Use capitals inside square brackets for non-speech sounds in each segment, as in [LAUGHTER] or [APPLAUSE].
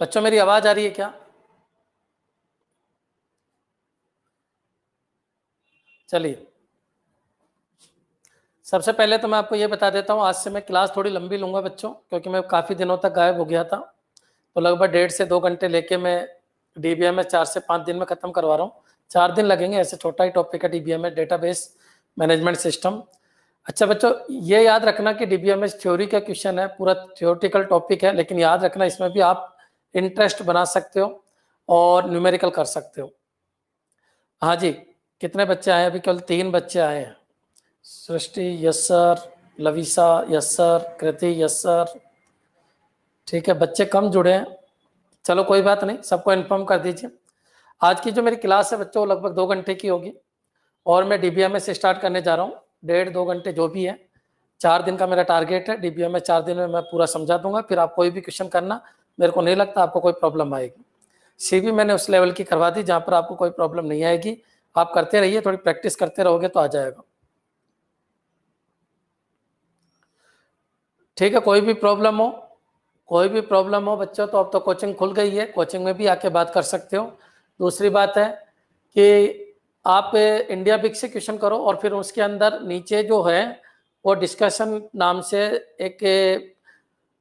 बच्चों मेरी आवाज आ रही है क्या चलिए सबसे पहले तो मैं आपको ये बता देता हूँ आज से मैं क्लास थोड़ी लंबी लूंगा बच्चों क्योंकि मैं काफ़ी दिनों तक गायब हो गया था तो लगभग डेढ़ से दो घंटे लेके मैं डी बी में चार से पांच दिन में ख़त्म करवा रहा हूँ चार दिन लगेंगे ऐसे छोटा ही टॉपिक है डीबीएम में डेटा मैनेजमेंट सिस्टम अच्छा बच्चों ये याद रखना कि डीबीएमएस थ्योरी का क्वेश्चन है पूरा थ्योरिटिकल टॉपिक है लेकिन याद रखना इसमें भी आप इंटरेस्ट बना सकते हो और न्यूमेरिकल कर सकते हो हाँ जी कितने बच्चे आए अभी केवल तीन बच्चे आए हैं Srishti yes sir Lavisha yes sir Kriti yes sir ठीक है बच्चे कम जुड़े हैं चलो कोई बात नहीं सबको इन्फॉर्म कर दीजिए आज की जो मेरी क्लास है बच्चों लगभग दो घंटे की होगी और मैं डी से स्टार्ट करने जा रहा हूँ डेढ़ दो घंटे जो भी है चार दिन का मेरा टारगेट है डी में चार दिन में मैं पूरा समझा दूंगा फिर आप कोई भी क्वेश्चन करना मेरे को नहीं लगता आपको कोई प्रॉब्लम आएगी सीवी मैंने उस लेवल की करवा दी जहाँ पर आपको कोई प्रॉब्लम नहीं आएगी आप करते रहिए थोड़ी प्रैक्टिस करते रहोगे तो आ जाएगा ठीक है कोई भी प्रॉब्लम हो कोई भी प्रॉब्लम हो बच्चों तो अब तो कोचिंग खुल गई है कोचिंग में भी आके बात कर सकते हो दूसरी बात है कि आप इंडिया बिग से क्वेश्चन करो और फिर उसके अंदर नीचे जो है वो डिस्कशन नाम से एक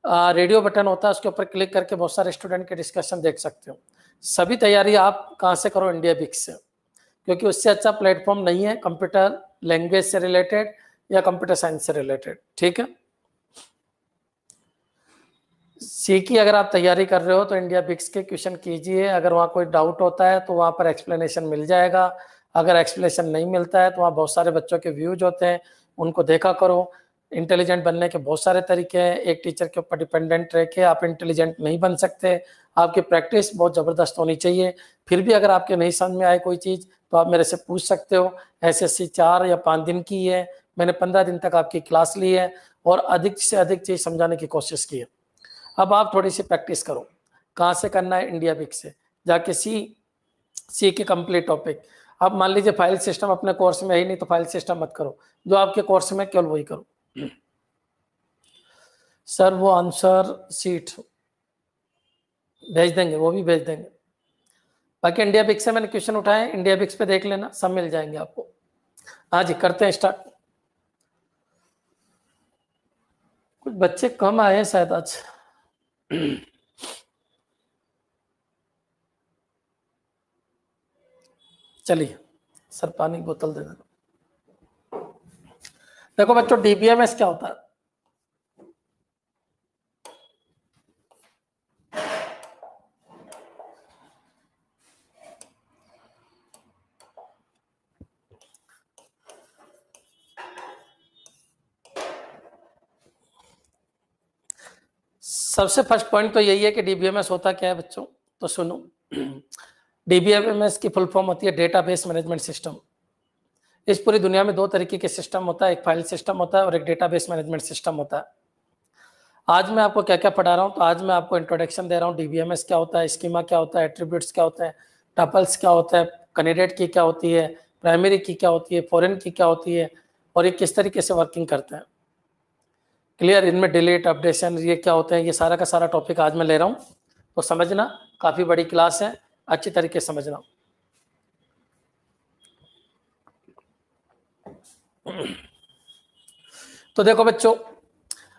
रेडियो बटन होता है उसके ऊपर क्लिक करके बहुत सारे स्टूडेंट के डिस्कशन देख सकते हो सभी तैयारी आप कहाँ से करो इंडिया बिक्स से क्योंकि उससे अच्छा प्लेटफॉर्म नहीं है कंप्यूटर लैंग्वेज से रिलेटेड या कंप्यूटर साइंस से रिलेटेड ठीक है सी की अगर आप तैयारी कर रहे हो तो इंडिया बिक्स के क्वेश्चन कीजिए अगर वहाँ कोई डाउट होता है तो वहाँ पर एक्सप्लेनेशन मिल जाएगा अगर एक्सप्लेनेशन नहीं मिलता है तो वहाँ बहुत सारे बच्चों के व्यूज होते हैं उनको देखा करो इंटेलिजेंट बनने के बहुत सारे तरीके हैं एक टीचर के ऊपर डिपेंडेंट रह के आप इंटेलिजेंट नहीं बन सकते आपकी प्रैक्टिस बहुत ज़बरदस्त होनी चाहिए फिर भी अगर आपके नहीं समझ में आए कोई चीज़ तो आप मेरे से पूछ सकते हो एस एस सी चार या पाँच दिन की है मैंने पंद्रह दिन तक आपकी क्लास ली है और अधिक से अधिक चीज़ समझाने की कोशिश की है अब आप थोड़ी सी प्रैक्टिस करो कहाँ से करना है इंडिया बिक से जाके सी सी के कंप्लीट टॉपिक अब मान लीजिए फाइल सिस्टम अपने कोर्स में ही नहीं तो फाइल सिस्टम मत करो जो आपके कोर्स में केवल वही करो सर वो आंसर सीट भेज देंगे वो भी भेज देंगे बाकी इंडिया बिक्स से मैंने क्वेश्चन उठाए इंडिया बिक्स पे देख लेना सब मिल जाएंगे आपको हाँ जी करते हैं स्टार्ट कुछ बच्चे कम आए हैं शायद आज चलिए सर पानी बोतल दे देना देखो बच्चों डीबीएमएस क्या होता है सबसे फर्स्ट पॉइंट तो यही है कि डीबीएमएस होता क्या है बच्चों तो सुनो डीबीएमएस [CLEARS THROAT] की फुल फॉर्म होती है डेटाबेस मैनेजमेंट सिस्टम इस पूरी दुनिया में दो तरीके के सिस्टम होता है एक फाइल सिस्टम होता है और एक डेटाबेस मैनेजमेंट सिस्टम होता है आज मैं आपको क्या क्या पढ़ा रहा हूँ तो आज मैं आपको इंट्रोडक्शन दे रहा हूँ डीबीएमएस क्या होता है स्कीमा क्या होता है एट्रीब्यूट्स क्या होते हैं टपल्स क्या होता है कैंडिडेट की क्या होती है प्राइमरी की क्या होती है फॉरेन की क्या होती है और ये किस तरीके से वर्किंग करते हैं क्लियर इनमें डिलीट अपडेशन ये क्या होते हैं ये सारा का सारा टॉपिक आज मैं ले रहा हूँ तो समझना काफ़ी बड़ी क्लास है अच्छी तरीके से समझना तो देखो बच्चों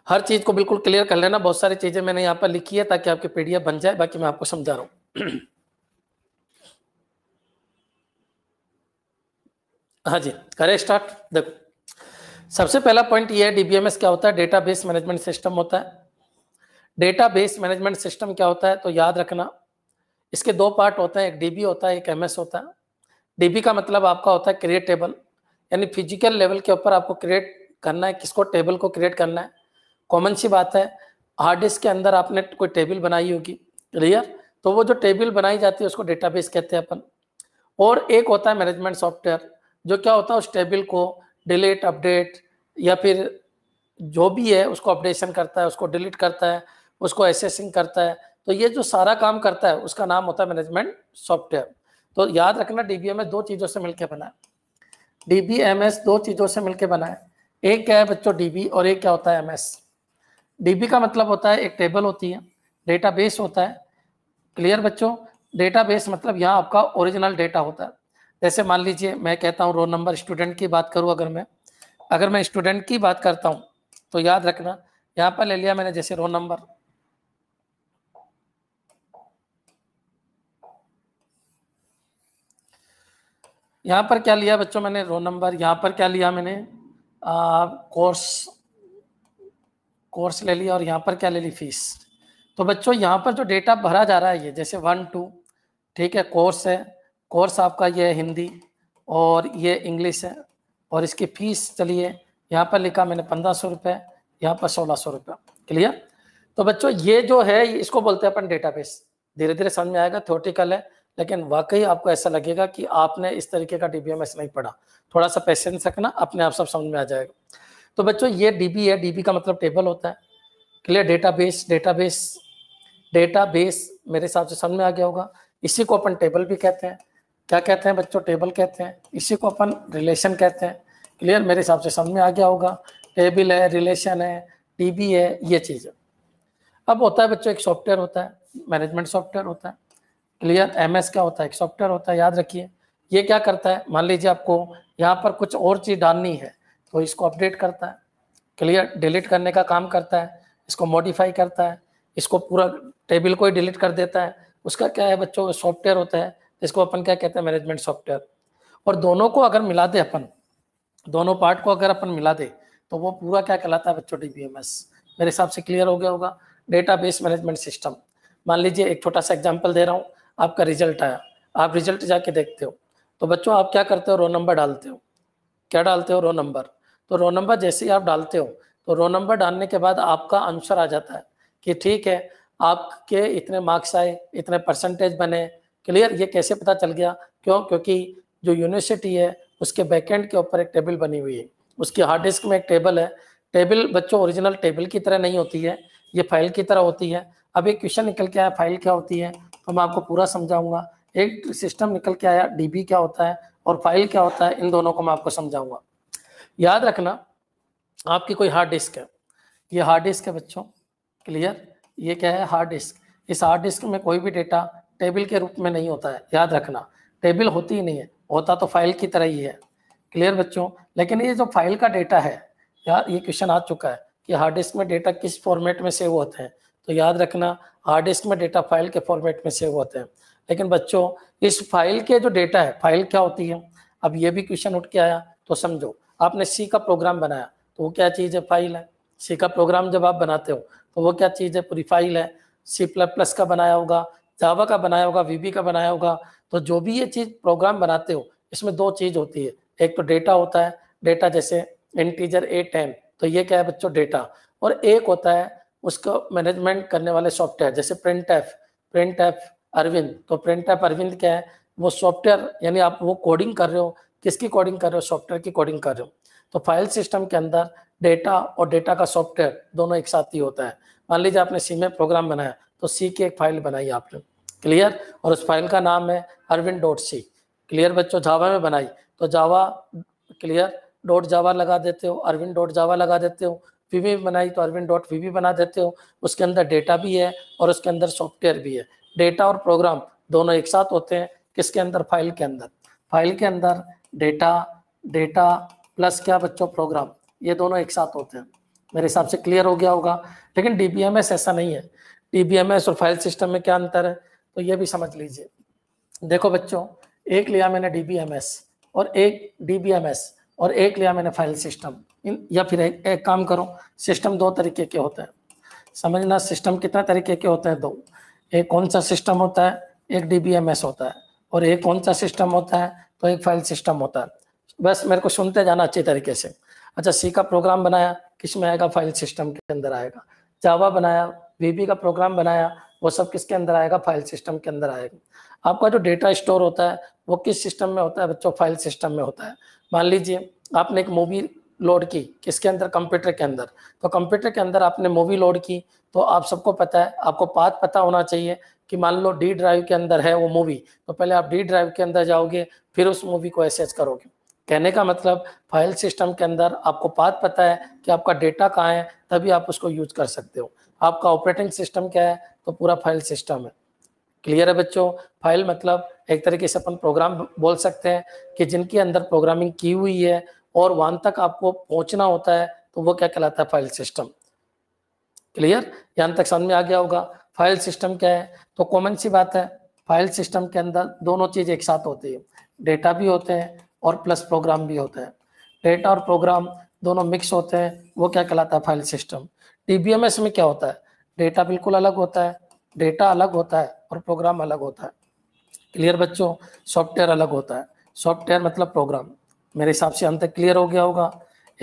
हर चीज को बिल्कुल क्लियर कर लेना बहुत सारी चीजें मैंने यहाँ पर लिखी है ताकि आपकी पीडीएफ बन जाए बाकी मैं आपको समझा रहा हूं [CLEARS THROAT] हाँ जी करें स्टार्ट देखो सबसे पहला पॉइंट ये है डीबीएमएस क्या होता है डेटाबेस मैनेजमेंट सिस्टम होता है डेटाबेस मैनेजमेंट सिस्टम क्या होता है तो याद रखना इसके दो पार्ट होते हैं एक डीबी होता है एक एमएस होता है डीबी का मतलब आपका होता है क्रिएटेबल यानी फिजिकल लेवल के ऊपर आपको क्रिएट करना है किसको टेबल को क्रिएट करना है कॉमन सी बात है हार्ड डिस्क के अंदर आपने कोई टेबल बनाई होगी क्लियर तो वो जो टेबल बनाई जाती है उसको डेटाबेस कहते हैं अपन और एक होता है मैनेजमेंट सॉफ्टवेयर जो क्या होता है उस टेबल को डिलीट अपडेट या फिर जो भी है उसको अपडेशन करता है उसको डिलीट करता है उसको एसेसिंग करता है तो ये जो सारा काम करता है उसका नाम होता है मैनेजमेंट सॉफ्टवेयर तो याद रखना डीबीए में दो चीज़ों से मिलकर बना है डीबी एमएस दो चीजों से मिलकर बना है एक क्या है बच्चों डीबी और एक क्या होता है एमएस डीबी का मतलब होता है एक टेबल होती है डेटाबेस होता है क्लियर बच्चों डेटाबेस मतलब यहाँ आपका ओरिजिनल डेटा होता है जैसे मान लीजिए मैं कहता हूँ रोल नंबर स्टूडेंट की बात करूँ अगर मैं अगर मैं स्टूडेंट की बात करता हूँ तो याद रखना यहाँ पर ले लिया मैंने जैसे रोल नंबर यहाँ पर क्या लिया बच्चों मैंने रो नंबर यहाँ पर क्या लिया मैंने आ, कोर्स कोर्स ले लिया और यहाँ पर क्या ले ली फीस तो बच्चों यहाँ पर जो डेटा भरा जा रहा है ये जैसे वन टू ठीक है कोर्स है कोर्स आपका ये है हिंदी और ये इंग्लिश है और इसकी फीस चलिए यहाँ पर लिखा मैंने पंद्रह सौ रुपये यहाँ पर सोलह सौ रुपये क्लियर तो बच्चों ये जो है इसको बोलते हैं अपन डेटाबेस धीरे धीरे समझ में आएगा थोटिकल है लेकिन वाकई आपको ऐसा लगेगा कि आपने इस तरीके का डीबीएमएस नहीं पढ़ा थोड़ा सा पेशेंस रखना अपने आप सब समझ में आ जाएगा तो बच्चों ये डी है डी का मतलब टेबल होता है clear data data base base data base मेरे हिसाब से समझ में आ गया होगा इसी को अपन टेबल भी कहते हैं क्या कहते हैं बच्चों टेबल कहते हैं इसी को अपन रिलेशन कहते हैं क्लियर मेरे हिसाब से समझ में आ गया होगा टेबल है रिलेशन है टीबी है ये चीज़ है अब होता है बच्चों एक सॉफ्टवेयर होता है मैनेजमेंट सॉफ्टवेयर होता है क्लियर एस तो क्या होता है एक सॉफ्टवेयर होता है याद रखिए ये क्या करता है मान लीजिए आपको यहाँ पर कुछ और चीज़ डालनी है तो इसको अपडेट करता है क्लियर डिलीट करने का काम करता है इसको मॉडिफाई करता है इसको पूरा टेबल को ही डिलीट कर देता है उसका क्या है बच्चों सॉफ्टवेयर होता है इसको अपन क्या कहते हैं मैनेजमेंट सॉफ्टवेयर और दोनों को अगर मिला दे अपन दोनों पार्ट को अगर अपन मिला दे तो वो पूरा क्या कहलाता है बच्चों डी मेरे हिसाब से क्लियर हो गया होगा डेटा बेस मैनेजमेंट सिस्टम मान लीजिए एक छोटा सा एग्जाम्पल दे रहा हूँ आपका रिजल्ट आया आप रिजल्ट जाके देखते हो तो बच्चों आप क्या करते हो रो नंबर डालते हो क्या डालते हो रो नंबर तो रो नंबर जैसे ही आप डालते हो तो रो नंबर डालने के बाद आपका आंसर आ जाता है कि ठीक है आपके इतने मार्क्स आए इतने परसेंटेज बने क्लियर ये कैसे पता चल गया क्यों क्योंकि जो यूनिवर्सिटी है उसके बैकेंड के ऊपर एक टेबल बनी हुई है उसकी हार्ड डिस्क में एक टेबल है टेबल बच्चों ओरिजिनल टेबल की तरह नहीं होती है ये फाइल की तरह होती है अब एक क्वेश्चन निकल के आया फाइल क्या होती है तो मैं आपको पूरा समझाऊंगा एक सिस्टम निकल के आया डीबी क्या होता है और फाइल क्या होता है इन दोनों को मैं आपको समझाऊंगा याद रखना आपकी कोई हार्ड डिस्क है ये हार्ड डिस्क है बच्चों क्लियर ये क्या है हार्ड डिस्क इस हार्ड डिस्क में कोई भी डेटा टेबल के रूप में नहीं होता है याद रखना टेबल होती ही नहीं है होता तो फाइल की तरह ही है क्लियर बच्चों लेकिन ये जो फाइल का डेटा है यार ये क्वेश्चन आ चुका है कि हार्ड डिस्क में डेटा किस फॉर्मेट में सेव होते हैं तो याद रखना हार्ड डिस्क में डेटा फाइल के फॉर्मेट में सेव होते हैं लेकिन बच्चों इस फाइल के जो डेटा है फाइल क्या होती है अब ये भी क्वेश्चन उठ के आया तो समझो आपने सी का प्रोग्राम बनाया तो वो क्या चीज़ है फाइल है सी का प्रोग्राम जब आप बनाते हो तो वो क्या चीज़ है पूरी फाइल है सी प्लस प्लस का बनाया होगा जावा का बनाया होगा वीबी का बनाया होगा तो जो भी ये चीज़ प्रोग्राम बनाते हो इसमें दो चीज़ होती है एक तो डेटा होता है डेटा जैसे इंटीजर ए टेन तो ये क्या है बच्चों डेटा और एक होता है उसको मैनेजमेंट करने वाले सॉफ्टवेयर जैसे print app print app Arvind तो प्रिंट ऐप अरविंद क्या है वो सॉफ्टवेयर यानी आप वो कोडिंग कर रहे हो किसकी कोडिंग कर रहे हो सॉफ्टवेयर की कोडिंग कर रहे हो तो फाइल सिस्टम के अंदर डेटा और डेटा का सॉफ्टवेयर दोनों एक साथ ही होता है मान लीजिए आपने सी में प्रोग्राम बनाया तो सी की एक फाइल बनाई आपने क्लियर और उस फाइल का नाम है अरविंद डॉट सी क्लियर बच्चों जावा में बनाई तो जावा क्लियर डॉट जावा लगा देते हो अरविंद डॉट जावा लगा देते हो वीवी बनाई तो अरविंद डॉट वीवी बना देते हो उसके अंदर डेटा भी है और उसके अंदर सॉफ्टवेयर भी है डेटा और प्रोग्राम दोनों एक साथ होते हैं किसके अंदर फाइल के अंदर फाइल के अंदर डेटा डेटा प्लस क्या बच्चों प्रोग्राम ये दोनों एक साथ होते हैं मेरे हिसाब से क्लियर हो गया होगा लेकिन एस ऐसा नहीं है एस और फाइल सिस्टम में क्या अंतर है तो ये भी समझ लीजिए देखो बच्चों एक लिया मैंने एस और एक एस और एक लिया मैंने फाइल सिस्टम या फिर एक, एक काम करो सिस्टम दो तरीके के होते हैं समझना सिस्टम कितना तरीके के होते हैं दो एक कौन सा सिस्टम होता है एक डी होता है और एक कौन सा सिस्टम होता है तो एक फाइल सिस्टम होता है बस मेरे को सुनते जाना अच्छे तरीके से अच्छा सी का प्रोग्राम बनाया किस में आएगा फाइल सिस्टम के अंदर आएगा जावा बनाया वीबी का प्रोग्राम बनाया वो सब किसके अंदर आएगा फाइल सिस्टम के अंदर आएगा आपका जो डेटा स्टोर होता है वो किस सिस्टम में होता है बच्चों फाइल सिस्टम में होता है मान लीजिए आपने एक मूवी लोड की किसके अंदर कंप्यूटर के अंदर तो कंप्यूटर के अंदर आपने मूवी लोड की तो आप सबको पता है आपको पाथ पता होना चाहिए कि मान लो डी ड्राइव के अंदर है वो मूवी तो पहले आप डी ड्राइव के अंदर जाओगे फिर उस मूवी को एसेज करोगे कहने का मतलब फाइल सिस्टम के अंदर आपको पात पता है कि आपका डेटा कहाँ है तभी आप उसको यूज कर सकते हो आपका ऑपरेटिंग सिस्टम क्या है तो पूरा फाइल सिस्टम है क्लियर है बच्चों फाइल मतलब एक तरीके से अपन प्रोग्राम बोल सकते हैं कि जिनके अंदर प्रोग्रामिंग की हुई है और वहां तक आपको पहुंचना होता है तो वो क्या कहलाता है फाइल सिस्टम क्लियर यहां तक समझ में आ गया होगा फाइल सिस्टम क्या है तो कॉमन सी बात है फाइल सिस्टम के अंदर दोनों चीज एक साथ होती है डेटा भी होते हैं और प्लस प्रोग्राम भी होता है डेटा और प्रोग्राम दोनों मिक्स होते हैं वो क्या कहलाता है फाइल सिस्टम डीबीएमएस में क्या होता है डेटा बिल्कुल अलग होता है डेटा अलग होता है और प्रोग्राम अलग होता है क्लियर बच्चों सॉफ्टवेयर अलग होता है सॉफ्टवेयर मतलब प्रोग्राम मेरे हिसाब से अंत तक क्लियर हो गया होगा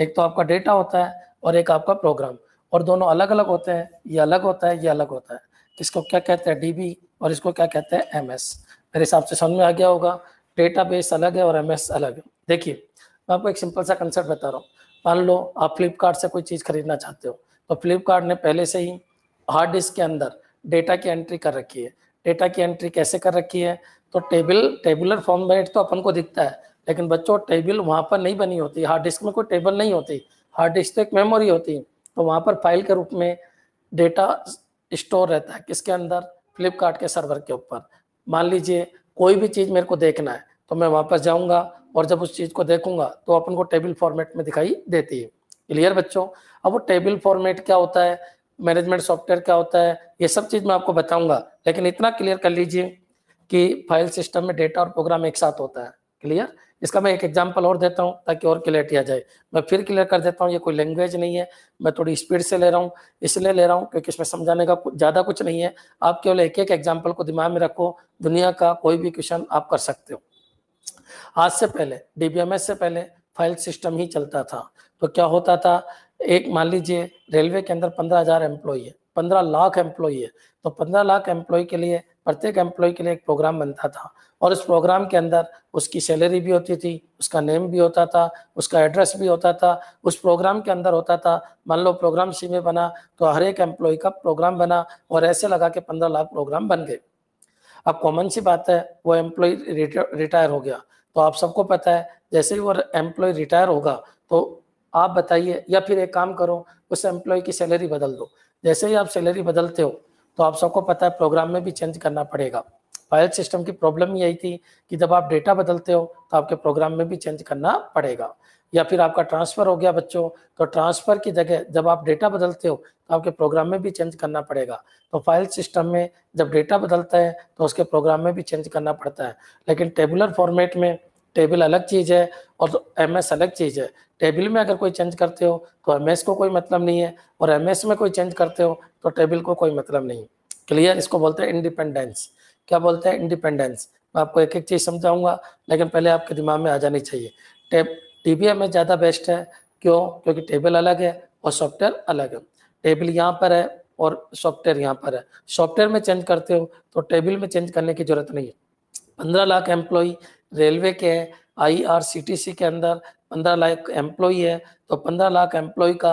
एक तो आपका डेटा होता है और एक आपका प्रोग्राम और दोनों अलग अलग होते हैं ये अलग होता है ये अलग होता है इसको क्या कहते हैं डीबी और इसको क्या कहते हैं एमएस मेरे हिसाब से समझ में आ गया होगा डेटाबेस अलग है और एमएस अलग है देखिए मैं आपको एक सिंपल सा कंसेप्ट बता रहा हूँ मान लो आप फ्लिपकार्ट से कोई चीज़ खरीदना चाहते हो तो फ्लिपकार्ट ने पहले से ही हार्ड डिस्क के अंदर डेटा की एंट्री कर रखी है डेटा की एंट्री कैसे कर रखी है तो टेबल टेबुलर फॉर्मेट तो अपन को दिखता है लेकिन बच्चों टेबल वहाँ पर नहीं बनी होती हार्ड डिस्क में कोई टेबल नहीं होती हार्ड डिस्क तो एक मेमोरी होती तो वहाँ पर फाइल के रूप में डेटा स्टोर रहता है किसके अंदर फ्लिपकार्ट के सर्वर के ऊपर मान लीजिए कोई भी चीज़ मेरे को देखना है तो मैं वापस जाऊँगा और जब उस चीज़ को देखूंगा तो अपन को टेबल फॉर्मेट में दिखाई देती है क्लियर बच्चों अब वो टेबल फॉर्मेट क्या होता है मैनेजमेंट सॉफ्टवेयर क्या होता है ये सब चीज़ मैं आपको बताऊंगा लेकिन इतना क्लियर कर लीजिए कि फाइल सिस्टम में डेटा और प्रोग्राम एक साथ होता है क्लियर इसका मैं एक एग्जाम्पल और देता हूँ ताकि और क्लियरिटी आ जाए मैं फिर क्लियर कर देता हूँ ये कोई लैंग्वेज नहीं है मैं थोड़ी स्पीड से ले रहा हूँ इसलिए ले रहा हूँ क्योंकि इसमें समझाने का ज़्यादा कुछ नहीं है आप केवल एक एक एग्जाम्पल को दिमाग में रखो दुनिया का कोई भी क्वेश्चन आप कर सकते हो आज से पहले डीबीएमएस से पहले फाइल सिस्टम ही चलता था तो क्या होता था एक मान लीजिए रेलवे के अंदर पंद्रह हजार एम्प्लॉय है पंद्रह लाख एम्प्लॉय है तो पंद्रह लाख एम्प्लॉय के लिए प्रत्येक एम्प्लॉय के लिए एक प्रोग्राम बनता था और उस प्रोग्राम के अंदर उसकी सैलरी भी होती थी उसका नेम भी होता था उसका एड्रेस भी होता था उस प्रोग्राम के अंदर होता था मान लो प्रोग्राम सी में बना तो हर एक एम्प्लॉय का प्रोग्राम बना और ऐसे लगा के पंद्रह लाख प्रोग्राम बन गए अब कॉमन सी बात है वो एम्प्लॉय रिटायर हो गया तो आप सबको पता है जैसे ही वो एम्प्लॉय रिटायर होगा तो आप बताइए या फिर एक काम करो उस एम्प्लॉय की सैलरी बदल दो जैसे ही आप सैलरी बदलते हो तो आप सबको पता है प्रोग्राम में भी चेंज करना पड़ेगा फाइल सिस्टम की प्रॉब्लम यही थी कि जब आप डेटा बदलते हो तो आपके प्रोग्राम में भी चेंज करना पड़ेगा या फिर आपका ट्रांसफ़र हो गया बच्चों तो ट्रांसफ़र की जगह जब आप डेटा बदलते हो तो आपके प्रोग्राम में भी चेंज करना पड़ेगा तो फाइल सिस्टम में जब डेटा बदलता है तो उसके प्रोग्राम में भी चेंज करना पड़ता है लेकिन टेबुलर फॉर्मेट में टेबल अलग चीज़ है और एम एस अलग चीज़ है टेबल में अगर कोई चेंज करते हो तो एम को कोई मतलब नहीं है और एम में कोई चेंज करते हो तो टेबल को कोई मतलब नहीं क्लियर इसको बोलते हैं इंडिपेंडेंस क्या बोलते हैं इंडिपेंडेंस मैं आपको एक एक चीज़ समझाऊंगा लेकिन पहले आपके दिमाग में आ जानी चाहिए टेब टी में ज़्यादा बेस्ट है क्यों क्योंकि टेबल अलग है और सॉफ्टवेयर अलग है टेबल यहाँ पर है और सॉफ्टवेयर यहाँ पर है सॉफ्टवेयर में चेंज करते हो तो टेबल में चेंज करने की जरूरत नहीं है पंद्रह लाख एम्प्लॉय रेलवे के हैं आईआरसीटीसी के अंदर पंद्रह लाख एम्प्लॉई है तो पंद्रह लाख एम्प्लॉय का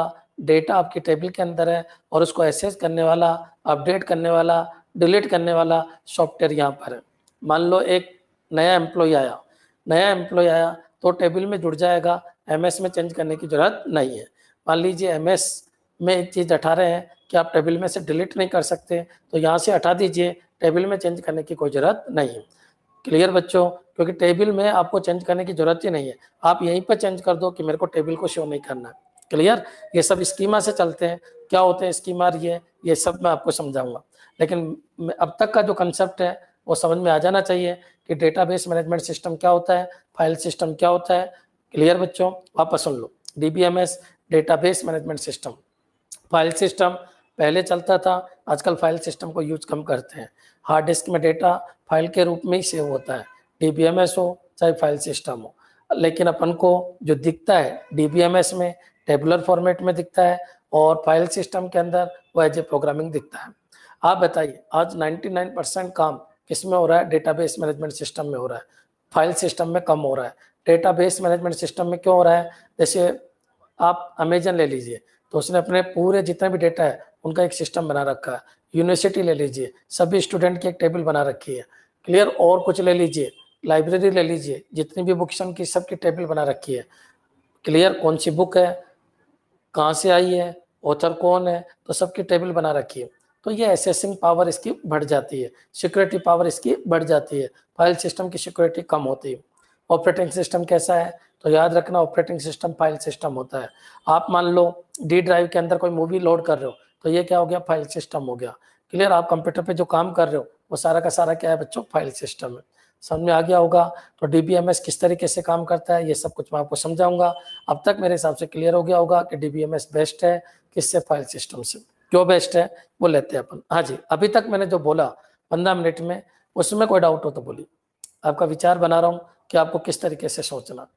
डेटा आपके टेबल के अंदर है और उसको एसेस करने वाला अपडेट करने वाला डिलीट करने वाला सॉफ्टवेयर यहाँ पर है मान लो एक नया एम्प्लॉय आया नया एम्प्लॉय आया तो टेबल में जुड़ जाएगा एम में चेंज करने की ज़रूरत नहीं है मान लीजिए एम में एक चीज़ हटा रहे हैं कि आप टेबल में से डिलीट नहीं कर सकते तो यहाँ से हटा दीजिए टेबल में चेंज करने की कोई ज़रूरत नहीं है क्लियर बच्चों क्योंकि टेबल में आपको चेंज करने की जरूरत ही नहीं है आप यहीं पर चेंज कर दो कि मेरे को टेबल को शो नहीं करना है क्लियर ये सब स्कीमा से चलते हैं क्या होते हैं स्कीमा ये ये सब मैं आपको समझाऊंगा लेकिन अब तक का जो कंसेप्ट है वो समझ में आ जाना चाहिए कि डेटाबेस मैनेजमेंट सिस्टम क्या होता है फाइल सिस्टम क्या होता है क्लियर बच्चों वापस सुन लो the database management system file system पहले चलता था आजकल फाइल सिस्टम को यूज कम करते हैं हार्ड डिस्क में डेटा फाइल के रूप में ही सेव होता है डीबीएमएस हो चाहे फाइल सिस्टम हो लेकिन अपन को जो दिखता है डीबीएमएस में टेबुलर फॉर्मेट में दिखता है और फाइल सिस्टम के अंदर वो एज ए प्रोग्रामिंग दिखता है आप बताइए आज 99 परसेंट काम किस में हो रहा है डेटाबेस मैनेजमेंट सिस्टम में हो रहा है फाइल सिस्टम में कम हो रहा है डेटाबेस मैनेजमेंट सिस्टम में क्यों हो रहा है जैसे आप अमेजन ले लीजिए तो उसने अपने पूरे जितना भी डेटा है उनका एक सिस्टम बना रखा है यूनिवर्सिटी ले लीजिए सभी स्टूडेंट की एक टेबल बना रखी है क्लियर और कुछ ले लीजिए लाइब्रेरी ले लीजिए जितनी भी बुक्स उनकी सबकी टेबल बना रखी है क्लियर कौन सी बुक है कहाँ से आई है ऑथर कौन है तो सबकी टेबल बना रखी है तो ये एसेसिंग पावर इसकी बढ़ जाती है सिक्योरिटी पावर इसकी बढ़ जाती है फाइल सिस्टम की सिक्योरिटी कम होती है ऑपरेटिंग सिस्टम कैसा है तो याद रखना ऑपरेटिंग सिस्टम फाइल सिस्टम होता है आप मान लो डी ड्राइव के अंदर कोई मूवी लोड कर रहे हो तो ये क्या हो गया फाइल सिस्टम हो गया क्लियर आप कंप्यूटर पे जो काम कर रहे हो वो सारा का सारा क्या है बच्चों फाइल सिस्टम है समझ में आ गया होगा तो डीबीएमएस किस तरीके से काम करता है ये सब कुछ मैं आपको समझाऊंगा अब तक मेरे हिसाब से क्लियर हो गया होगा कि डीबीएमएस बेस्ट है किससे फाइल सिस्टम से क्यों बेस्ट है वो लेते हैं अपन हाँ जी अभी तक मैंने जो बोला पंद्रह मिनट में उसमें कोई डाउट हो तो बोलिए आपका विचार बना रहा हूँ कि आपको किस तरीके से सोचना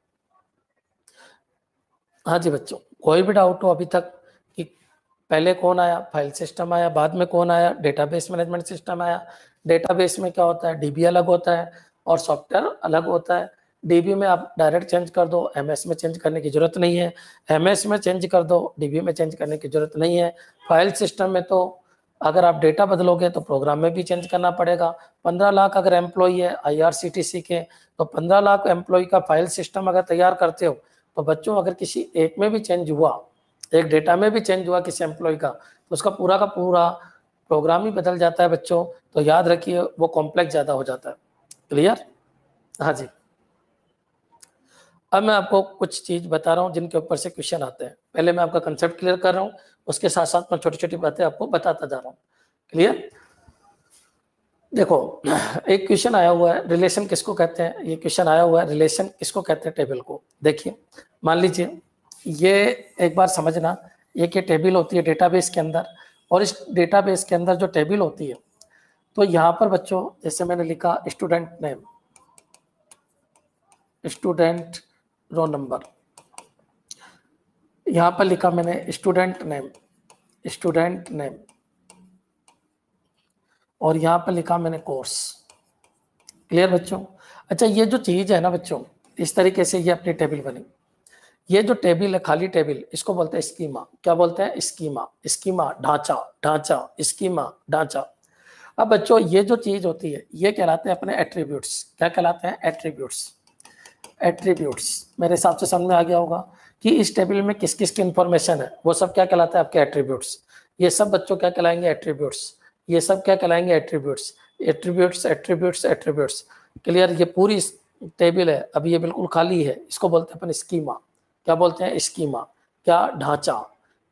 हाँ जी बच्चों कोई भी डाउट हो अभी तक कि पहले कौन आया फाइल सिस्टम आया बाद में कौन आया डेटाबेस मैनेजमेंट सिस्टम आया डेटाबेस में क्या होता है डीबी अलग होता है और सॉफ्टवेयर अलग होता है डीबी में आप डायरेक्ट चेंज कर दो एमएस में चेंज करने की ज़रूरत नहीं है एमएस में चेंज कर दो डीबी में चेंज करने की ज़रूरत नहीं है फाइल सिस्टम में तो अगर आप डेटा बदलोगे तो प्रोग्राम में भी चेंज करना पड़ेगा पंद्रह लाख अगर एम्प्लॉई है आईआरसीटीसी के तो पंद्रह लाख एम्प्लॉई का फाइल सिस्टम अगर तैयार करते हो तो बच्चों अगर किसी एक में भी चेंज हुआ एक डेटा में भी चेंज हुआ किसी एम्प्लॉय का तो उसका पूरा का पूरा प्रोग्राम ही बदल जाता है बच्चों तो याद रखिए वो कॉम्प्लेक्स ज़्यादा हो जाता है क्लियर हाँ जी अब मैं आपको कुछ चीज बता रहा हूँ जिनके ऊपर से क्वेश्चन आते हैं पहले मैं आपका कंसेप्ट क्लियर कर रहा हूँ उसके साथ साथ मैं छोटी छोटी बातें आपको बताता जा रहा हूँ क्लियर देखो एक क्वेश्चन आया हुआ है रिलेशन किसको कहते हैं ये क्वेश्चन आया हुआ है रिलेशन किसको कहते हैं टेबल को देखिए मान लीजिए ये एक बार समझना ये कि टेबल होती है डेटाबेस के अंदर और इस डेटाबेस के अंदर जो टेबल होती है तो यहां पर बच्चों जैसे मैंने लिखा student name student roll number यहां पर लिखा मैंने स्टूडेंट नेम स्टूडेंट नेम और यहां पर लिखा मैंने कोर्स क्लियर बच्चों अच्छा ये जो चीज़ है ना बच्चों इस तरीके से ये अपनी टेबल बनी ये जो टेबल है खाली टेबल इसको बोलते हैं स्कीमा क्या बोलते हैं स्कीमा स्कीमा ढांचा ढांचा स्कीमा ढांचा अब बच्चों ये जो चीज़ होती है ये कहलाते हैं अपने एट्रीब्यूट्स क्या कहलाते हैं एट्रीब्यूट्स एट्रीब्यूट्स मेरे हिसाब से समझ में आ गया होगा कि इस टेबल में किस किस की इंफॉर्मेशन है वो सब क्या कहलाते हैं आपके एट्रीब्यूट्स ये सब बच्चों क्या कहलाएंगे एट्रीब्यूट्स ये सब क्या कहलाएंगे attributes attributes attributes attributes clear ये पूरी टेबल है अभी ये बिल्कुल खाली है इसको बोलते हैं अपन स्कीमा क्या बोलते हैं स्कीमा क्या ढांचा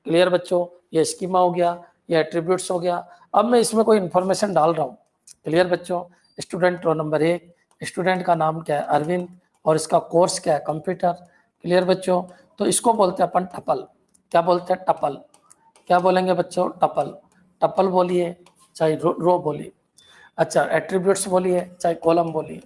क्लियर बच्चों ये स्कीमा हो गया ये एट्रीब्यूट्स हो गया अब मैं इसमें कोई इन्फॉर्मेशन डाल रहा हूँ क्लियर बच्चों स्टूडेंट रो नंबर एक स्टूडेंट का नाम क्या है अरविंद और इसका कोर्स क्या है कंप्यूटर क्लियर बच्चों तो इसको बोलते हैं अपन टपल क्या बोलते हैं टपल क्या बोलेंगे बच्चों टपल टपल बोलिए चाहे रो, रो बोलिए अच्छा एट्रीब्यूट्स बोलिए चाहे कॉलम बोलिए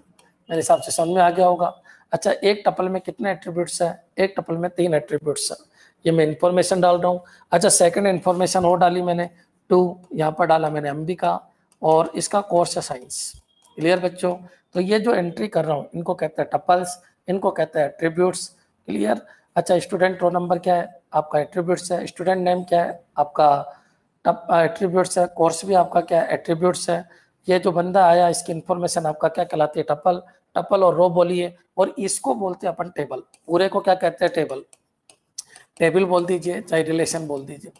मेरे हिसाब से समझ में आ गया होगा अच्छा एक टपल में कितने एट्रीब्यूट्स हैं एक टपल में तीन एट्रीब्यूट्स हैं ये मैं इन्फॉर्मेशन डाल रहा हूँ अच्छा सेकंड इन्फॉर्मेशन और डाली मैंने टू यहाँ पर डाला मैंने अंबिका और इसका कोर्स है साइंस क्लियर बच्चों तो ये जो एंट्री कर रहा हूँ इनको कहते हैं टपल्स इनको कहते हैं एट्रीब्यूट्स क्लियर अच्छा स्टूडेंट रोल नंबर क्या है आपका एट्रीब्यूट्स है स्टूडेंट नेम क्या है आपका एट्रीब्यूट्स है कोर्स भी आपका क्या है एट्रीब्यूट्स है ये जो बंदा आया इसकी इन्फॉर्मेशन आपका क्या कहलाती है टपल टपल और रो बोलिए और इसको बोलते हैं अपन टेबल पूरे को क्या कहते हैं टेबल टेबल बोल दीजिए चाहे रिलेशन बोल दीजिए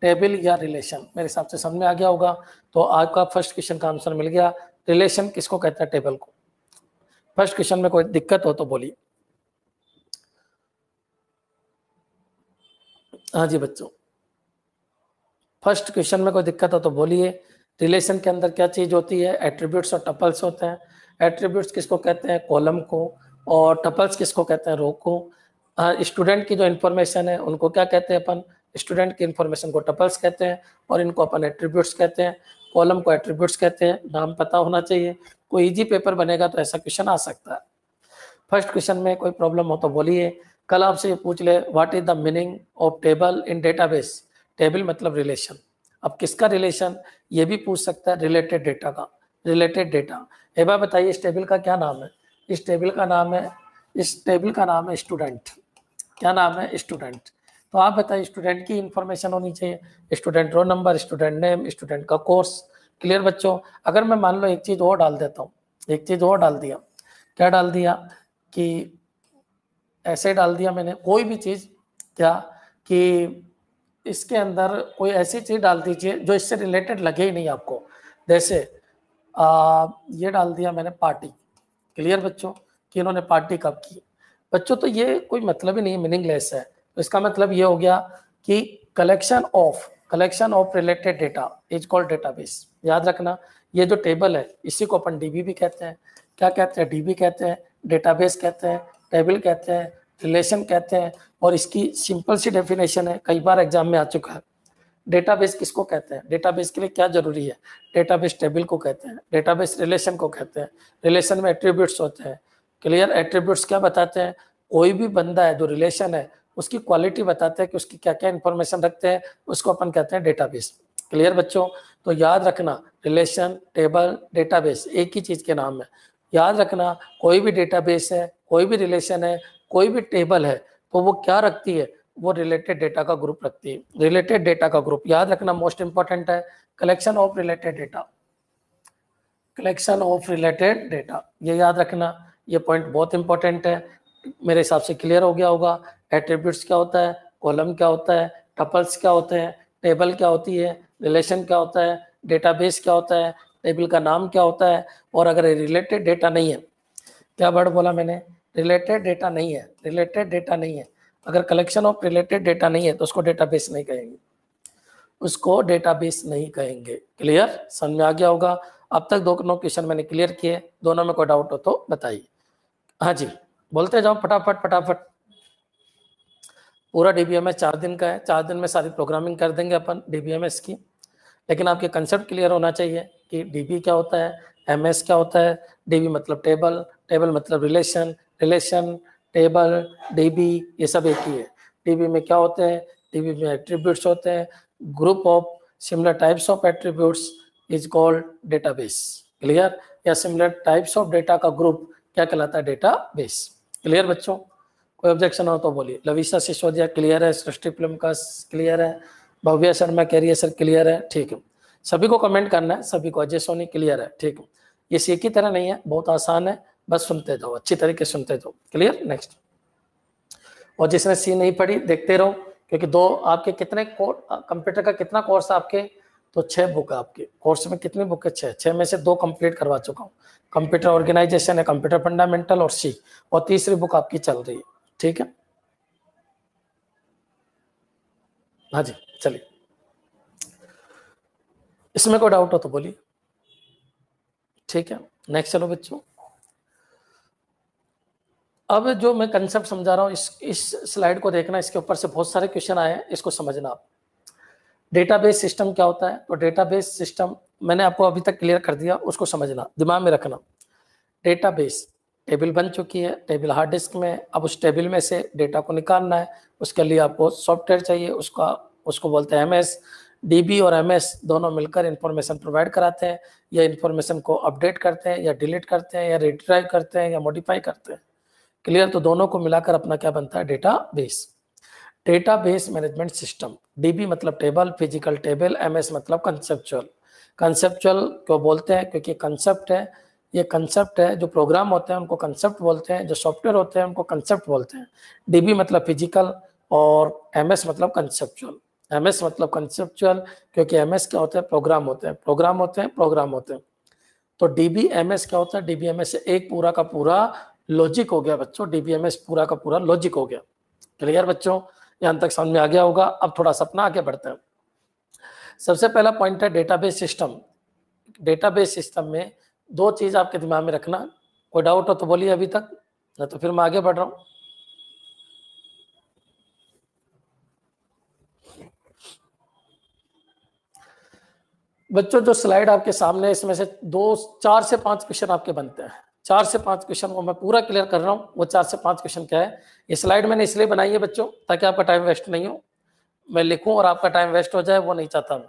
टेबल या रिलेशन मेरे हिसाब से समझ में आ गया होगा तो आपका फर्स्ट क्वेश्चन का आंसर मिल गया रिलेशन किसको कहते हैं टेबल को फर्स्ट क्वेश्चन में कोई दिक्कत हो तो बोलिए हाँ जी बच्चों फर्स्ट क्वेश्चन में कोई दिक्कत हो तो बोलिए रिलेशन के अंदर क्या चीज़ होती है एट्रीब्यूट्स और टपल्स होते हैं एट्रीब्यूट्स किसको कहते हैं कॉलम को और टपल्स किसको कहते हैं रो को स्टूडेंट हाँ, की जो इन्फॉर्मेशन है उनको क्या कहते हैं अपन स्टूडेंट की इन्फॉर्मेशन को टपल्स कहते हैं और इनको अपन एट्रीब्यूट्स कहते हैं कॉलम को एट्रीब्यूट्स कहते हैं नाम पता होना चाहिए कोई इजी पेपर बनेगा तो ऐसा क्वेश्चन आ सकता है फर्स्ट क्वेश्चन में कोई प्रॉब्लम हो तो बोलिए कल आपसे पूछ ले what is the meaning of table in database table मतलब रिलेशन अब किसका रिलेशन ये भी पूछ सकता है रिलेटेड डेटा का रिलेटेड डेटा एबा बताइए इस टेबल का क्या नाम है इस टेबल का नाम है इस टेबल का नाम है स्टूडेंट क्या नाम है स्टूडेंट तो आप बताइए स्टूडेंट की इन्फॉर्मेशन होनी चाहिए student roll number student name student का कोर्स क्लियर बच्चों अगर मैं मान लो एक चीज़ और डाल देता हूँ एक चीज़ और डाल दिया क्या डाल दिया कि ऐसे डाल दिया मैंने कोई भी चीज़ क्या कि इसके अंदर कोई ऐसी चीज़ डाल दीजिए जो इससे रिलेटेड लगे ही नहीं आपको जैसे ये डाल दिया मैंने पार्टी क्लियर बच्चों कि इन्होंने पार्टी कब की बच्चों तो ये कोई मतलब ही नहीं है मीनिंगलेस है तो इसका मतलब ये हो गया कि collection of collection of related data is called database याद रखना ये जो टेबल है इसी को अपन डीबी भी कहते हैं क्या कहते हैं डीबी कहते हैं डेटाबेस कहते हैं टेबल कहते हैं रिलेशन कहते हैं और इसकी सिंपल सी डेफिनेशन है कई बार एग्जाम में आ चुका है डेटाबेस किसको कहते हैं डेटाबेस के लिए क्या जरूरी है डेटाबेस टेबल को कहते हैं डेटाबेस रिलेशन को कहते हैं रिलेशन में एट्रीब्यूट्स होते हैं क्लियर एट्रीब्यूट्स क्या बताते हैं कोई भी बंदा है जो रिलेशन है उसकी क्वालिटी बताते हैं कि उसकी क्या क्या इंफॉर्मेशन रखते हैं उसको अपन कहते हैं डेटाबेस क्लियर बच्चों तो याद रखना रिलेशन टेबल डेटाबेस एक ही चीज़ के नाम है याद रखना कोई भी डेटाबेस है कोई भी रिलेशन है कोई भी टेबल है तो वो क्या रखती है वो रिलेटेड डेटा का ग्रुप रखती है रिलेटेड डेटा का ग्रुप याद रखना मोस्ट इंपॉर्टेंट है collection of related data collection of related data ये याद रखना ये पॉइंट बहुत इंपॉर्टेंट है मेरे हिसाब से क्लियर हो गया होगा एट्रीब्यूट्स क्या होता है कॉलम क्या होता है टपल्स क्या होते हैं टेबल क्या होती है रिलेशन क्या होता है डेटाबेस क्या होता है टेबल का नाम क्या होता है और अगर रिलेटेड डेटा नहीं है क्या वर्ड बोला मैंने रिलेटेड डेटा नहीं है रिलेटेड डेटा नहीं है अगर कलेक्शन ऑफ रिलेटेड डेटा नहीं है तो उसको डेटाबेस नहीं कहेंगे उसको डेटाबेस नहीं कहेंगे क्लियर समझ में आ गया होगा अब तक नो क्वेश्चन मैंने क्लियर किए दोनों में कोई डाउट हो तो बताइए हाँ जी बोलते जाओ फटाफट फटाफट पूरा डी चार दिन का है चार दिन में सारी प्रोग्रामिंग कर देंगे अपन डी की लेकिन आपके कंसेप्ट क्लियर होना चाहिए कि डी क्या होता है एमएस क्या होता है डी मतलब टेबल टेबल मतलब रिलेशन रिलेशन टेबल डी ये सब एक ही है डी में क्या होते हैं डी में एट्रीब्यूट्स होते हैं group of similar types of attributes is called database clear या सिमिलर टाइप्स ऑफ डेटा का ग्रुप क्या कहलाता है डेटा बेस क्लियर बच्चों कोई ऑब्जेक्शन हो तो बोलिए लविशा सिसोदिया क्लियर है सृष्टि फिल्म का क्लियर है भव्य शर्मा कह रही है सर क्लियर है ठीक है सभी को कमेंट करना है सभी को अजय सोनी क्लियर है ठीक है ये सी की तरह नहीं है बहुत आसान है बस सुनते जाओ अच्छी तरीके सुनते जाओ क्लियर नेक्स्ट और जिसने सी नहीं पढ़ी देखते रहो क्योंकि दो आपके कितने कंप्यूटर का कितना कोर्स आपके तो छह बुक है आपके कोर्स में कितनी बुक है छह छह में से दो कंप्लीट करवा चुका हूँ कंप्यूटर ऑर्गेनाइजेशन है कंप्यूटर फंडामेंटल और सी और तीसरी बुक आपकी चल रही है ठीक है हाँ जी चलिए इसमें कोई डाउट हो तो बोलिए ठीक है नेक्स्ट चलो बच्चों अब जो मैं कंसेप्ट समझा रहा हूँ इस इस स्लाइड को देखना इसके ऊपर से बहुत सारे क्वेश्चन आए हैं इसको समझना आप डेटाबेस सिस्टम क्या होता है तो डेटाबेस सिस्टम मैंने आपको अभी तक क्लियर कर दिया उसको समझना दिमाग में रखना डेटा बेस टेबल बन चुकी है टेबल हार्ड डिस्क में अब उस टेबल में से डेटा को निकालना है उसके लिए आपको सॉफ्टवेयर चाहिए उसका उसको बोलते हैं एम एस डीबी और एमएस दोनों मिलकर इन्फॉर्मेशन प्रोवाइड कराते हैं या इन्फॉर्मेशन को अपडेट करते हैं या डिलीट करते हैं या रिट्राइव करते हैं या मॉडिफाई करते हैं क्लियर तो दोनों को मिलाकर अपना क्या बनता है data base data base management system DB मतलब टेबल फिजिकल टेबल एमएस मतलब कंसेप्चुअल कंसेप्चुअल क्यों बोलते हैं क्योंकि कंसेप्ट है ये कंसेप्ट है जो प्रोग्राम होते हैं उनको कंसेप्ट बोलते हैं जो सॉफ्टवेयर होते हैं उनको कंसेप्ट बोलते हैं डीबी मतलब फिजिकल और एम मतलब कंसेप्चुअल एमएस मतलब कंसेप्चुअल क्योंकि एमएस क्या होता है प्रोग्राम होते हैं प्रोग्राम होते हैं प्रोग्राम होते हैं तो डीबीएमएस क्या होता है डीबीएमएस एक पूरा का पूरा लॉजिक हो गया बच्चों डीबीएमएस पूरा का पूरा लॉजिक हो गया क्लियर बच्चों यहाँ तक समझ में आ गया होगा अब थोड़ा सपना आगे बढ़ते हैं सबसे पहला पॉइंट है डेटाबेस सिस्टम डेटाबेस सिस्टम में दो चीज़ आपके दिमाग में रखना कोई डाउट हो तो बोलिए अभी तक ना तो फिर मैं आगे बढ़ रहा हूं बच्चों जो स्लाइड आपके सामने इसमें से दो चार से पांच क्वेश्चन आपके बनते हैं चार से पांच क्वेश्चन को मैं पूरा क्लियर कर रहा हूं वो चार से पांच क्वेश्चन क्या है ये स्लाइड मैंने इसलिए बनाई है बच्चों ताकि आपका टाइम वेस्ट नहीं हो मैं लिखूं और आपका टाइम वेस्ट हो जाए वो नहीं चाहता मैं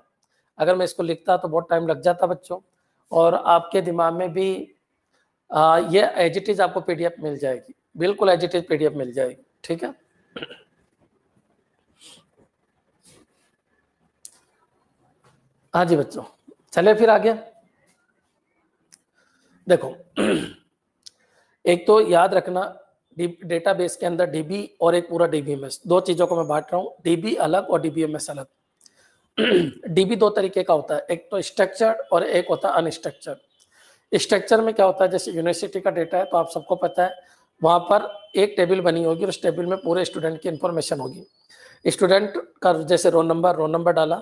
अगर मैं इसको लिखता तो बहुत टाइम लग जाता बच्चों और आपके दिमाग में भी आ, ये एजिटिज आपको पी मिल जाएगी बिल्कुल एजिटिज पी मिल जाएगी ठीक है हाँ जी बच्चों चले फिर आगे देखो [CLEARS THROAT] एक तो याद रखना डेटाबेस के अंदर डीबी और एक पूरा डीबीएमएस दो चीज़ों को मैं बांट रहा हूँ डीबी अलग और डीबीएमएस अलग डीबी [CLEARS THROAT] दो तरीके का होता है एक तो स्ट्रक्चर्ड और एक होता है अनस्ट्रक्चर्ड स्ट्रक्चर में क्या होता है जैसे यूनिवर्सिटी का डेटा है तो आप सबको पता है वहां पर एक टेबल बनी होगी और उस टेबल में पूरे स्टूडेंट की इंफॉर्मेशन होगी स्टूडेंट का जैसे रोल नंबर रोल नंबर डाला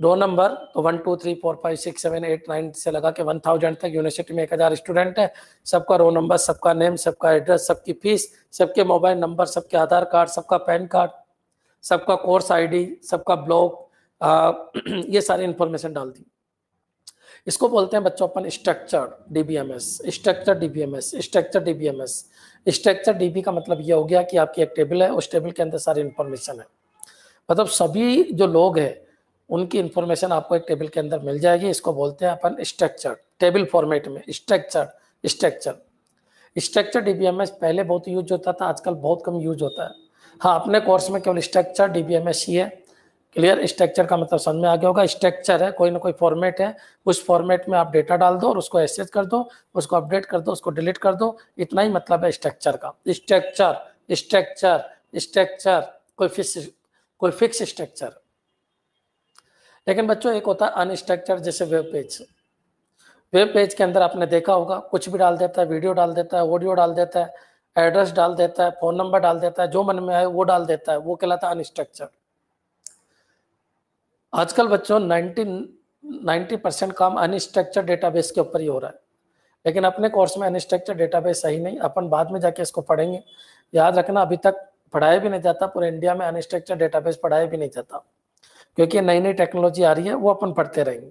दो नंबर तो one two three four five six seven eight nine से लगा के वन थाउजेंड तक यूनिवर्सिटी में एक हज़ार स्टूडेंट है सबका रो नंबर सबका नेम सबका एड्रेस सबकी फीस सबके मोबाइल नंबर सबके आधार कार्ड सबका पैन कार्ड सबका कोर्स आईडी सबका ब्लॉक [CLEARS THROAT] ये सारी इंफॉर्मेशन डाल दी इसको बोलते हैं बच्चों अपन structure DBMS structure DBMS structure DBMS structure DB का मतलब ये हो गया कि आपकी एक टेबल है उस टेबल के अंदर सारी इंफॉर्मेशन है मतलब सभी जो लोग हैं उनकी इन्फॉर्मेशन आपको एक टेबल के अंदर मिल जाएगी इसको बोलते हैं अपन स्ट्रक्चर टेबल फॉर्मेट में स्ट्रक्चर स्ट्रक्चर स्ट्रक्चर डी पहले बहुत यूज होता था आजकल बहुत कम यूज होता है हाँ अपने कोर्स में केवल स्ट्रक्चर डी बी ही है क्लियर स्ट्रक्चर का मतलब समझ में आ गया होगा स्ट्रक्चर है कोई ना कोई फॉर्मेट है उस फॉर्मेट में आप डेटा डाल दो और उसको एसेज कर दो उसको अपडेट कर दो उसको डिलीट कर दो इतना ही मतलब है स्ट्रक्चर का स्ट्रक्चर स्ट्रक्चर स्ट्रक्चर कोई फिक्स कोई फिक्स स्ट्रक्चर लेकिन बच्चों एक होता है अनस्ट्रक्चर जैसे वेब पेज वेब पेज के अंदर आपने देखा होगा कुछ भी डाल देता है वीडियो डाल देता है ऑडियो डाल देता है एड्रेस डाल देता है फोन नंबर डाल देता है जो मन में आए वो डाल देता है वो कहलाता है अनस्ट्रक्चर आजकल बच्चों नाइनटी नाइन्टी परसेंट काम अनस्ट्रक्चर डेटाबेस के ऊपर ही हो रहा है लेकिन अपने कोर्स में अनस्ट्रक्चर डेटाबेस सही नहीं अपन बाद में जाके इसको पढ़ेंगे याद रखना अभी तक पढ़ाया भी नहीं जाता पूरे इंडिया में अनस्ट्रक्चर डेटाबेस पढ़ाया भी नहीं जाता क्योंकि नई नई टेक्नोलॉजी आ रही है वो अपन पढ़ते रहेंगे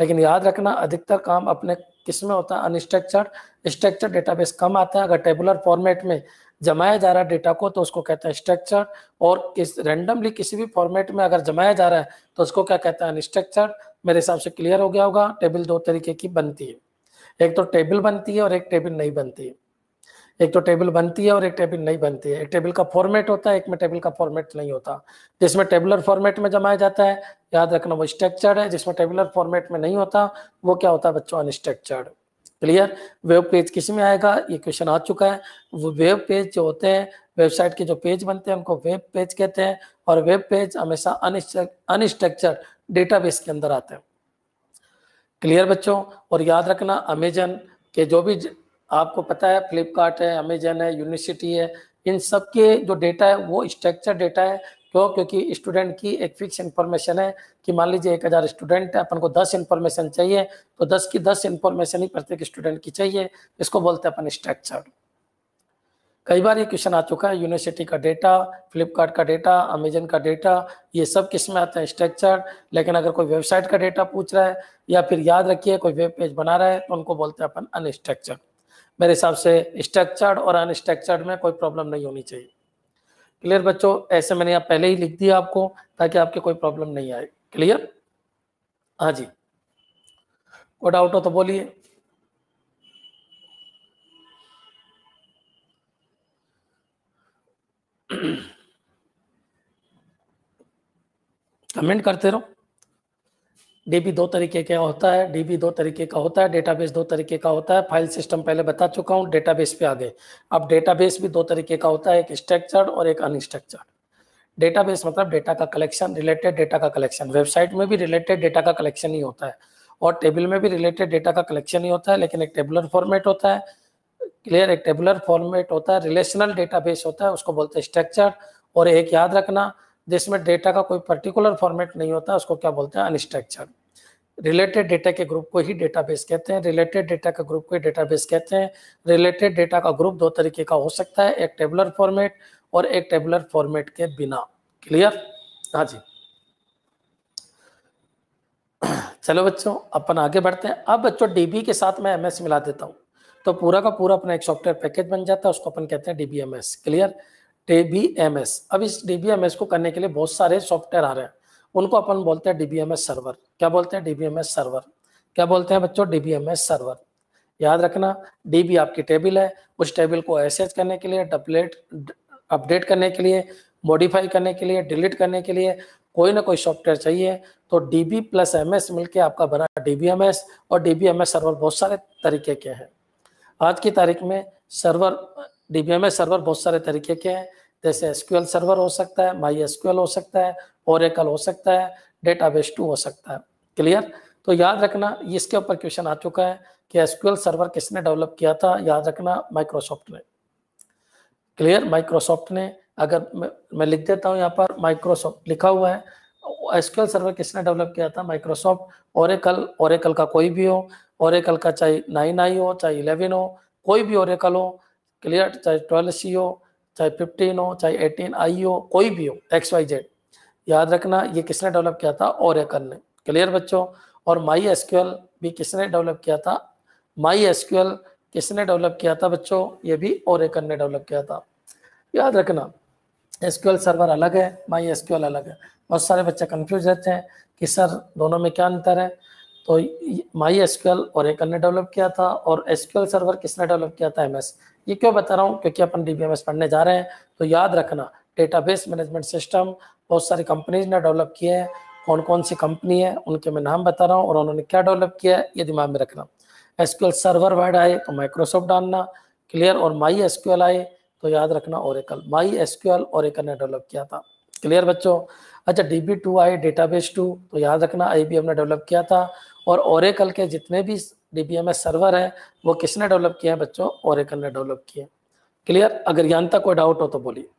लेकिन याद रखना अधिकतर काम अपने किस में होता है अनस्ट्रक्चर्ड स्ट्रक्चर डेटाबेस कम आता है अगर टेबुलर फॉर्मेट में जमाया जा रहा है डेटा को तो उसको कहते हैं स्ट्रक्चर और किस रैंडमली किसी भी फॉर्मेट में अगर जमाया जा रहा है तो उसको क्या कहते हैं अनस्ट्रक्चर्ड मेरे हिसाब से क्लियर हो गया होगा टेबल दो तरीके की बनती है एक तो टेबल बनती है और एक टेबल नहीं बनती है एक तो टेबल बनती है और एक टेबल नहीं बनती है एक टेबल का फॉर्मेट होता है एक में टेबल का फॉर्मेट नहीं होता जिसमें टेबुलर फॉर्मेट में जमाया जाता है याद रखना वो स्ट्रक्चर्ड है जिसमें टेबुलर फॉर्मेट में नहीं होता वो क्या होता है बच्चों अनस्ट्रक्चर्ड क्लियर वेब पेज किस में आएगा ये क्वेश्चन आ चुका है वो वेब पेज जो होते हैं वेबसाइट के जो पेज बनते हैं उनको वेब पेज कहते हैं और वेब पेज हमेशा अनस्ट्रक्चर्ड डेटाबेस के अंदर आते हैं क्लियर बच्चों और याद रखना अमेजन के जो भी आपको पता है फ्लिपकार्ट है अमेजन है यूनिवर्सिटी है इन सब के जो डेटा है वो स्ट्रक्चर डेटा है क्यों क्योंकि स्टूडेंट की एक फिक्स इन्फॉर्मेशन है कि मान लीजिए एक हज़ार स्टूडेंट है अपन को दस इन्फॉर्मेशन चाहिए तो दस की दस इन्फॉर्मेशन ही प्रत्येक स्टूडेंट की चाहिए इसको बोलते हैं अपन स्ट्रक्चर कई बार ये क्वेश्चन आ चुका है यूनिवर्सिटी का डेटा फ्लिपकार्ट का डेटा अमेजन का डेटा ये सब किस में आता है स्ट्रक्चर लेकिन अगर कोई वेबसाइट का डेटा पूछ रहा है या फिर याद रखिए कोई वेब पेज बना रहा है तो उनको बोलते हैं अपन अनस्ट्रक्चर मेरे हिसाब से स्ट्रक्चर्ड और अनस्ट्रक्चर्ड में कोई प्रॉब्लम नहीं होनी चाहिए क्लियर बच्चों ऐसे मैंने यहाँ पहले ही लिख दिया आपको ताकि आपकी कोई प्रॉब्लम नहीं आए क्लियर हाँ जी कोई डाउट हो तो बोलिए कमेंट [CLEARS THROAT] करते रहो डीबी दो तरीके का होता है डीबी दो तरीके का होता है डेटाबेस दो तरीके का होता है फाइल सिस्टम पहले बता चुका हूँ डेटाबेस पे आ गए अब डेटाबेस भी दो तरीके का होता है एक स्ट्रक्चर्ड और एक अनस्ट्रक्चर्ड डेटाबेस मतलब डेटा का कलेक्शन रिलेटेड डेटा का कलेक्शन वेबसाइट में भी रिलेटेड डेटा का कलेक्शन ही होता है और टेबल में भी रिलेटेड डेटा का कलेक्शन ही होता है लेकिन एक टेबुलर फॉर्मेट होता है क्लियर एक टेबुलर फॉर्मेट होता है रिलेशनल डेटाबेस होता है उसको बोलते हैं स्ट्रक्चर और एक याद रखना जिसमें डेटा का कोई पर्टिकुलर फॉर्मेट नहीं होता उसको क्या बोलते हैं अनस्ट्रक्चर रिलेटेड डेटा के ग्रुप को ही डेटाबेस कहते हैं रिलेटेड डेटा का ग्रुप को ही डेटाबेस कहते हैं रिलेटेड डेटा का ग्रुप दो तरीके का हो सकता है एक टेबुलर फॉर्मेट और एक टेबुलर फॉर्मेट के बिना क्लियर हाँ जी चलो बच्चों अपन आगे बढ़ते हैं अब बच्चों डीबी के साथ मैं एमएस मिला देता हूँ तो पूरा का पूरा अपना एक सॉफ्टवेयर पैकेज बन जाता है उसको अपन कहते हैं डीबीएमएस क्लियर डीबीएमएस अब इस डीबीएमएस को करने के लिए बहुत सारे सॉफ्टवेयर आ रहे हैं उनको अपन बोलते हैं डीबीएमएस सर्वर क्या बोलते हैं डीबीएमएस सर्वर क्या बोलते हैं बच्चों डीबीएमएस सर्वर याद रखना डीबी आपकी टेबल है उस टेबल को एसेज करने के लिए डपलेट अपडेट करने के लिए मॉडिफाई करने के लिए डिलीट करने के लिए कोई ना कोई सॉफ्टवेयर चाहिए तो D B plus M S मिलकर आपका बना डी बी एम एस और D B M S server बहुत सारे तरीके के हैं आज की तारीख में सर्वर डीबीएमएस सर्वर बहुत सारे तरीके के हैं जैसे एसक्यूएल सर्वर हो सकता है माई एसक्यूएल हो सकता है ओरेकल हो सकता है डेटाबेस टू हो सकता है क्लियर तो याद रखना इसके ऊपर क्वेश्चन आ चुका है कि एसक्यूएल सर्वर किसने डेवलप किया था याद रखना माइक्रोसॉफ्ट ने क्लियर माइक्रोसॉफ्ट ने अगर मैं, मैं लिख देता हूँ यहाँ पर माइक्रोसॉफ्ट लिखा हुआ है एसक्यूएल सर्वर किसने डेवलप किया था माइक्रोसॉफ्ट ओरेकल ओरेकल का कोई भी हो ओरेकल का चाहे नाइन आई हो चाहे इलेवन हो कोई भी ओरेकल हो क्लियर चाहे ट्वेल्व सी हो चाहे फिफ्टीन हो चाहे एटीन आई हो कोई भी हो एक्स वाई जेड याद रखना ये किसने डेवलप किया था और ने क्लियर बच्चों और माई एसक्यूएल भी किसने डेवलप किया था माई एसक्यूएल किसने डेवलप किया था बच्चों ये भी ओरेकल ने डेवलप किया था याद रखना एसक्यूएल सर्वर अलग है माई एसक्यूएल अलग है बहुत सारे बच्चे कन्फ्यूज रहते हैं कि सर दोनों में क्या अंतर है तो माई एस और एक ने डेवलप किया था और एस सर्वर किसने डेवलप किया था एम ये क्यों बता रहा हूँ क्योंकि अपन डी पढ़ने जा रहे हैं तो याद रखना डेटाबेस मैनेजमेंट सिस्टम बहुत सारी कंपनीज ने डेवलप किए हैं कौन कौन सी कंपनी है उनके मैं नाम बता रहा हूँ और उन्होंने क्या डेवलप किया है ये दिमाग में रखना एस सर्वर वर्ड आए तो माइक्रोसॉफ्ट डालना क्लियर और माई एस आए तो याद रखना और एकल माई एस और एकल ने डेवलप किया था क्लियर बच्चों अच्छा D B two I base two तो याद रखना आई बी एम ने डेवलप किया था और ओरेकल के जितने भी डीबीएमएस सर्वर हैं वो किसने डेवलप किया है बच्चों ओरेकल ने डेवलप किया क्लियर अगर यहां तक कोई डाउट हो तो बोलिए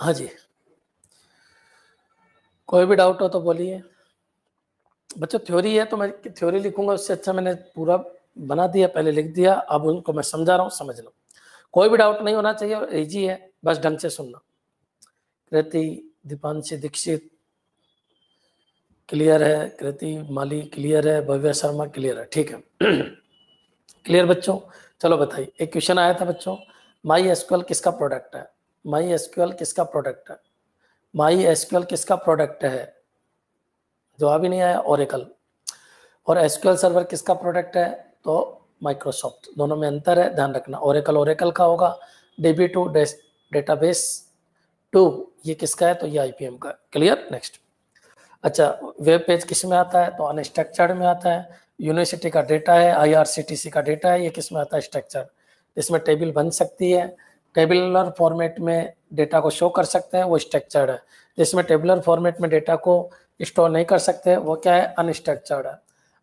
हाँ जी कोई भी डाउट हो तो बोलिए बच्चों थ्योरी है तो मैं थ्योरी लिखूंगा उससे अच्छा मैंने पूरा बना दिया पहले लिख दिया अब उनको मैं समझा रहा हूँ समझ लो कोई भी डाउट नहीं होना चाहिए और ईजी है बस ढंग से सुनना कृति दीपांशी दीक्षित क्लियर है कृति माली क्लियर है भव्य शर्मा क्लियर है ठीक है क्लियर [CLEARS THROAT] बच्चों चलो बताइए एक क्वेश्चन आया था बच्चों माई एसक्यूएल किसका प्रोडक्ट है माई एसक्यूएल किसका प्रोडक्ट है माई एसक्यूएल किसका प्रोडक्ट है जवाब ही नहीं आया ओरेकल और एसक्यूएल सर्वर किसका प्रोडक्ट है तो माइक्रोसॉफ्ट दोनों में अंतर है ध्यान रखना ओरेकल ओरेकल का होगा डीबी टू डेटाबेस टू ये किसका है तो ये आईपीएम का क्लियर नेक्स्ट अच्छा वेब पेज किस में आता है तो अनस्ट्रक्चर्ड में आता है यूनिवर्सिटी का डेटा है आईआरसीटीसी का डेटा है ये किस में आता है स्ट्रक्चर इसमें टेबल बन सकती है टेबलर फॉर्मेट में डेटा को शो कर सकते हैं वो स्ट्रक्चर्ड है जिसमें टेबलर फॉर्मेट में डेटा को स्टोर नहीं कर सकते वो क्या है अनस्ट्रक्चर्ड है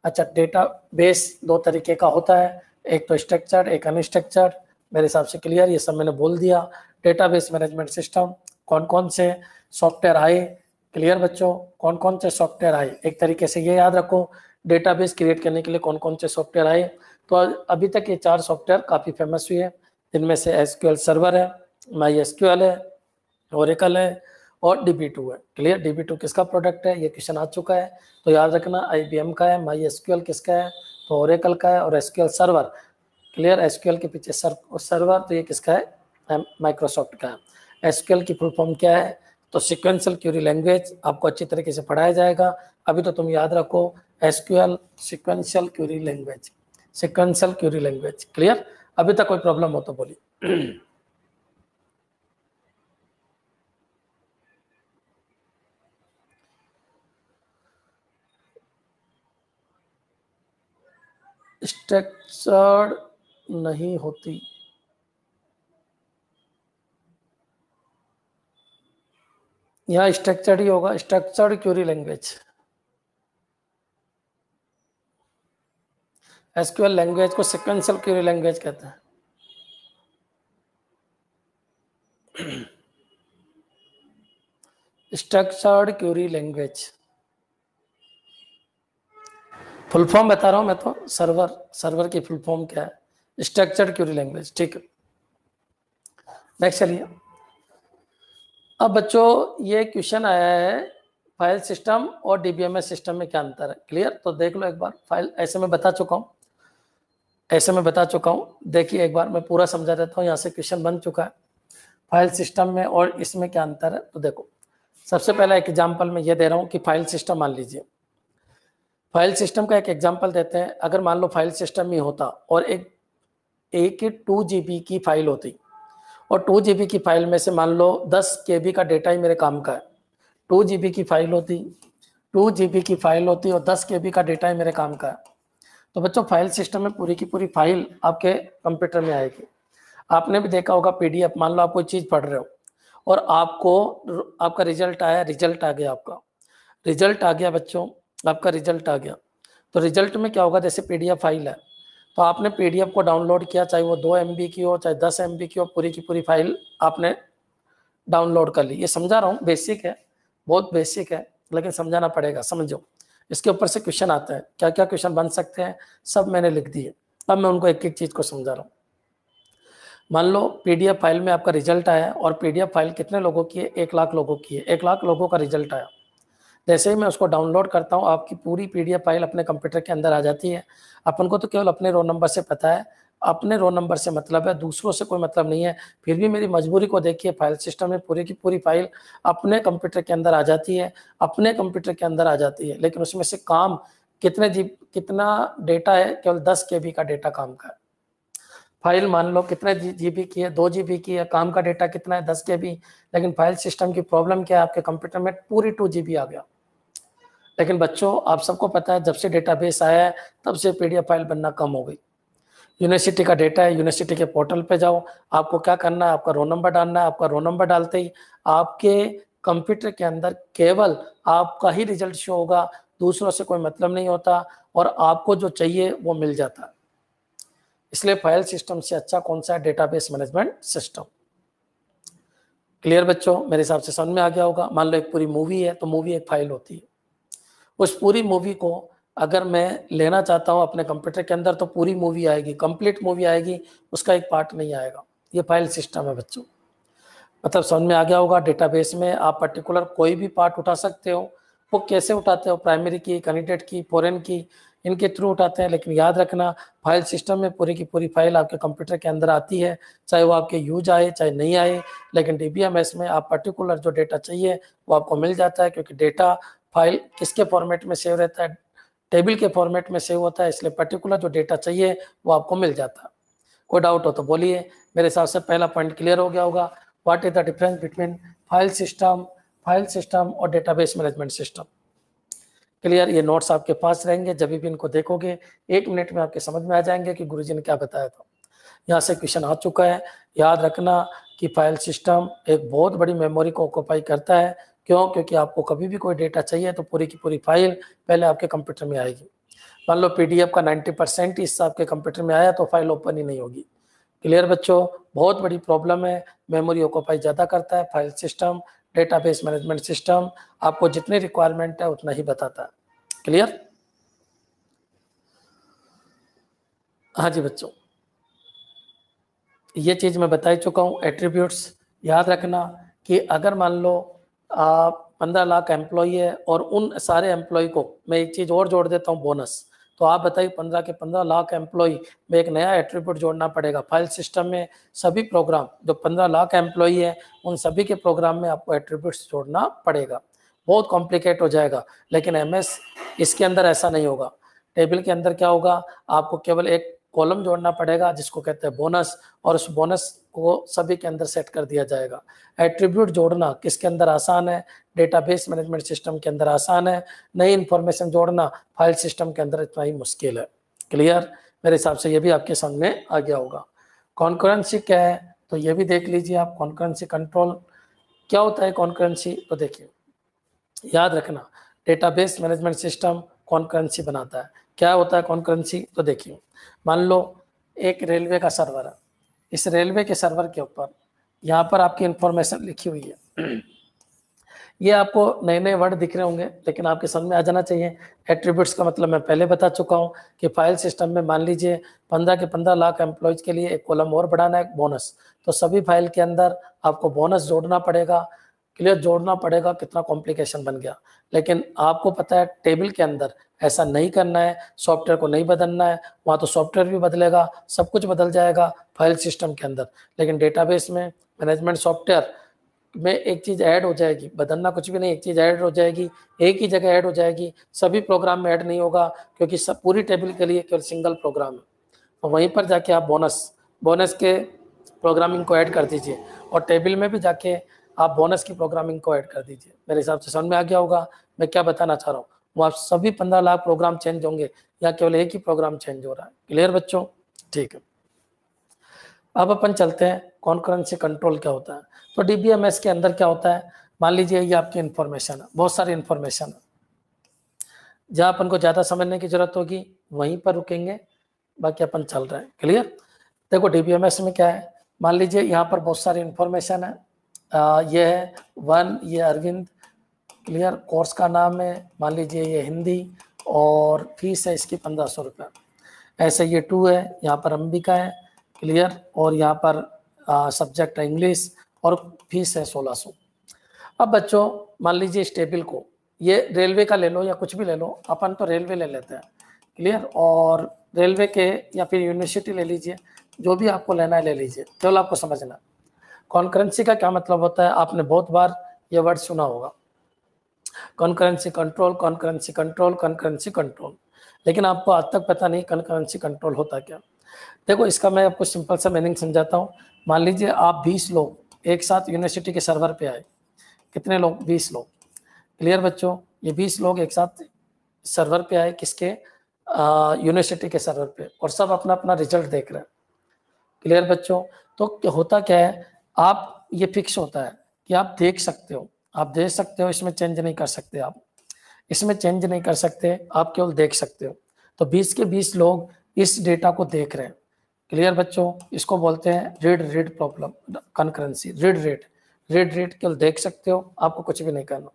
अच्छा डेटा बेस दो तरीके का होता है एक तो स्ट्रक्चर एक अनस्ट्रक्चर मेरे हिसाब से क्लियर ये सब मैंने बोल दिया डेटा बेस मैनेजमेंट सिस्टम कौन कौन से सॉफ्टवेयर आए क्लियर बच्चों कौन कौन से सॉफ्टवेयर आए एक तरीके से ये याद रखो बेस क्रिएट करने के लिए कौन कौन से सॉफ्टवेयर आए तो अभी तक ये चार सॉफ्टवेयर काफ़ी फेमस हुई है जिनमें से एस सर्वर है माई एस है ओरिकल है और डीबी टू है क्लियर डी बी टू किसका प्रोडक्ट है ये क्वेश्चन आ चुका है तो याद रखना आई बी एम का है माई एस किसका है तो ओरेकल का है और एस सर्वर क्लियर एस के पीछे सर, सर्वर तो ये किसका है माइक्रोसॉफ्ट का है एस की फुल फॉर्म क्या है तो सिक्वेंशियल क्यूरी लैंग्वेज आपको अच्छी तरीके से पढ़ाया जाएगा अभी तो तुम याद रखो S sequential query language sequential query language clear अभी तक कोई प्रॉब्लम हो तो बोलिए [CLEARS THROAT] स्ट्रक्चर्ड नहीं होती यहां स्ट्रक्चर्ड ही होगा structured query language SQL language को सिक्वेंशियल क्यूरी लैंग्वेज कहते हैं structured query language full form बता रहा हूँ मैं तो सर्वर सर्वर की फुल फॉर्म क्या है स्ट्रक्चर्ड क्यूरी लैंग्वेज ठीक नेक्स्ट चलिए अब बच्चों ये क्वेश्चन आया है फाइल सिस्टम और डीबीएमएस सिस्टम में क्या अंतर है क्लियर तो देख लो एक बार फाइल ऐसे में बता चुका हूँ ऐसे में बता चुका हूँ देखिए एक बार मैं पूरा समझा देता हूँ यहाँ से क्वेश्चन बन चुका है फाइल सिस्टम में और इसमें क्या अंतर है तो देखो सबसे पहला एग्जाम्पल मैं ये दे रहा हूँ कि फाइल सिस्टम मान लीजिए फाइल सिस्टम का एक एग्जाम्पल देते हैं अगर मान लो फाइल सिस्टम ही होता और एक एक टू जी की फाइल होती और टू जी की फाइल में से मान लो दस के का डेटा ही मेरे काम का है टू जी की फाइल होती टू जी की फाइल होती और दस के का डेटा ही मेरे काम का है तो बच्चों फाइल सिस्टम में पूरी की पूरी फाइल आपके कंप्यूटर में आएगी आपने भी देखा होगा पी मान लो आप कोई चीज़ पढ़ रहे हो और आपको आपका रिजल्ट आया रिजल्ट आ गया आपका रिजल्ट आ गया बच्चों तो आपका रिजल्ट आ गया तो रिजल्ट में क्या होगा जैसे पी फाइल है तो आपने पी को डाउनलोड किया चाहे वो दो एम की हो चाहे दस एम की हो पूरी की पूरी फाइल आपने डाउनलोड कर ली ये समझा रहा हूँ बेसिक है बहुत बेसिक है लेकिन समझाना पड़ेगा समझो इसके ऊपर से क्वेश्चन आते हैं क्या क्या क्वेश्चन बन सकते हैं सब मैंने लिख दिए अब मैं उनको एक एक चीज़ को समझा रहा हूँ मान लो पीडीएफ फाइल में आपका रिजल्ट आया और पीडीएफ फाइल कितने लोगों की है एक लाख लोगों की है एक लाख लोगों का रिजल्ट आया जैसे ही मैं उसको डाउनलोड करता हूँ आपकी पूरी पी फाइल अपने कंप्यूटर के अंदर आ जाती है अपन को तो केवल अपने रोल नंबर से पता है अपने रोल नंबर से मतलब है दूसरों से कोई मतलब नहीं है फिर भी मेरी मजबूरी को देखिए फाइल सिस्टम में पूरी की पूरी फाइल अपने कंप्यूटर के अंदर आ जाती है अपने कंप्यूटर के अंदर आ जाती है लेकिन उसमें से काम कितने जी कितना डेटा है केवल दस के का डेटा काम का है फाइल मान लो कितने जी बी की है दो जी बी की है काम का डेटा कितना है दस के लेकिन फाइल सिस्टम की प्रॉब्लम क्या है आपके कंप्यूटर में पूरी टू बी आ गया लेकिन बच्चों आप सबको पता है जब से डेटाबेस आया है तब से पी फाइल बनना कम हो गई यूनिवर्सिटी का डेटा है यूनिवर्सिटी के पोर्टल पे जाओ आपको क्या करना है आपका रोल नंबर डालना है आपका रोल नंबर डालते ही आपके कंप्यूटर के अंदर केवल आपका ही रिजल्ट शो होगा दूसरों से कोई मतलब नहीं होता और आपको जो चाहिए वो मिल जाता इसलिए फाइल सिस्टम से अच्छा कौन सा है डेटाबेस मैनेजमेंट सिस्टम क्लियर बच्चों मेरे हिसाब से समझ में आ गया होगा मान लो एक पूरी मूवी है तो मूवी एक फाइल होती है उस पूरी मूवी को अगर मैं लेना चाहता हूँ अपने कंप्यूटर के अंदर तो पूरी मूवी आएगी कंप्लीट मूवी आएगी उसका एक पार्ट नहीं आएगा ये फाइल सिस्टम है बच्चों मतलब समझ में आ गया होगा डेटाबेस में आप पर्टिकुलर कोई भी पार्ट उठा सकते हो वो कैसे उठाते हो प्राइमरी की कैंडिडेट की फॉरन की इनके थ्रू उठाते हैं लेकिन याद रखना फाइल सिस्टम में पूरी की पूरी फाइल आपके कंप्यूटर के अंदर आती है चाहे वो आपके यूज आए चाहे नहीं आए लेकिन डी में आप पर्टिकुलर जो डेटा चाहिए वो आपको मिल जाता है क्योंकि डेटा फाइल किसके फॉर्मेट में सेव रहता है टेबल के फॉर्मेट में सेव होता है इसलिए पर्टिकुलर जो डेटा चाहिए वो आपको मिल जाता है कोई डाउट हो तो बोलिए मेरे हिसाब से पहला पॉइंट क्लियर हो गया होगा what is the difference between file system file system और डेटाबेस मैनेजमेंट सिस्टम क्लियर ये नोट्स आपके पास रहेंगे जब भी इनको देखोगे एक मिनट में आपके समझ में आ जाएंगे कि गुरु ने क्या बताया था यहाँ से क्वेश्चन आ चुका है याद रखना कि फाइल सिस्टम एक बहुत बड़ी मेमोरी को ऑक्यूपाई करता है क्यों क्योंकि आपको कभी भी कोई डेटा चाहिए तो पूरी की पूरी फाइल पहले आपके कंप्यूटर में आएगी मान लो पीडीएफ का नाइन्टी परसेंट हिस्सा आपके कंप्यूटर में आया तो फाइल ओपन ही नहीं होगी क्लियर बच्चों बहुत बड़ी प्रॉब्लम है मेमोरी ओकोपाई ज़्यादा करता है file system database management system आपको जितनी रिक्वायरमेंट है उतना ही बताता है क्लियर हाँ जी बच्चों ये चीज़ मैं बता ही चुका हूँ एट्रीब्यूट्स याद रखना कि अगर मान लो पंद्रह लाख एम्प्लॉई है और उन सारे एम्प्लॉय को मैं एक चीज़ और जोड़ देता हूँ बोनस तो आप बताइए पंद्रह के पंद्रह लाख एम्प्लॉई में एक नया एट्रीब्यूट जोड़ना पड़ेगा फाइल सिस्टम में सभी प्रोग्राम जो पंद्रह लाख एम्प्लॉई है उन सभी के प्रोग्राम में आपको एट्रीब्यूट जोड़ना पड़ेगा बहुत कॉम्प्लिकेट हो जाएगा लेकिन एम इसके अंदर ऐसा नहीं होगा टेबल के अंदर क्या होगा आपको केवल एक कॉलम जोड़ना पड़ेगा जिसको कहते हैं बोनस और उस बोनस को सभी के अंदर सेट कर दिया जाएगा एट्रीब्यूट जोड़ना किसके अंदर आसान है डेटाबेस मैनेजमेंट सिस्टम के अंदर आसान है नई इन्फॉर्मेशन जोड़ना फाइल सिस्टम के अंदर इतना ही मुश्किल है क्लियर मेरे हिसाब से ये भी आपके सामने आ गया होगा कॉन्करेंसी क्या है तो ये भी देख लीजिए आप कॉन्करेंसी कंट्रोल क्या होता है कॉन्करेंसी तो देखिए याद रखना डेटाबेस मैनेजमेंट सिस्टम कॉन्करेंसी बनाता है क्या होता है कॉन्करेंसी तो देखिए मान लो एक रेलवे का सर्वर है इस रेलवे के सर्वर के ऊपर यहाँ पर आपकी इंफॉर्मेशन लिखी हुई है ये आपको नए नए वर्ड दिख रहे होंगे लेकिन आपके समझ में आ जाना चाहिए एट्रीब्यूट्स का मतलब मैं पहले बता चुका हूँ कि फाइल सिस्टम में मान लीजिए पंद्रह के पंद्रह लाख एम्प्लॉयज के लिए एक कॉलम और बढ़ाना है बोनस तो सभी फाइल के अंदर आपको बोनस जोड़ना पड़ेगा क्लियर जोड़ना पड़ेगा कितना कॉम्प्लिकेशन बन गया लेकिन आपको पता है टेबल के अंदर ऐसा नहीं करना है सॉफ्टवेयर को नहीं बदलना है वहाँ तो सॉफ्टवेयर भी बदलेगा सब कुछ बदल जाएगा फाइल सिस्टम के अंदर लेकिन डेटाबेस में मैनेजमेंट सॉफ्टवेयर में एक चीज़ ऐड हो जाएगी बदलना कुछ भी नहीं एक चीज़ ऐड हो जाएगी एक ही जगह ऐड हो जाएगी सभी प्रोग्राम में ऐड नहीं होगा क्योंकि सब पूरी टेबल के लिए केवल सिंगल प्रोग्राम है और तो वहीं पर जाके आप बोनस बोनस के प्रोग्रामिंग को ऐड कर दीजिए और टेबल में भी जाके आप बोनस की प्रोग्रामिंग को ऐड कर दीजिए मेरे हिसाब से समझ में आ गया होगा मैं क्या बताना चाह रहा हूँ वहाँ सभी पंद्रह लाख प्रोग्राम चेंज होंगे या केवल एक ही प्रोग्राम चेंज हो रहा है क्लियर बच्चों ठीक है अब अपन चलते हैं कॉन्करेंसी कंट्रोल क्या होता है तो डीबीएमएस के अंदर क्या होता है मान लीजिए ये आपकी इन्फॉर्मेशन है बहुत सारी इन्फॉर्मेशन है जहाँ अपन को ज़्यादा समझने की जरूरत होगी वहीं पर रुकेंगे बाकी अपन चल रहे हैं क्लियर देखो डीबीएमएस में क्या है मान लीजिए यहाँ पर बहुत सारी इन्फॉर्मेशन है आ, ये है वन ये अरविंद क्लियर कोर्स का नाम है मान लीजिए ये हिंदी और फीस है इसकी पंद्रह सौ रुपये ऐसे ये टू है यहाँ पर अंबिका है क्लियर और यहाँ पर आ, सब्जेक्ट है इंग्लिश और फीस है सोलह सौ अब बच्चों मान लीजिए स्टेबल को ये रेलवे का ले लो या कुछ भी ले लो अपन तो रेलवे ले लेते हैं क्लियर और रेलवे के या फिर यूनिवर्सिटी ले लीजिए जो भी आपको लेना है ले लीजिए केवल आपको समझना कॉन्करेंसी का क्या मतलब होता है आपने बहुत बार ये वर्ड सुना होगा concurrency control concurrency control concurrency control लेकिन आपको आज तक पता नहीं कॉन्करेंसी कंट्रोल होता क्या देखो इसका मैं आपको सिंपल सा मीनिंग समझाता हूँ मान लीजिए आप बीस लोग एक साथ यूनिवर्सिटी के सर्वर पे आए कितने लोग बीस लोग क्लियर बच्चों ये बीस लोग एक साथ सर्वर पे आए किसके यूनिवर्सिटी के सर्वर पे और सब अपना अपना रिजल्ट देख रहे हैं क्लियर बच्चों तो होता क्या है आप ये फिक्स होता है कि आप देख सकते हो आप देख सकते हो इसमें चेंज नहीं कर सकते आप इसमें चेंज नहीं कर सकते आप केवल देख सकते हो तो 20 के 20 लोग इस डेटा को देख रहे हैं क्लियर बच्चों इसको बोलते हैं read read problem concurrency read read read read केवल देख सकते हो आपको कुछ भी नहीं करना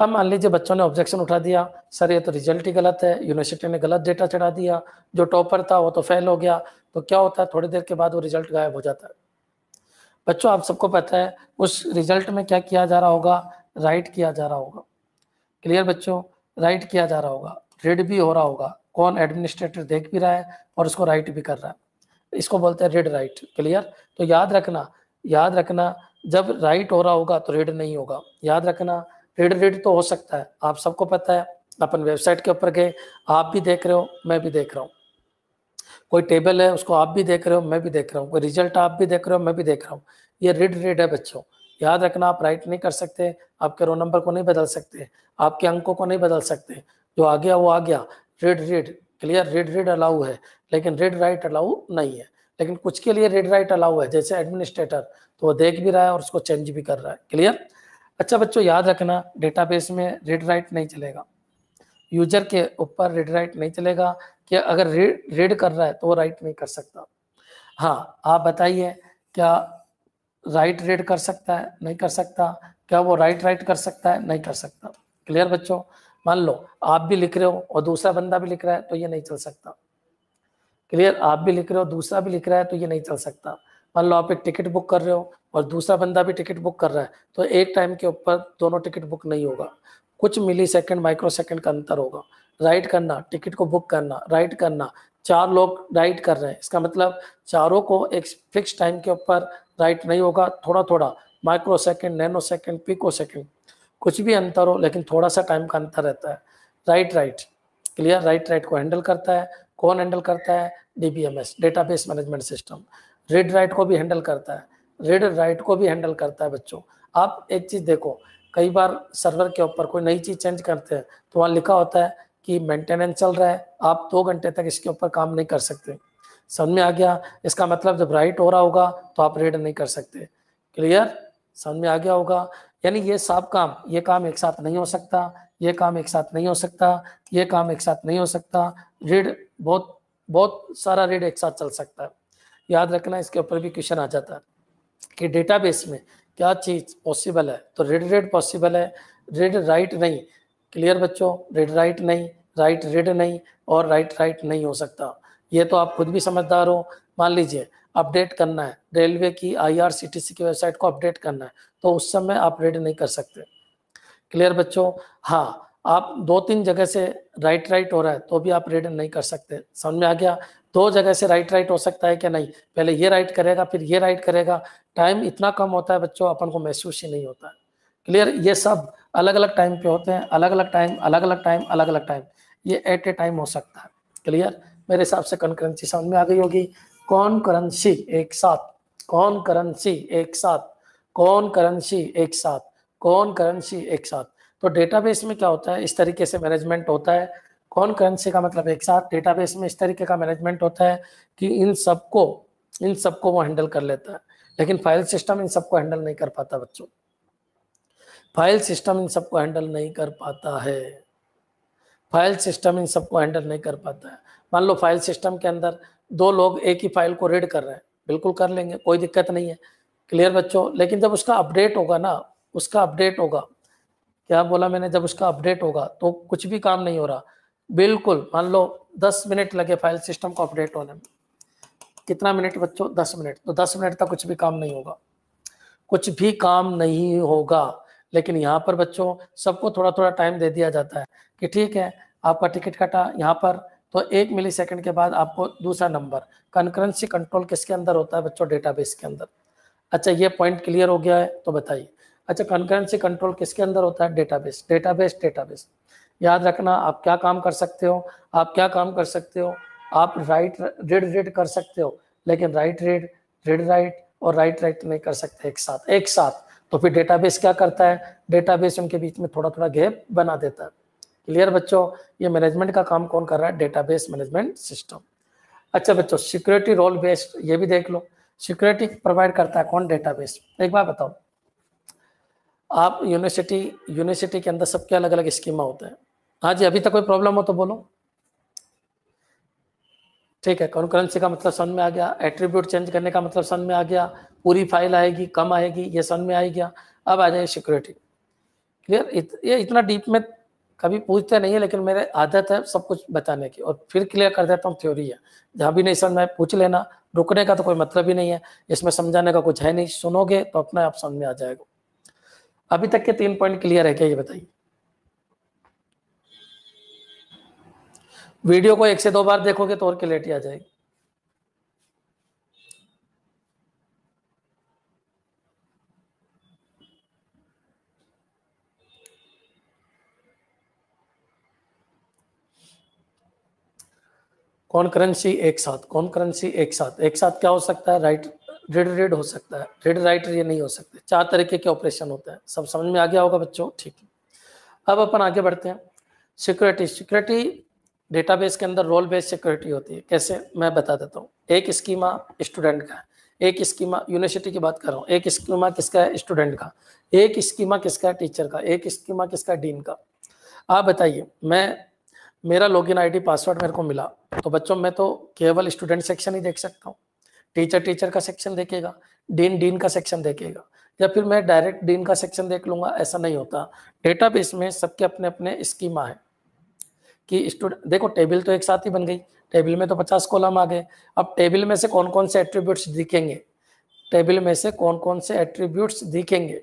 अब मान लीजिए बच्चों ने ऑब्जेक्शन उठा दिया सर ये तो रिजल्ट ही गलत है यूनिवर्सिटी ने गलत डेटा चढ़ा दिया जो टॉपर था वो तो फेल हो गया तो क्या होता है थोड़ी देर के बाद वो रिजल्ट गायब हो जाता है बच्चों आप सबको पता है उस रिजल्ट में क्या किया जा रहा होगा राइट किया जा रहा होगा क्लियर बच्चों राइट किया जा रहा होगा रेड भी हो रहा होगा कौन एडमिनिस्ट्रेटर देख भी रहा है और उसको राइट भी कर रहा है इसको बोलते हैं रेड राइट क्लियर तो याद रखना याद रखना जब राइट हो रहा होगा तो रेड नहीं होगा याद रखना रेड रेड तो हो सकता है आप सबको पता है अपन वेबसाइट के ऊपर गए आप भी देख रहे हो मैं भी देख रहा हूँ कोई टेबल है उसको आप भी देख रहे हो मैं भी देख रहा हूँ कोई रिजल्ट आप भी देख रहे हो मैं भी देख रहा हूँ ये रिड रिड है बच्चों याद रखना आप राइट नहीं कर सकते आपके रो नंबर को नहीं बदल सकते आपके अंकों को नहीं बदल सकते जो आ गया वो आ गया read read clear read read allow है लेकिन रेड राइट अलाउ नहीं है लेकिन कुछ के लिए रेड राइट अलाउ है जैसे एडमिनिस्ट्रेटर तो वो देख भी रहा है और उसको चेंज भी कर रहा है क्लियर अच्छा बच्चों याद रखना डेटाबेस में रेड राइट नहीं चलेगा यूजर के ऊपर रेड राइट नहीं चलेगा कि अगर रीड रीड कर रहा है तो वो राइट नहीं कर सकता हाँ आप बताइए क्या राइट रीड कर सकता है नहीं कर सकता क्या वो राइट राइट कर सकता है नहीं कर सकता क्लियर बच्चों मान लो आप भी लिख रहे हो और दूसरा बंदा भी लिख रहा है तो ये नहीं चल सकता क्लियर आप भी लिख रहे हो दूसरा भी लिख रहा है तो ये नहीं चल सकता मान लो आप एक टिकट बुक कर रहे हो और दूसरा बंदा भी टिकट बुक कर रहा है तो एक टाइम के ऊपर दोनों टिकट बुक नहीं होगा कुछ मिली सेकेंड माइक्रो सेकेंड का अंतर होगा राइट करना टिकट को बुक करना राइट करना चार लोग राइट कर रहे हैं इसका मतलब चारों को एक फिक्स टाइम के ऊपर राइट नहीं होगा थोड़ा थोड़ा microsecond nanosecond picosecond कुछ भी अंतर हो लेकिन थोड़ा सा टाइम का अंतर रहता है write write clear write write को हैंडल करता है कौन हैंडल करता है D B M data database management system read write को भी हैंडल करता है रेड राइट को भी हैंडल करता है बच्चों आप एक चीज़ देखो कई बार सर्वर के ऊपर कोई नई चीज़ चेंज करते हैं तो वहाँ लिखा होता है कि मेंटेनेंस चल रहा है आप दो घंटे तक इसके ऊपर काम नहीं कर सकते समझ में आ गया इसका मतलब जब राइट हो रहा होगा तो आप रेड नहीं कर सकते क्लियर समझ में आ गया होगा यानी ये सब काम ये काम एक साथ नहीं हो सकता ये काम एक साथ नहीं हो सकता ये काम एक साथ नहीं हो सकता रेड बहुत बहुत सारा रीड एक साथ चल सकता है याद रखना इसके ऊपर भी क्वेश्चन आ जाता है कि डेटाबेस में क्या चीज़ पॉसिबल है तो रेड रेड पॉसिबल है रेड राइट नहीं क्लियर बच्चों रेड राइट नहीं राइट रीड नहीं और राइट राइट नहीं हो सकता ये तो आप खुद भी समझदार हो मान लीजिए अपडेट करना है रेलवे की आईआरसीटीसी की वेबसाइट को अपडेट करना है तो उस समय आप रीड नहीं कर सकते क्लियर बच्चों हाँ आप दो तीन जगह से राइट राइट हो रहा है तो भी आप रीड नहीं कर सकते समझ में आ गया दो जगह से राइट राइट हो सकता है क्या नहीं पहले ये राइट करेगा फिर ये राइट करेगा टाइम इतना कम होता है बच्चों अपन को महसूस ही नहीं होता है क्लियर ये सब अलग अलग टाइम पे होते हैं अलग अलग टाइम अलग अलग टाइम अलग अलग टाइम ये एट ए टाइम हो सकता है क्लियर मेरे हिसाब से कौन करेंसी समझ में आ गई होगी कौन करेंसी एक साथ कौन करेंसी एक साथ कौन करेंसी एक साथ कौन करेंसी एक साथ तो डेटाबेस में क्या होता है इस तरीके से मैनेजमेंट होता है कौन करेंसी का मतलब एक साथ डेटाबेस में इस तरीके का मैनेजमेंट होता है कि इन सबको इन सबको वो हैंडल कर लेता है लेकिन फाइल सिस्टम इन सबको हैंडल नहीं कर पाता बच्चों फाइल सिस्टम इन सबको हैंडल नहीं कर पाता है फाइल सिस्टम इन सबको हैंडल नहीं कर पाता है मान लो फाइल सिस्टम के अंदर दो लोग एक ही फाइल को रीड कर रहे हैं बिल्कुल कर लेंगे कोई दिक्कत नहीं है क्लियर बच्चों लेकिन जब उसका अपडेट होगा ना उसका अपडेट होगा क्या बोला मैंने जब उसका अपडेट होगा तो कुछ भी काम नहीं हो रहा बिल्कुल मान लो दस मिनट लगे फाइल सिस्टम को अपडेट होने में कितना मिनट बच्चों दस मिनट तो दस मिनट तक कुछ भी काम नहीं होगा कुछ भी काम नहीं होगा लेकिन यहाँ पर बच्चों सबको थोड़ा थोड़ा टाइम दे दिया जाता है कि ठीक है आपका टिकट कटा यहाँ पर तो एक मिली सेकेंड के बाद आपको दूसरा नंबर कंकरेंसी कंट्रोल किसके अंदर होता है बच्चों डेटाबेस के अंदर अच्छा ये पॉइंट क्लियर हो गया है तो बताइए अच्छा कंकरेंसी कंट्रोल किसके अंदर होता है डेटाबेस डेटाबेस डेटाबेस याद रखना आप क्या काम कर सकते हो आप क्या काम कर सकते हो आप राइट रीड रीड कर सकते हो लेकिन राइट रीड रीड राइट और राइट राइट नहीं कर सकते एक साथ एक साथ तो फिर डेटाबेस क्या करता है डेटाबेस उनके बीच में थोड़ा थोड़ा गैप बना देता है क्लियर बच्चों ये मैनेजमेंट का काम कौन कर रहा है डेटाबेस मैनेजमेंट सिस्टम अच्छा बच्चों सिक्योरिटी रोल बेस्ड ये भी देख लो सिक्योरिटी प्रोवाइड करता है कौन डेटाबेस एक बार बताओ आप यूनिवर्सिटी यूनिवर्सिटी के अंदर सबके अलग अलग स्कीमा होते हैं हाँ जी अभी तक कोई प्रॉब्लम हो तो बोलो ठीक है कॉन्करेंसी का मतलब सन में आ गया एट्रीब्यूट चेंज करने का मतलब सन में आ गया पूरी फाइल आएगी कम आएगी ये सन में आ गया अब आ जाए सिक्योरिटी क्लियर इत, ये इतना डीप में कभी पूछते नहीं है लेकिन मेरे आदत है सब कुछ बताने की और फिर क्लियर कर देता हूँ थ्योरी है जहाँ भी नहीं समझ में पूछ लेना रुकने का तो कोई मतलब ही नहीं है इसमें समझाने का कुछ है नहीं सुनोगे तो अपने आप समझ में आ जाएगा अभी तक के तीन पॉइंट क्लियर है क्या ये बताइए वीडियो को एक से दो बार देखोगे तो और क्लियरिटी आ जाएगी कौन करेंसी एक साथ कौन करेंसी एक साथ एक साथ क्या हो सकता है राइट रेड रेड हो सकता है रेड राइट ये नहीं हो सकते चार तरीके के ऑपरेशन होते हैं सब समझ में आ गया होगा बच्चों ठीक है अब अपन आगे बढ़ते हैं सिक्योरिटी सिक्योरिटी डेटाबेस के अंदर रोल बेस्ड सिक्योरिटी होती है कैसे मैं बता देता हूँ एक स्कीमा स्टूडेंट का है एक स्कीमा यूनिवर्सिटी की बात कर रहा हूँ एक स्कीमा किसका है स्टूडेंट का एक स्कीमा किसका है टीचर का एक स्कीमा किसका डीन का आप बताइए मैं मेरा लॉगिन आईडी पासवर्ड मेरे को मिला तो बच्चों मैं तो केवल स्टूडेंट सेक्शन ही देख सकता हूँ टीचर टीचर का सेक्शन देखेगा डीन डीन का सेक्शन देखेगा या फिर मैं डायरेक्ट डीन का सेक्शन देख लूंगा ऐसा नहीं होता डेटाबेस में सबके अपने अपने स्कीमा है कि स्टूडेंट देखो टेबल तो एक साथ ही बन गई टेबल में तो पचास कॉलम आ गए अब टेबल में से कौन कौन से एट्रीब्यूट्स दिखेंगे टेबल में से कौन कौन से एट्रीब्यूट्स दिखेंगे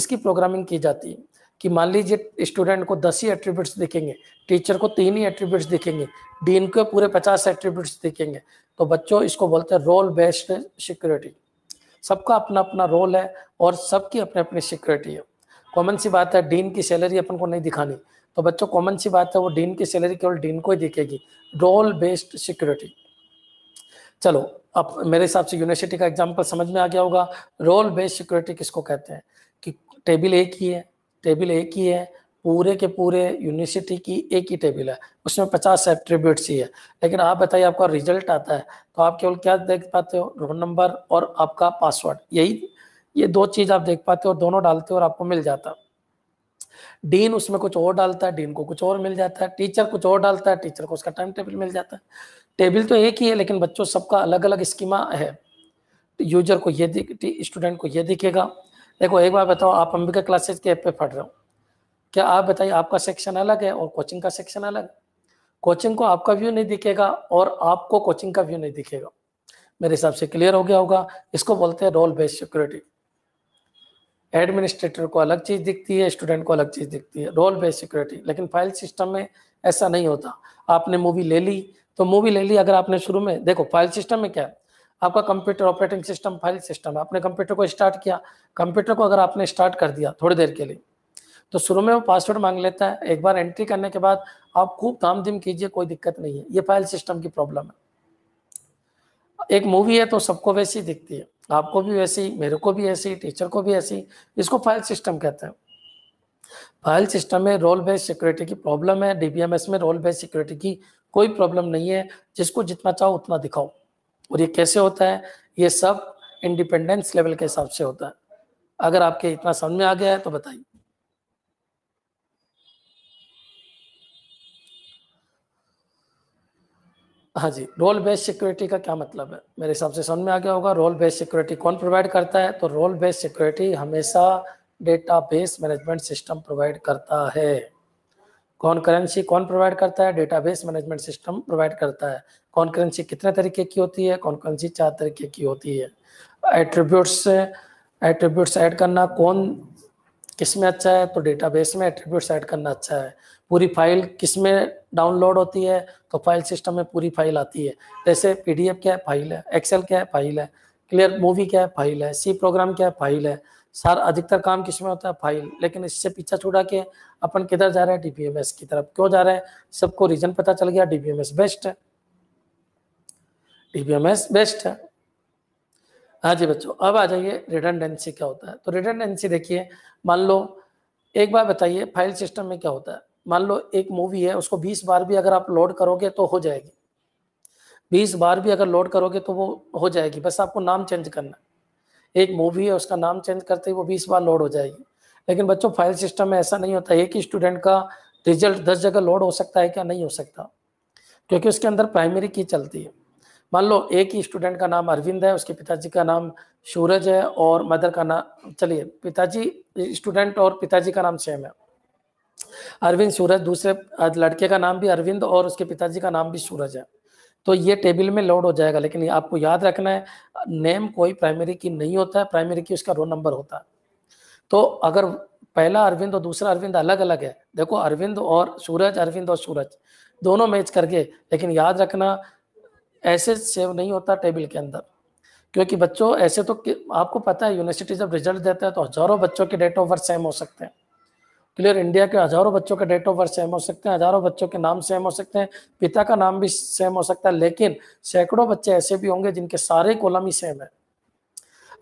इसकी प्रोग्रामिंग की जाती है कि मान लीजिए स्टूडेंट को दस ही एट्रीब्यूट्स दिखेंगे टीचर को तीन ही एट्रीब्यूट्स दिखेंगे डीन को पूरे पचास एट्रीब्यूट्स दिखेंगे तो बच्चों इसको बोलते हैं रोल बेस्ड सिक्योरिटी सबका अपना अपना रोल है और सबकी अपनी अपनी सिक्योरिटी है कॉमन सी बात है डीन की सैलरी अपन को नहीं दिखानी तो बच्चों कॉमन सी बात है वो डीन की सैलरी केवल डीन को ही दिखेगी रोल बेस्ड सिक्योरिटी चलो अब मेरे हिसाब से यूनिवर्सिटी का एग्जाम्पल समझ में आ गया होगा रोल बेस्ड सिक्योरिटी किसको कहते हैं कि टेबल एक ही है टेबल एक ही है पूरे के पूरे यूनिवर्सिटी की एक ही टेबल है उसमें पचास एट्रीब्यूट्स ही है लेकिन आप बताइए आपका रिजल्ट आता है तो आप केवल क्या देख पाते हो रोल नंबर और आपका पासवर्ड यही ये दो चीज़ आप देख पाते हो और दोनों डालते हो और आपको मिल जाता डीन उसमें कुछ और डालता है डीन को कुछ और मिल जाता है टीचर कुछ और डालता है टीचर को उसका टाइम टेबल मिल जाता है टेबल तो एक ही है लेकिन बच्चों सबका अलग अलग स्कीमा है यूजर को ये स्टूडेंट को ये दिखेगा देखो एक बार बताओ आप अंबिका क्लासेज के ऐप पे पढ़ रहे हो क्या आप बताइए आपका सेक्शन अलग है और कोचिंग का सेक्शन अलग है कोचिंग को आपका व्यू नहीं दिखेगा और आपको कोचिंग का व्यू नहीं दिखेगा मेरे हिसाब से क्लियर हो गया होगा इसको बोलते हैं रोल बेस्ड सिक्योरिटी एडमिनिस्ट्रेटर को अलग चीज़ दिखती है स्टूडेंट को अलग चीज़ दिखती है रोल बेस्ड सिक्योरिटी लेकिन फाइल सिस्टम में ऐसा नहीं होता आपने मूवी ले ली तो मूवी ले ली अगर आपने शुरू में देखो फाइल सिस्टम में क्या है आपका computer operating system file system है आपने कंप्यूटर को स्टार्ट किया कंप्यूटर को अगर आपने स्टार्ट कर दिया थोड़ी देर के लिए तो शुरू में वो पासवर्ड मांग लेता है एक बार एंट्री करने के बाद आप खूब धाम धीम कीजिए कोई दिक्कत नहीं है ये फाइल सिस्टम की प्रॉब्लम है एक मूवी है तो सबको वैसी दिखती है आपको भी वैसी मेरे को भी ऐसी टीचर को भी ऐसी इसको फाइल सिस्टम कहते हैं फाइल सिस्टम में रोल बेस्ड सिक्योरिटी की प्रॉब्लम है डीबीएमएस में रोल बेस्ड सिक्योरिटी की कोई प्रॉब्लम नहीं है जिसको जितना चाहो उतना दिखाओ और ये कैसे होता है ये सब इंडिपेंडेंस लेवल के हिसाब से होता है अगर आपके इतना समझ में आ गया है तो बताइए हाँ जी रोल बेस्ड सिक्योरिटी का क्या मतलब है मेरे हिसाब से समझ में आ गया होगा रोल बेस्ड सिक्योरिटी कौन प्रोवाइड करता है तो रोल बेस्ड सिक्योरिटी हमेशा data base management system provide करता है कौन करेंसी कौन प्रोवाइड करता है data base management system provide करता है कौन करेंसी कितने तरीके की होती है कौन करेंसी चार तरीके की होती है एट्रीब्यूट्स एट्रीब्यूट्स ऐड करना कौन किस में अच्छा है तो डेटाबेस में एट्रीब्यूट्स ऐड करना अच्छा है पूरी फाइल किस में डाउनलोड होती है तो फाइल सिस्टम में पूरी फाइल आती है जैसे पीडीएफ क्या है फाइल है एक्सेल क्या है फाइल है क्लियर मूवी क्या है फाइल है सी प्रोग्राम क्या है फाइल है सारा अधिकतर काम किस में होता है फाइल लेकिन इससे पीछा छुड़ा के अपन किधर जा रहे हैं डीबीएमएस की तरफ क्यों जा रहे हैं सबको रीजन पता चल गया डीबीएमएस बेस्ट है डीबीएमएस बेस्ट है हाँ जी बच्चों अब आ जाइए रिटर्नडेंसी क्या होता है तो रिटर्नडेंसी देखिए मान लो एक बार बताइए फाइल सिस्टम में क्या होता है मान लो एक मूवी है उसको 20 बार भी अगर आप लोड करोगे तो हो जाएगी 20 बार भी अगर लोड करोगे तो वो हो जाएगी बस आपको नाम चेंज करना एक मूवी है उसका नाम चेंज करते ही वो 20 बार लोड हो जाएगी लेकिन बच्चों फाइल सिस्टम में ऐसा नहीं होता एक ही स्टूडेंट का रिजल्ट दस जगह लोड हो सकता है क्या नहीं हो सकता क्योंकि उसके अंदर प्राइमरी की चलती है मान लो एक ही स्टूडेंट का नाम अरविंद है उसके पिताजी का नाम सूरज है और मदर का नाम चलिए पिताजी स्टूडेंट और पिताजी का नाम सेम है अरविंद सूरज दूसरे लड़के का नाम भी अरविंद और उसके पिताजी का नाम भी सूरज है तो ये टेबल में लोड हो जाएगा लेकिन आपको याद रखना है नेम कोई प्राइमरी की नहीं होता है प्राइमरी की उसका रोल नंबर होता है तो अगर पहला अरविंद और दूसरा अरविंद अलग अलग है देखो अरविंद और सूरज अरविंद और सूरज दोनों मैच करके लेकिन याद रखना ऐसे सेव नहीं होता टेबल के अंदर क्योंकि बच्चों ऐसे तो आपको पता है यूनिवर्सिटी जब रिजल्ट देता है तो हज़ारों बच्चों के डेट ऑफ बर्थ सेम हो सकते हैं क्लियर इंडिया के हज़ारों बच्चों के डेट ऑफ बर्थ सेम हो सकते हैं हज़ारों बच्चों के नाम सेम हो सकते हैं पिता का नाम भी सेम हो सकता है लेकिन सैकड़ों बच्चे ऐसे भी होंगे जिनके सारे कॉलम ही सेम है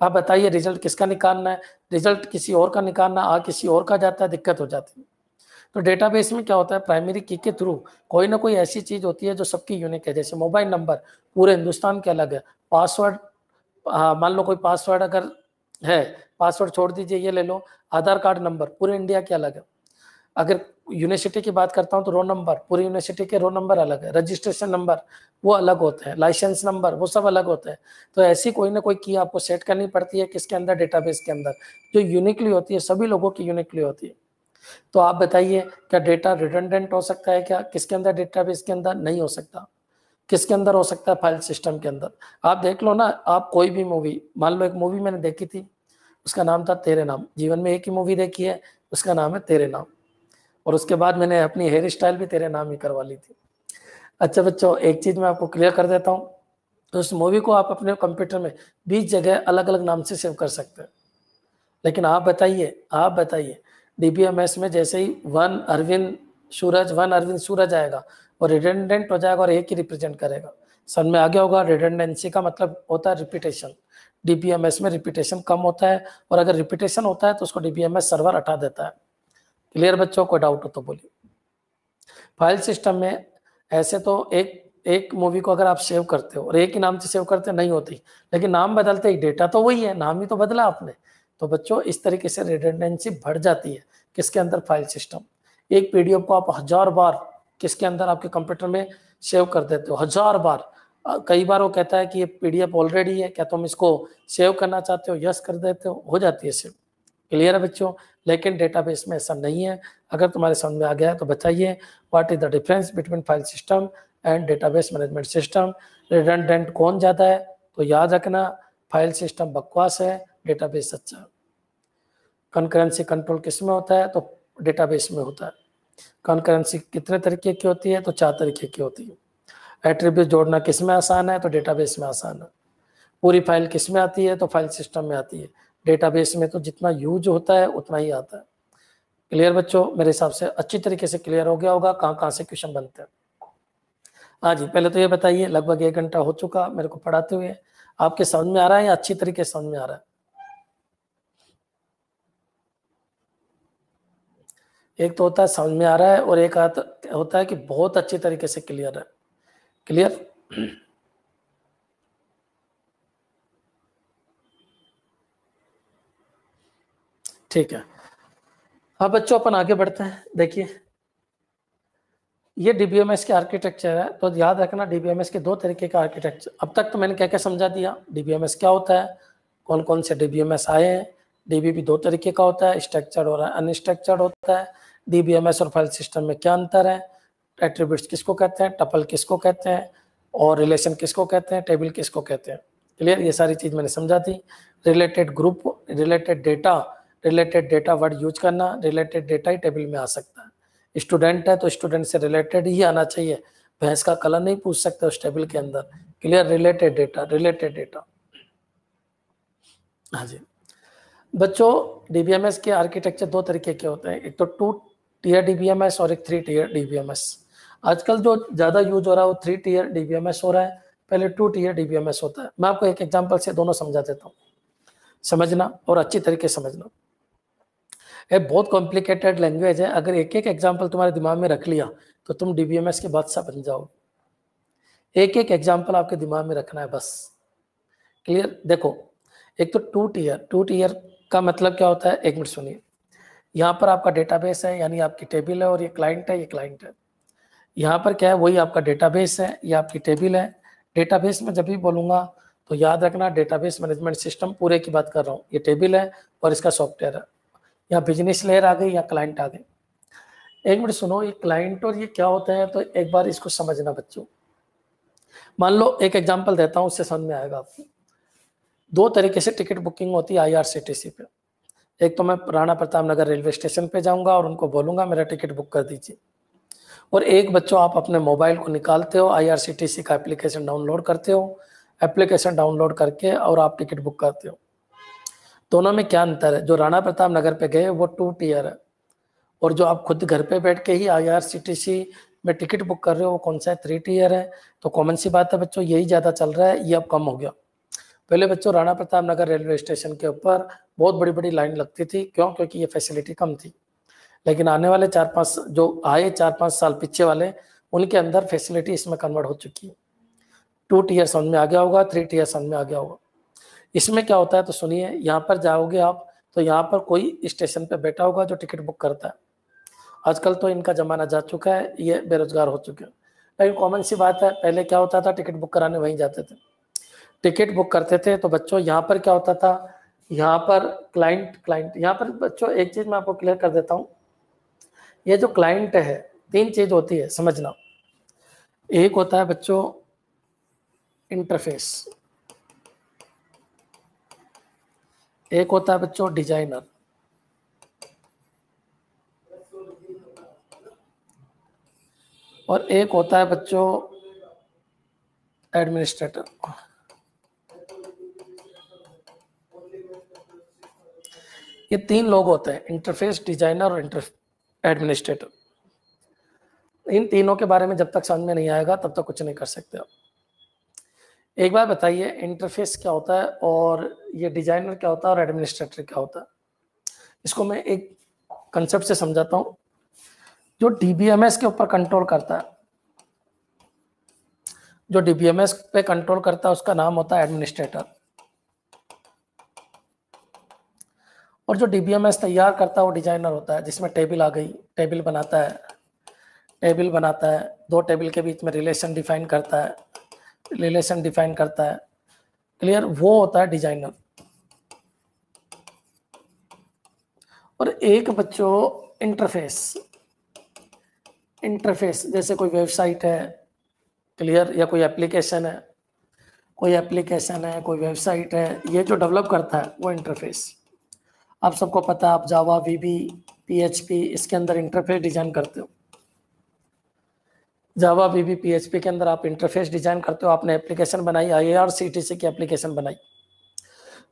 आप बताइए रिजल्ट किसका निकालना है रिजल्ट किसी और का निकालना आ किसी और का जाता है दिक्कत हो जाती है तो डेटाबेस में क्या होता है प्राइमरी की के थ्रू कोई ना कोई ऐसी चीज़ होती है जो सबकी यूनिक है जैसे मोबाइल नंबर पूरे हिंदुस्तान के अलग है पासवर्ड हाँ, मान लो कोई पासवर्ड अगर है पासवर्ड छोड़ दीजिए ये ले लो आधार कार्ड नंबर पूरे इंडिया के अलग है अगर यूनिवर्सिटी की बात करता हूँ तो रो नंबर पूरी यूनिवर्सिटी के रो नंबर अलग है रजिस्ट्रेशन नंबर वो अलग होते हैं लाइसेंस नंबर वो सब अलग होते हैं तो ऐसी कोई ना कोई की आपको सेट करनी पड़ती है किसके अंदर डेटाबेस के अंदर जो यूनिकली होती है सभी लोगों की यूनिकली होती है तो आप बताइए क्या डेटा रिडेंडेंट हो सकता है क्या किसके अंदर डेटाबेस के अंदर नहीं हो सकता किसके अंदर हो सकता है फाइल सिस्टम के अंदर आप देख लो ना आप कोई भी मूवी मान लो एक मूवी मैंने देखी थी उसका नाम था तेरे नाम जीवन में एक ही मूवी देखी है उसका नाम है तेरे नाम और उसके बाद मैंने अपनी हेयर स्टाइल भी तेरे नाम ही करवा ली थी अच्छा बच्चों एक चीज़ मैं आपको क्लियर कर देता हूँ तो उस मूवी को आप अपने कंप्यूटर में बीस जगह अलग अलग नाम से सेव कर सकते हैं लेकिन आप बताइए आप बताइए एस में जैसे ही वन अरविंद सूरज वन अरविंद सूरज आएगा और रिटेंडेंट हो जाएगा और एक ही रिप्रेजेंट करेगा सन में आगे होगा रिटेंडेंसी का मतलब होता है रिपीटेशन एस में रिपीटेशन कम होता है और अगर रिपीटेशन होता है तो उसको एस सर्वर हटा देता है क्लियर बच्चों को डाउट हो तो बोलिए फाइल सिस्टम में ऐसे तो एक एक मूवी को अगर आप सेव करते हो और एक ही नाम से सेव करते नहीं होती लेकिन नाम बदलते ही डेटा तो वही है नाम ही तो बदला आपने तो बच्चों इस तरीके से रिडेंडेंसी बढ़ जाती है किसके अंदर फाइल सिस्टम एक पीडीएफ को आप हजार बार किसके अंदर आपके कंप्यूटर में सेव कर देते हो हजार बार कई बार वो कहता है कि ये पीडीएफ ऑलरेडी है क्या तुम इसको सेव करना चाहते हो यस कर देते हो हो जाती है सेव क्लियर है बच्चों लेकिन डेटाबेस में ऐसा नहीं है अगर तुम्हारे समझ में आ गया है तो बताइए what is the difference between file system and database management system redundant कौन ज़्यादा है तो याद रखना फाइल सिस्टम बकवास है डेटाबेस अच्छा कॉन्करेंसी कंट्रोल किस में होता है तो डेटाबेस में होता है कॉन्करेंसी कितने तरीके की होती है तो चार तरीके की होती है एट्रीब्यूट जोड़ना किस में आसान है तो डेटाबेस में आसान है पूरी फाइल किस में आती है तो फाइल सिस्टम में आती है डेटाबेस में तो जितना यूज होता है उतना ही आता है क्लियर बच्चों मेरे हिसाब से अच्छी तरीके से क्लियर हो गया होगा कहाँ कहाँ से क्वेश्चन बनते हैं हाँ जी पहले तो ये बताइए लगभग एक घंटा हो चुका मेरे को पढ़ाते हुए आपके समझ में आ रहा है या अच्छी तरीके से समझ में आ रहा है एक तो होता है समझ में आ रहा है और एक होता है कि बहुत अच्छे तरीके से क्लियर है क्लियर ठीक है अब हाँ बच्चों अपन आगे बढ़ते हैं देखिए ये डीबीएमएस के आर्किटेक्चर है तो याद रखना डीबीएमएस के दो तरीके का आर्किटेक्चर अब तक तो मैंने क्या क्या समझा दिया डीबीएमएस क्या होता है कौन कौन से डीबीएमएस आए हैं डीबी भी दो तरीके का होता है स्ट्रक्चर्ड और अनस्ट्रक्चर्ड होता है डीबीएमएस और फाइल सिस्टम में क्या अंतर है एट्रीब्यूट किसको कहते हैं टपल किसको कहते हैं और रिलेशन किसको कहते हैं टेबल किसको कहते हैं क्लियर ये सारी चीज़ मैंने समझा थी related group related data related data word use करना रिलेटेड डेटा ही टेबल में आ सकता है स्टूडेंट है तो स्टूडेंट से रिलेटेड ही आना चाहिए भैंस का कलर नहीं पूछ सकते उस टेबल के अंदर clear related data related data हाँ जी बच्चों डीबीएमएस के आर्किटेक्चर दो तरीके के होते हैं एक तो टू टीयर डीबीएमएस और एक थ्री टीयर डी आजकल जो ज़्यादा यूज हो रहा है वो थ्री टीयर डी हो रहा है पहले टू टीयर डी होता है मैं आपको एक एग्जाम्पल से दोनों समझा देता हूँ समझना और अच्छी तरीके से समझना ये बहुत कॉम्प्लिकेटेड लैंग्वेज है अगर एक एक एग्जाम्पल तुम्हारे दिमाग में रख लिया तो तुम डी के बादशाह बन जाओ एक एक एग्जाम्पल आपके दिमाग में रखना है बस क्लियर देखो एक तो टू टीयर टू टीयर का मतलब क्या होता है एक मिनट सुनिए यहाँ पर आपका डेटाबेस है यानी आपकी टेबल है और ये क्लाइंट है ये क्लाइंट है यहाँ पर क्या है वही आपका डेटाबेस है ये आपकी टेबल है डेटाबेस में जब भी बोलूंगा तो याद रखना डेटाबेस मैनेजमेंट सिस्टम पूरे की बात कर रहा हूँ ये टेबल है और इसका सॉफ्टवेयर है यहाँ बिजनेस लेयर आ गई या क्लाइंट आ गई एक मिनट सुनो ये क्लाइंट और ये क्या होते हैं तो एक बार इसको समझना बच्चों मान लो एक एग्जाम्पल देता हूँ उससे समझ में आएगा आपको दो तरीके से टिकट बुकिंग होती है आई पे एक तो मैं राणा प्रताप नगर रेलवे स्टेशन पे जाऊंगा और उनको बोलूंगा मेरा टिकट बुक कर दीजिए और एक बच्चों आप अपने मोबाइल को निकालते हो आई का एप्लीकेशन डाउनलोड करते हो एप्लीकेशन डाउनलोड करके और आप टिकट बुक करते हो दोनों में क्या अंतर है जो राणा प्रताप नगर पे गए वो टू टीयर है और जो आप खुद घर पे बैठ के ही आईआरसीटीसी में टिकट बुक कर रहे हो वो कौन सा है थ्री टीयर है तो कॉमन सी बात है बच्चों यही ज़्यादा चल रहा है ये अब कम हो गया पहले बच्चों राणा प्रताप नगर रेलवे स्टेशन के ऊपर बहुत बड़ी बड़ी लाइन लगती थी क्यों क्योंकि ये फैसिलिटी कम थी लेकिन आने वाले चार पाँच जो आए चार पाँच साल पीछे वाले उनके अंदर फैसिलिटी इसमें कन्वर्ट हो चुकी है टू टीयर सन में आ गया होगा थ्री टीयर सन में आ गया होगा इसमें क्या होता है तो सुनिए यहाँ पर जाओगे आप तो यहाँ पर कोई स्टेशन पर बैठा होगा जो टिकट बुक करता है आजकल तो इनका ज़माना जा चुका है ये बेरोजगार हो चुके हैं लेकिन कॉमन सी बात है पहले क्या होता था टिकट बुक कराने वहीं जाते थे टिकट बुक करते थे तो बच्चों यहाँ पर क्या होता था यहाँ पर क्लाइंट क्लाइंट यहाँ पर बच्चों एक चीज़ मैं आपको क्लियर कर देता हूँ ये जो क्लाइंट है तीन चीज़ होती है समझना एक होता है बच्चों इंटरफेस एक होता है बच्चों डिजाइनर और एक होता है बच्चों एडमिनिस्ट्रेटर ये तीन लोग होते हैं इंटरफेस डिजाइनर और इंटर एडमिनिस्ट्रेटर इन तीनों के बारे में जब तक समझ में नहीं आएगा तब तक कुछ नहीं कर सकते आप एक बार बताइए इंटरफेस क्या होता है और ये डिजाइनर क्या होता है और एडमिनिस्ट्रेटर क्या होता है इसको मैं एक कंसेप्ट से समझाता हूँ जो डीबीएमएस के ऊपर कंट्रोल करता है जो डीबीएमएस पे कंट्रोल करता है उसका नाम होता है एडमिनिस्ट्रेटर और जो डीबीएमएस तैयार करता है वो डिजाइनर होता है जिसमें टेबल आ गई टेबल बनाता है टेबल बनाता है दो टेबल के बीच में रिलेशन डिफाइन करता है रिलेशन डिफाइन करता है क्लियर वो होता है डिजाइनर और एक बच्चों इंटरफेस इंटरफेस जैसे कोई वेबसाइट है क्लियर या कोई एप्लीकेशन है कोई एप्लीकेशन है कोई वेबसाइट है ये जो डेवलप करता है वो इंटरफेस आप सबको पता है आप जावा वीबी पीएचपी इसके अंदर इंटरफेस डिजाइन करते हो जावा वीबी पीएचपी के अंदर आप इंटरफेस डिजाइन करते हो आपने एप्लीकेशन बनाई आईआरसीटीसी की एप्लीकेशन बनाई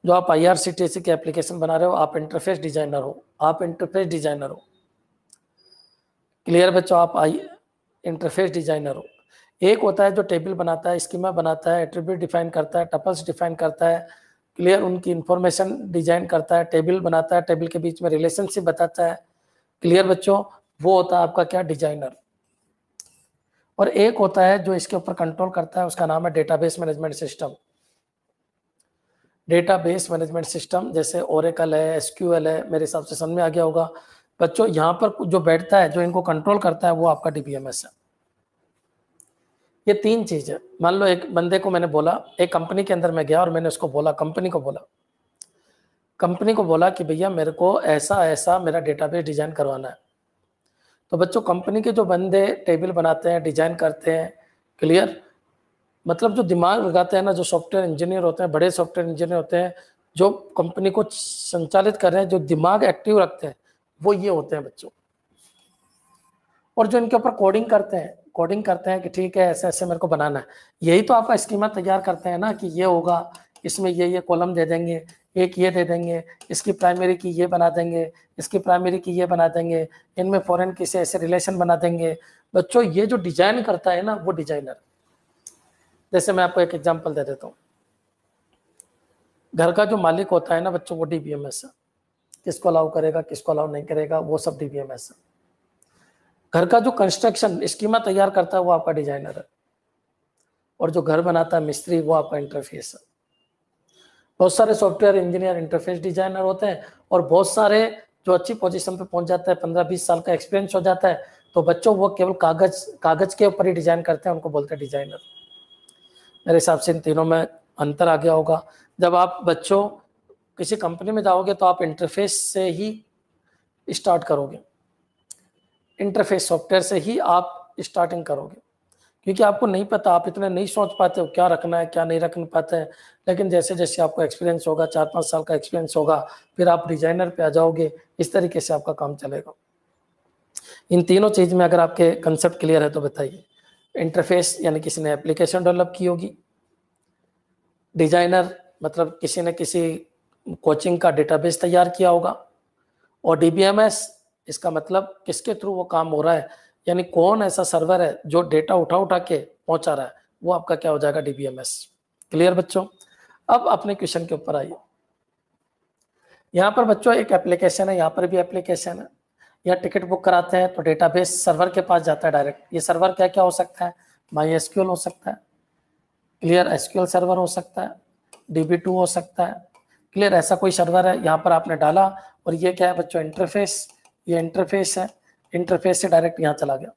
जो आप आईआरसीटीसी की एप्लीकेशन बना रहे हो आप इंटरफेस डिजाइनर हो आप इंटरफेस डिजाइनर हो क्लियर बच्चों आप आई इंटरफेस डिजाइनर हो एक होता है जो टेबल बनाता है स्कीमा बनाता है एट्रीब्यूट डिफाइन करता है टपल्स डिफाइन करता है क्लियर उनकी इंफॉर्मेशन डिजाइन करता है टेबल बनाता है टेबल के बीच में रिलेशनशिप बताता है क्लियर बच्चों वो होता है आपका क्या डिजाइनर और एक होता है जो इसके ऊपर कंट्रोल करता है उसका नाम है database management system database management system जैसे ओरेकल है एसक्यूएल है मेरे हिसाब से समझ में आ गया होगा बच्चों यहाँ पर जो बैठता है जो इनको कंट्रोल करता है वो आपका डीबीएमएस है ये तीन चीज़ है मान लो एक बंदे को मैंने बोला एक कंपनी के अंदर मैं गया और मैंने उसको बोला कंपनी को बोला कंपनी को बोला कि भैया मेरे को ऐसा ऐसा मेरा डेटाबेस डिजाइन करवाना है तो बच्चों कंपनी के जो बंदे टेबल बनाते हैं डिजाइन करते हैं क्लियर मतलब जो दिमाग लगाते हैं ना जो सॉफ्टवेयर इंजीनियर होते हैं बड़े सॉफ्टवेयर इंजीनियर होते हैं जो कंपनी को संचालित कर रहे हैं जो दिमाग एक्टिव रखते हैं वो ये होते हैं बच्चों और जो इनके ऊपर कोडिंग करते हैं कोडिंग करते हैं कि ठीक है ऐसे ऐसे मेरे को बनाना है यही तो आपका स्कीमा तैयार करते हैं ना कि ये होगा इसमें ये ये कॉलम दे देंगे एक ये दे देंगे इसकी प्राइमरी की ये बना देंगे इसकी प्राइमरी की ये बना देंगे इनमें फॉरेन किसे ऐसे रिलेशन बना देंगे बच्चों ये जो डिजाइन करता है ना वो डिजाइनर जैसे मैं आपको एक एग्जाम्पल दे देता हूँ घर का जो मालिक होता है ना बच्चों वो डी बी एम एस किसको अलाउ करेगा किसको अलाउ नहीं करेगा वो सब डी बी एम एस है घर का जो कंस्ट्रक्शन स्कीमा तैयार करता है वो आपका डिजाइनर है और जो घर बनाता है मिस्त्री वो आपका इंटरफेस है बहुत सारे सॉफ्टवेयर इंजीनियर इंटरफेस डिजाइनर होते हैं और बहुत सारे जो अच्छी पोजीशन पे पहुंच जाता है पंद्रह बीस साल का एक्सपीरियंस हो जाता है तो बच्चों वो केवल कागज कागज के ऊपर ही डिजाइन करते हैं उनको बोलते हैं डिजाइनर मेरे हिसाब से इन तीनों में अंतर आ गया होगा जब आप बच्चों किसी कंपनी में जाओगे तो आप इंटरफेस से ही स्टार्ट करोगे इंटरफेस सॉफ्टवेयर से ही आप स्टार्टिंग करोगे क्योंकि आपको नहीं पता आप इतने नहीं सोच पाते हो क्या रखना है क्या नहीं रख पाते हैं लेकिन जैसे जैसे आपको एक्सपीरियंस होगा चार पाँच साल का एक्सपीरियंस होगा फिर आप डिजाइनर पे आ जाओगे इस तरीके से आपका काम चलेगा इन तीनों चीज़ में अगर आपके कंसेप्ट क्लियर है तो बताइए इंटरफेस यानी किसी ने एप्लीकेशन डेवलप की होगी डिजाइनर मतलब किसी ने किसी कोचिंग का डेटाबेस तैयार किया होगा और डी इसका मतलब किसके थ्रू वो काम हो रहा है यानी कौन ऐसा सर्वर है जो डेटा उठा उठा के पहुंचा रहा है वो आपका क्या हो जाएगा डीबीएमएस क्लियर बच्चों अब अपने क्वेश्चन के ऊपर आइए यहाँ पर बच्चों एक एप्लीकेशन है यहाँ पर भी एप्लीकेशन है या टिकट बुक कराते हैं तो डेटाबेस सर्वर के पास जाता है डायरेक्ट ये सर्वर क्या क्या हो सकता है माई एसक्यूएल हो सकता है क्लियर एसक्यूएल सर्वर हो सकता है डी टू हो सकता है क्लियर ऐसा कोई सर्वर है यहाँ पर आपने डाला और ये क्या है बच्चों इंटरफेस ये इंटरफेस है इंटरफेस से डायरेक्ट यहाँ चला गया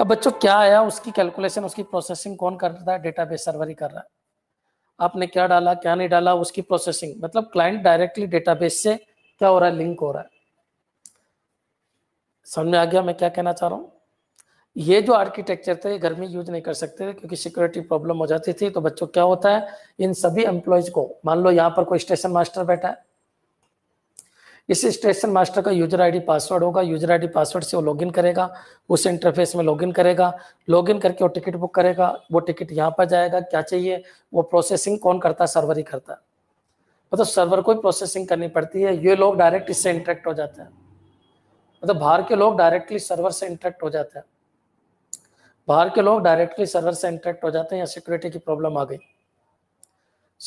अब बच्चों क्या आया उसकी कैलकुलेशन उसकी प्रोसेसिंग कौन कर रहा है डेटाबेस सर्वर ही कर रहा है आपने क्या डाला क्या नहीं डाला उसकी प्रोसेसिंग मतलब क्लाइंट डायरेक्टली डेटाबेस से क्या हो रहा है लिंक हो रहा है समझ में आ गया मैं क्या कहना चाह रहा हूँ ये जो आर्किटेक्चर थे घर में यूज नहीं कर सकते थे क्योंकि सिक्योरिटी प्रॉब्लम हो जाती थी तो बच्चों क्या होता है इन सभी एम्प्लॉयज को मान लो यहाँ पर कोई स्टेशन मास्टर बैठा है इस स्टेशन मास्टर का यूजर आईडी पासवर्ड होगा यूजर आईडी पासवर्ड से वो लॉगिन करेगा उस इंटरफेस में लॉगिन करेगा लॉगिन करके वो टिकट बुक करेगा वो टिकट यहाँ पर जाएगा क्या चाहिए वो प्रोसेसिंग कौन करता है सर्वर ही करता है मतलब सर्वर को ही प्रोसेसिंग करनी पड़ती है ये लोग डायरेक्ट इससे इंटरेक्ट हो जाते हैं मतलब बाहर के लोग डायरेक्टली सर्वर से इंटरेक्ट हो जाते हैं बाहर के लोग डायरेक्टली सर्वर से इंटरेक्ट हो जाते हैं या सिक्योरिटी की प्रॉब्लम आ गई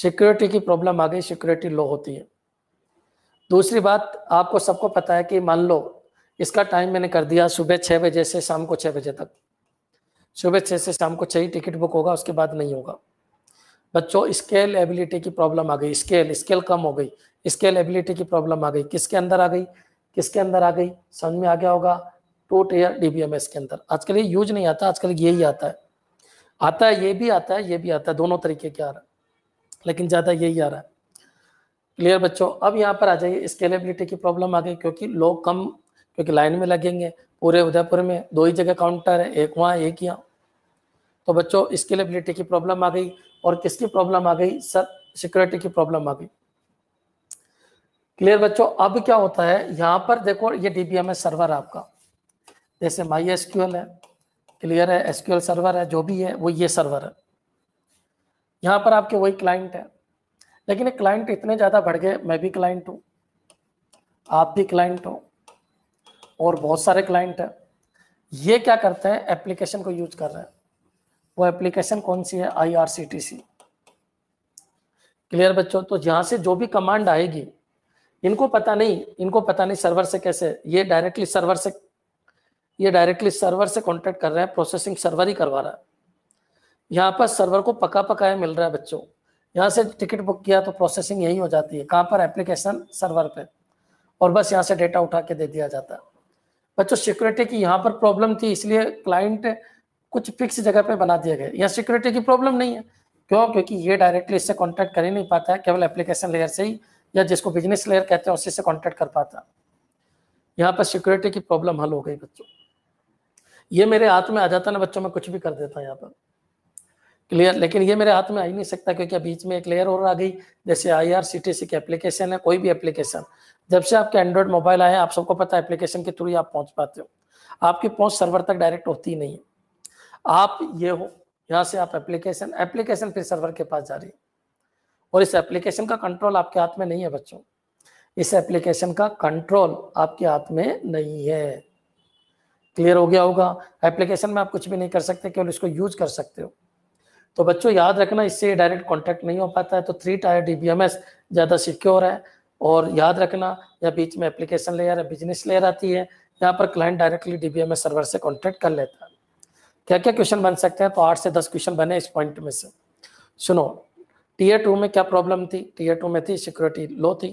सिक्योरिटी की प्रॉब्लम आ गई सिक्योरिटी लो होती है दूसरी बात आपको सबको पता है कि मान लो इसका टाइम मैंने कर दिया सुबह छः बजे से शाम को छः बजे तक सुबह छः से शाम को छः ही टिकट बुक होगा उसके बाद नहीं होगा बच्चों स्केल एबिलिटी की प्रॉब्लम आ गई स्केल स्केल कम हो गई स्केल एबिलिटी की प्रॉब्लम आ गई किसके अंदर आ गई किसके अंदर आ गई समझ में आ गया होगा टू टेयर डी के अंदर आजकल ये यूज नहीं आता आजकल यही आता है आता है ये भी आता है ये भी आता है दोनों तरीके के आ रहा है लेकिन ज़्यादा यही आ रहा है क्लियर बच्चों अब यहाँ पर आ जाइए स्केलेबिलिटी की प्रॉब्लम आ गई क्योंकि लोग कम क्योंकि लाइन में लगेंगे पूरे उदयपुर में दो ही जगह काउंटर है एक वहाँ एक यहाँ तो बच्चों स्केलेबिलिटी की प्रॉब्लम आ गई और किसकी प्रॉब्लम आ गई सर सिक्योरिटी की प्रॉब्लम आ गई क्लियर बच्चों अब क्या होता है यहाँ पर देखो ये डीबीएमएस सर्वर आपका जैसे माई एसक्यूएल है क्लियर है एसक्यूएल सर्वर है जो भी है वो ये सर्वर है यहाँ पर आपके वही क्लाइंट है लेकिन क्लाइंट इतने ज़्यादा बढ़ गए मैं भी क्लाइंट हूँ आप भी क्लाइंट हो और बहुत सारे क्लाइंट हैं ये क्या करते हैं एप्लीकेशन को यूज कर रहे हैं वो एप्लीकेशन कौन सी है आईआरसीटीसी क्लियर बच्चों तो यहां से जो भी कमांड आएगी इनको पता नहीं इनको पता नहीं सर्वर से कैसे ये डायरेक्टली सर्वर से ये डायरेक्टली सर्वर से कॉन्टेक्ट कर रहे हैं प्रोसेसिंग सर्वर ही करवा रहा है यहाँ पर सर्वर को पका पकाया मिल रहा है बच्चों यहाँ से टिकट बुक किया तो प्रोसेसिंग यही हो जाती है कहाँ पर एप्लीकेशन सर्वर पे और बस यहाँ से डेटा उठा के दे दिया जाता है बच्चों सिक्योरिटी की यहाँ पर प्रॉब्लम थी इसलिए क्लाइंट कुछ फिक्स जगह पे बना दिया गया यहाँ सिक्योरिटी की प्रॉब्लम नहीं है क्यों क्योंकि ये डायरेक्टली इससे कॉन्टैक्ट कर ही नहीं पाता है केवल एप्लीकेशन लेयर से ही या जिसको बिजनेस लेयर कहते हैं उसी से कॉन्टैक्ट कर पाता यहाँ पर सिक्योरिटी की प्रॉब्लम हल हो गई बच्चों ये मेरे हाथ में आ जाता ना बच्चों में कुछ भी कर देता यहाँ पर क्लियर लेकिन ये मेरे हाथ में आ ही नहीं सकता क्योंकि बीच में एक लेयर और आ गई जैसे I R C T C की एप्लीकेशन है कोई भी एप्लीकेशन जब से आपके एंड्रॉयड मोबाइल आए आप सबको पता है एप्लीकेशन के थ्रू आप पहुंच पाते हो आपकी पहुंच सर्वर तक डायरेक्ट होती नहीं है आप ये हो यहाँ से आप एप्लीकेशन एप्लीकेशन फिर सर्वर के पास जा रही है और इस एप्लीकेशन का कंट्रोल आपके हाथ में नहीं है बच्चों इस एप्लीकेशन का कंट्रोल आपके हाथ में नहीं है क्लियर हो गया होगा एप्लीकेशन में आप कुछ भी नहीं कर सकते केवल इसको यूज कर सकते हो तो बच्चों याद रखना इससे डायरेक्ट कॉन्टैक्ट नहीं हो पाता है तो थ्री टायर डी ज़्यादा सिक्योर है और याद रखना या बीच में एप्लीकेशन लेयर है बिजनेस लेयर आती है यहाँ पर क्लाइंट डायरेक्टली डी सर्वर से कॉन्टैक्ट कर लेता है क्या क्या क्वेश्चन बन सकते हैं तो आठ से दस क्वेश्चन बने इस पॉइंट में से सुनो टीयर टू में क्या प्रॉब्लम थी टीयर टू में थी सिक्योरिटी लो थी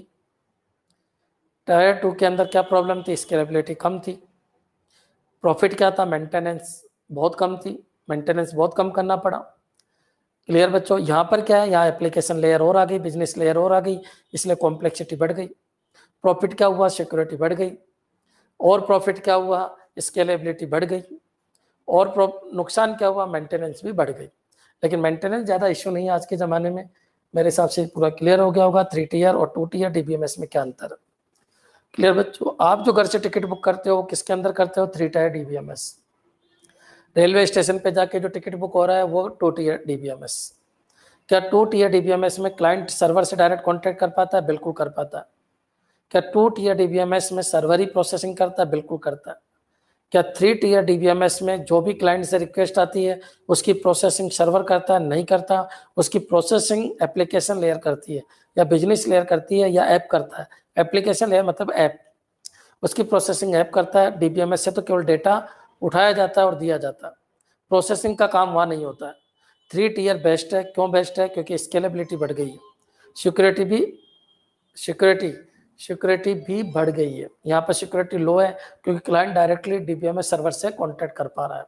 टायर टू के अंदर क्या प्रॉब्लम थी स्केलेबिलिटी कम थी प्रॉफिट क्या था मेंटेनेंस बहुत कम थी मेंटेनेंस बहुत कम करना पड़ा क्लियर बच्चों यहाँ पर क्या है यहाँ एप्लीकेशन लेयर और आ गई बिजनेस लेयर और आ गई इसलिए कॉम्प्लेक्सिटी बढ़ गई प्रॉफिट क्या हुआ सिक्योरिटी बढ़ गई और प्रॉफिट क्या हुआ स्केलेबिलिटी बढ़ गई और नुकसान क्या हुआ मेंटेनेंस भी बढ़ गई लेकिन मेंटेनेंस ज़्यादा इश्यू नहीं है आज के ज़माने में मेरे हिसाब से पूरा क्लियर हो गया होगा थ्री टीयर और टू टीयर डी में क्या अंतर है क्लियर बच्चों आप जो घर से टिकट बुक करते हो किसके अंदर करते हो three tier D railway station पे जाके जो टिकट बुक हो रहा है वो टू टीयर एस क्या टू टीयर एस में क्लाइंट सर्वर से डायरेक्ट कॉन्टैक्ट कर पाता है बिल्कुल कर पाता है क्या टू टीयर एस में सर्वर ही प्रोसेसिंग करता है बिल्कुल करता है क्या थ्री टीयर एस में जो भी क्लाइंट से रिक्वेस्ट आती है उसकी प्रोसेसिंग सर्वर करता है नहीं करता उसकी प्रोसेसिंग एप्लीकेशन लेयर करती है या बिजनेस लेयर करती है या ऐप करता है एप्लीकेशन लेयर मतलब ऐप उसकी प्रोसेसिंग ऐप करता है एस से तो केवल डेटा उठाया जाता है और दिया जाता है प्रोसेसिंग का काम वहाँ नहीं होता है थ्री टीयर बेस्ट है क्यों बेस्ट है क्योंकि स्केलेबिलिटी बढ़ गई है सिक्योरिटी भी सिक्योरिटी सिक्योरिटी भी बढ़ गई है यहाँ पर सिक्योरिटी लो है क्योंकि क्लाइंट डायरेक्टली डीबीएम सर्वर से कॉन्टैक्ट कर पा रहा है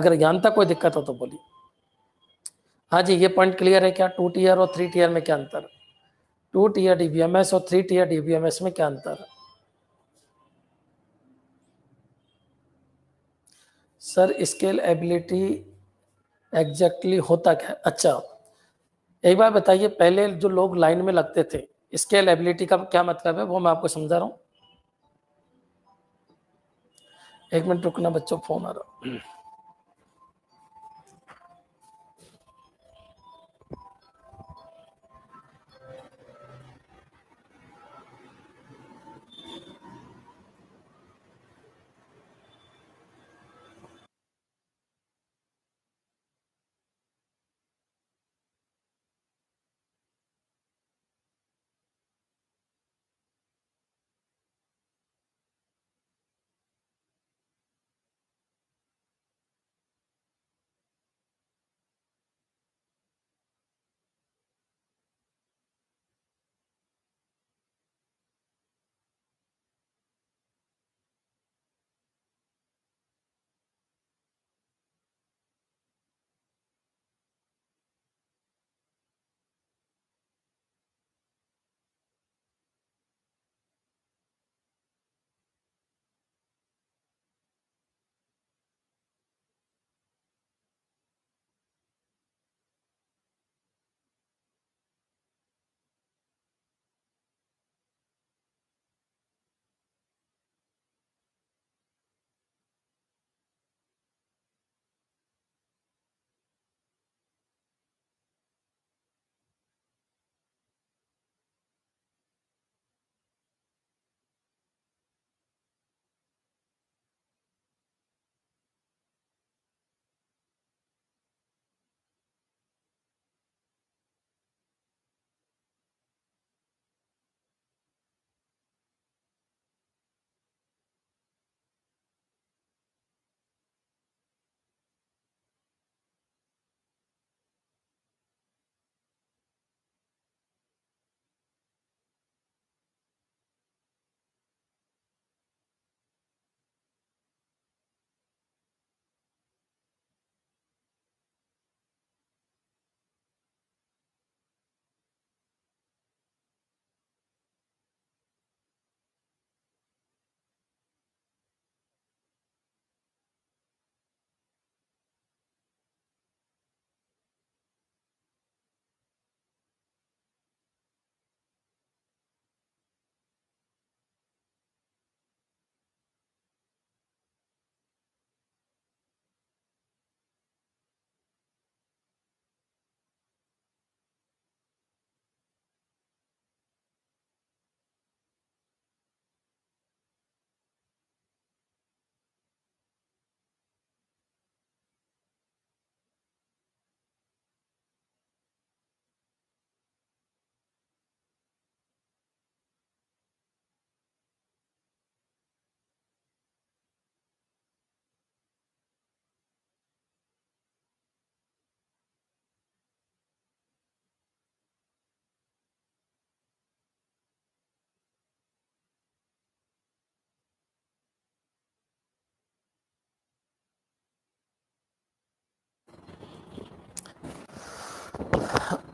अगर यहाँ तक कोई दिक्कत हो तो बोलिए हाँ जी ये पॉइंट क्लियर है क्या टू टीयर और थ्री टीयर में क्या अंतर two tier D B M S और three tier D B M S में क्या अंतर है सर स्केल एबिलिटी एग्जैक्टली होता क्या अच्छा एक बार बताइए पहले जो लोग लाइन में लगते थे स्केल एबिलिटी का क्या मतलब है वो मैं आपको समझा रहा हूँ एक मिनट रुकना बच्चों फोन आ रहा हूँ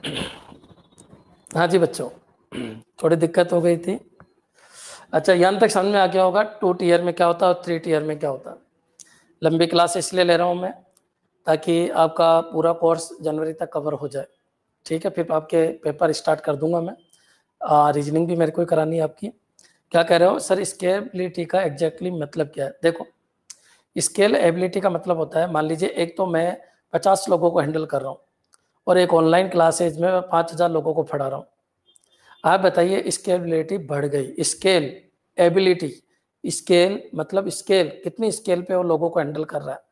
हाँ जी बच्चों थोड़ी दिक्कत हो गई थी अच्छा यहाँ तक समझ में आ गया होगा टू टीयर में क्या होता है और थ्री टीयर में क्या होता है लंबी क्लास इसलिए ले रहा हूँ मैं ताकि आपका पूरा कोर्स जनवरी तक कवर हो जाए ठीक है फिर आपके पेपर स्टार्ट कर दूंगा मैं आ, रीजनिंग भी मेरे को ही करानी है आपकी क्या कह रहे हो सर स्केलेबिलिटी का एग्जैक्टली exactly मतलब क्या है देखो स्केल एबिलिटी का मतलब होता है मान लीजिए एक तो मैं पचास लोगों को हैंडल कर रहा हूँ और एक ऑनलाइन क्लासेज में मैं पाँच हज़ार लोगों को पढ़ा रहा हूँ आप बताइए स्केलेबिलिटी बढ़ गई स्केल एबिलिटी स्केल मतलब स्केल कितनी स्केल पे वो लोगों को हैंडल कर रहा है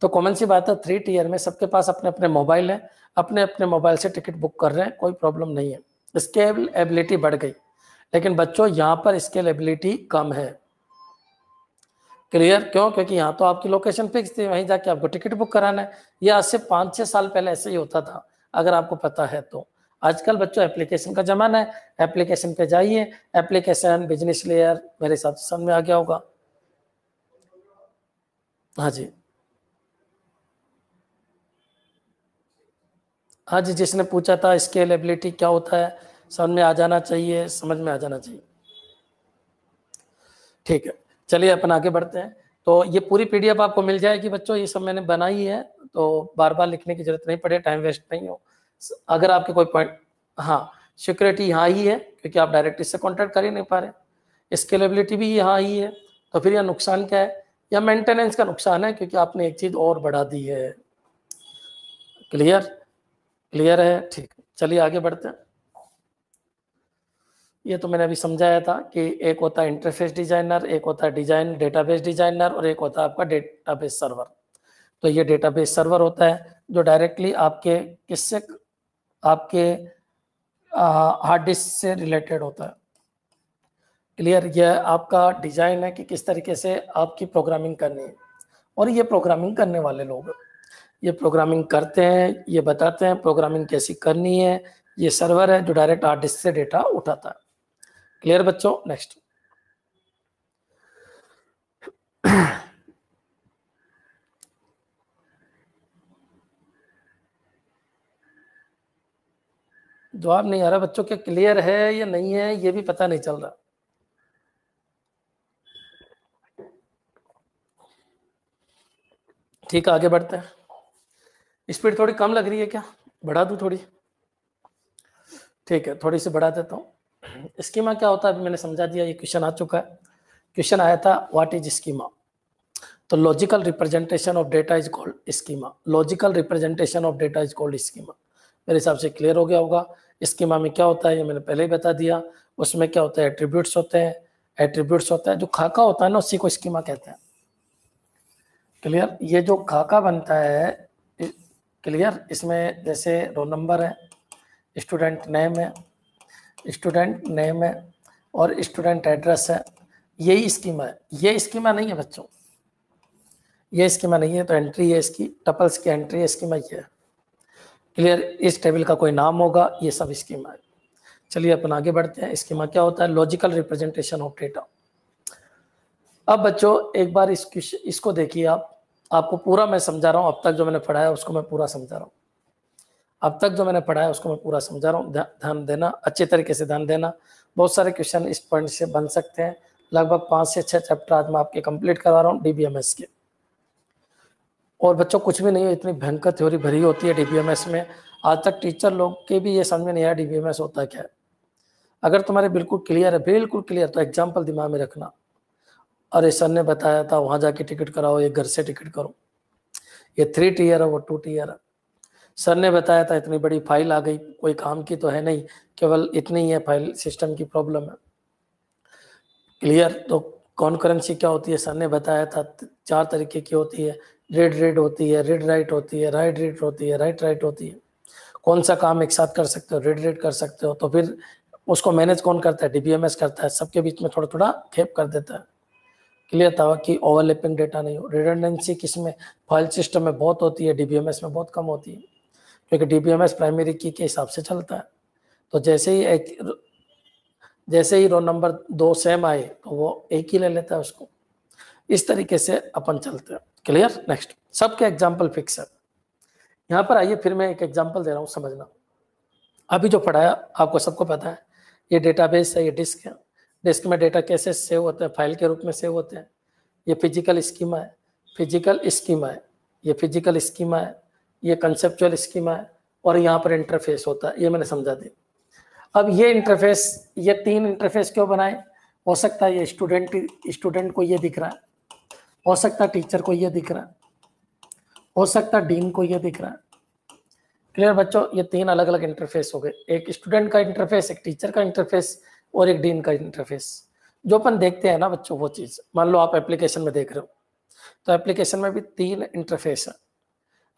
तो कॉमन सी बात है थ्री टीयर में सबके पास अपने अपने मोबाइल हैं अपने अपने मोबाइल से टिकट बुक कर रहे हैं कोई प्रॉब्लम नहीं है स्केल एबिलिटी बढ़ गई लेकिन बच्चों यहाँ पर स्केल एबिलिटी कम है क्लियर क्यों क्योंकि यहाँ तो आपकी लोकेशन फिक्स थी वहीं जाके आपको टिकट बुक कराना है ये आज से पाँच छः साल पहले ऐसे ही होता था अगर आपको पता है तो आजकल बच्चों एप्लीकेशन का ज़माना है एप्लीकेशन पे जाइए एप्लीकेशन बिजनेस लेयर मेरे हिसाब से समझ में आ गया होगा हाँ जी हाँ जी जिसने पूछा था स्केलेबिलिटी क्या होता है समझ में आ जाना चाहिए समझ में आ जाना चाहिए ठीक है चलिए अपन आगे बढ़ते हैं तो ये पूरी पी आपको मिल जाएगी बच्चों ये सब मैंने बनाई है तो बार बार लिखने की जरूरत नहीं पड़े टाइम वेस्ट नहीं हो अगर आपके कोई पॉइंट हाँ सिक्योरिटी यहाँ ही है क्योंकि आप डायरेक्ट इससे कॉन्टैक्ट कर ही नहीं पा रहे स्केलेबिलिटी भी यहाँ ही है तो फिर यह नुकसान क्या है या मेंटेनेंस का नुकसान है क्योंकि आपने एक चीज़ और बढ़ा दी है क्लियर क्लियर है ठीक चलिए आगे बढ़ते हैं ये तो मैंने अभी समझाया था कि एक होता है इंटरफेस डिजाइनर एक होता है डिजाइन डेटाबेस डिजाइनर और एक होता है आपका डेटाबेस सर्वर तो ये डेटाबेस सर्वर होता है जो डायरेक्टली आपके किससे आपके हार्ड डिस्क से रिलेटेड होता है क्लियर यह आपका डिजाइन है कि किस तरीके से आपकी प्रोग्रामिंग करनी है और ये प्रोग्रामिंग करने वाले लोग ये प्रोग्रामिंग करते हैं ये बताते हैं प्रोग्रामिंग कैसी करनी है ये सर्वर है जो डायरेक्ट हार्ड डिस्क से डेटा उठाता है क्लियर बच्चों नेक्स्ट जवाब नहीं आ रहा बच्चों क्या क्लियर है या नहीं है ये भी पता नहीं चल रहा ठीक आगे बढ़ते हैं स्पीड थोड़ी कम लग रही है क्या बढ़ा दू थोड़ी ठीक है थोड़ी सी बढ़ा देता हूँ स्कीमा क्या होता है अभी मैंने समझा दिया ये क्वेश्चन आ चुका है क्वेश्चन आया था व्हाट इज स्कीमा तो logical representation of data is called schema logical representation of data is called schema मेरे हिसाब से क्लियर हो गया होगा स्कीमा में क्या होता है ये मैंने पहले ही बता दिया उसमें क्या होता है एट्रीब्यूट्स होते हैं एट्रीब्यूट्स होता है जो खाका होता है ना उसी को स्कीमा कहते हैं क्लियर ये जो खाका बनता है क्लियर इसमें जैसे रोल नंबर है स्टूडेंट नेम है स्टूडेंट नेम है और स्टूडेंट एड्रेस है यही स्कीम है ये स्कीमा नहीं है बच्चों ये स्कीमा नहीं है तो एंट्री है इसकी टपल्स की एंट्री है स्कीमा ये है क्लियर इस टेबल का कोई नाम होगा ये सब स्कीमा है चलिए अपन आगे बढ़ते हैं स्कीमा क्या होता है लॉजिकल रिप्रेजेंटेशन ऑफ डेटा अब बच्चों एक बार इस इसको देखिए आप आपको पूरा मैं समझा रहा हूँ अब तक जो मैंने पढ़ाया उसको मैं पूरा समझा रहा हूँ अब तक जो मैंने पढ़ा है उसको मैं पूरा समझा रहा हूँ ध्यान देना अच्छे तरीके से ध्यान देना बहुत सारे क्वेश्चन इस पॉइंट से बन सकते हैं लगभग पाँच से छः चैप्टर आज मैं आपके कंप्लीट करवा रहा हूँ डी के और बच्चों कुछ भी नहीं है इतनी भयंकर थ्योरी भरी होती है डी में आज तक टीचर लोग के भी ये समझ में नहीं आया डी होता क्या है अगर तुम्हारे बिल्कुल क्लियर है बिल्कुल क्लियर तो एग्जाम्पल दिमाग में रखना अरे सर ने बताया था वहाँ जाके टिकट कराओ ये घर से टिकट करो ये थ्री टीयर है वो टू टीयर है सर ने बताया था इतनी बड़ी फाइल आ गई कोई काम की तो है नहीं केवल इतनी ही है फाइल सिस्टम की प्रॉब्लम है क्लियर तो कौन करेंसी क्या होती है सर ने बताया था चार तरीके की होती है रेड रेड होती है रेड राइट होती है राइट रेड होती है राइट राइट होती है कौन सा काम एक साथ कर सकते हो रेड रेड कर सकते हो तो फिर उसको मैनेज कौन करता है डीबीएमएस करता है सबके बीच में थोड़ा थोड़ा खेप कर देता है क्लियर था कि ओवरलैपिंग डेटा नहीं हो रिडेंडेंसी किस में फाइल सिस्टम में बहुत होती है डीबीएमएस में बहुत कम होती है क्योंकि डी एम एस प्राइमरी की के हिसाब से चलता है तो जैसे ही एक जैसे ही रो नंबर दो सेम आए तो वो एक ही ले लेता है उसको इस तरीके से अपन चलते हैं क्लियर नेक्स्ट सबके एग्जाम्पल फिक्स है यहाँ पर आइए फिर मैं एक एग्जाम्पल दे रहा हूँ समझना अभी जो पढ़ाया आपको सबको पता है ये डेटाबेस है ये डिस्क है डिस्क में डेटा कैसे सेव होते हैं फाइल के रूप में सेव होते हैं ये फिजिकल स्कीमा है फिजिकल स्कीमा है ये फिजिकल स्कीमा है ये कंसेप्चुअल स्कीमा है और यहाँ पर इंटरफेस होता है ये मैंने समझा दिया अब ये इंटरफेस ये तीन इंटरफेस क्यों बनाए हो सकता है ये स्टूडेंट स्टूडेंट को ये दिख रहा है हो सकता है टीचर को ये दिख रहा है हो सकता है डीन को ये दिख रहा है क्लियर बच्चों ये तीन अलग अलग इंटरफेस हो गए एक स्टूडेंट का इंटरफेस एक टीचर का इंटरफेस और एक डीन का इंटरफेस जो अपन देखते हैं ना बच्चों वो चीज़ मान लो आप एप्लीकेशन में देख रहे हो तो एप्लीकेशन में भी तीन इंटरफेस है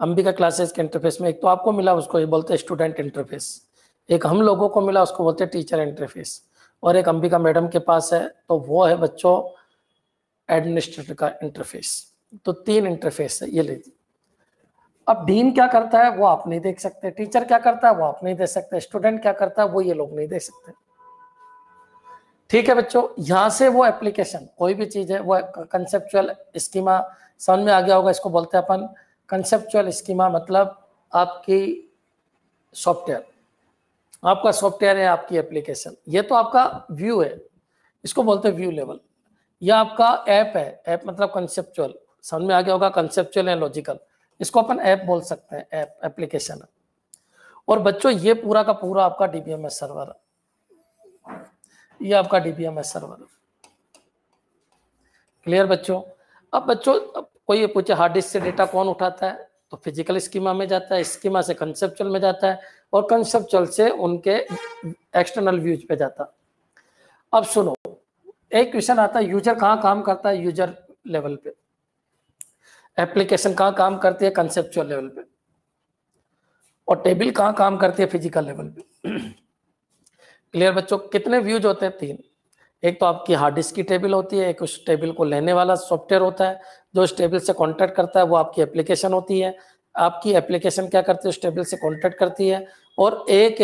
अंबिका क्लासेस के इंटरफेस में एक तो आपको मिला उसको ये बोलते हैं स्टूडेंट इंटरफेस एक हम लोगों को मिला उसको बोलते हैं टीचर इंटरफेस और एक अंबिका मैडम के पास है तो वो है बच्चों एडमिनिस्ट्रेटर का इंटरफेस तो तीन इंटरफेस है ये लीजिए अब डीन क्या करता है वो आप नहीं देख सकते टीचर क्या करता है वो आप नहीं देख सकते स्टूडेंट क्या करता है वो ये लोग नहीं देख सकते ठीक है बच्चों यहाँ से वो एप्लीकेशन कोई भी चीज है वो कंसेप्चुअल स्कीमा समझ में आ गया होगा इसको बोलते हैं अपन कंसेप्चुअल स्कीमा मतलब आपकी सॉफ्टवेयर आपका सॉफ्टवेयर है आपकी एप्लीकेशन ये तो आपका व्यू है इसको बोलते हैं व्यू लेवल यह आपका ऐप है ऐप मतलब कंसेप्चुअल समझ में आ गया होगा कंसेप्चुअल एंड लॉजिकल इसको अपन ऐप बोल सकते हैं ऐप एप्लीकेशन और बच्चों ये पूरा का पूरा आपका डीबीएमएस सर्वर ये आपका डीबीएमएस सर्वर क्लियर बच्चों अब बच्चों अब कोई ये पूछे हार्ड डिस्क से डेटा कौन उठाता है तो फिजिकल स्कीमा में जाता है स्कीमा से कंसेप्चुअल में जाता है और कंसेप्चुअल से उनके एक्सटर्नल व्यूज पे जाता अब सुनो एक क्वेश्चन आता है यूजर कहाँ काम करता है यूजर लेवल पे एप्लीकेशन कहाँ काम करती है कंसेप्चुअल लेवल पे और टेबल कहाँ काम करती है फिजिकल लेवल पे क्लियर [CLEARS THROAT] बच्चों कितने व्यूज होते हैं तीन एक तो आपकी हार्ड डिस्क की टेबल होती है एक उस टेबल को लेने वाला सॉफ्टवेयर होता है जो उस टेबल से कॉन्टैक्ट करता है वो आपकी एप्लीकेशन होती है आपकी एप्लीकेशन क्या करती है उस टेबल से कॉन्टैक्ट करती है और एक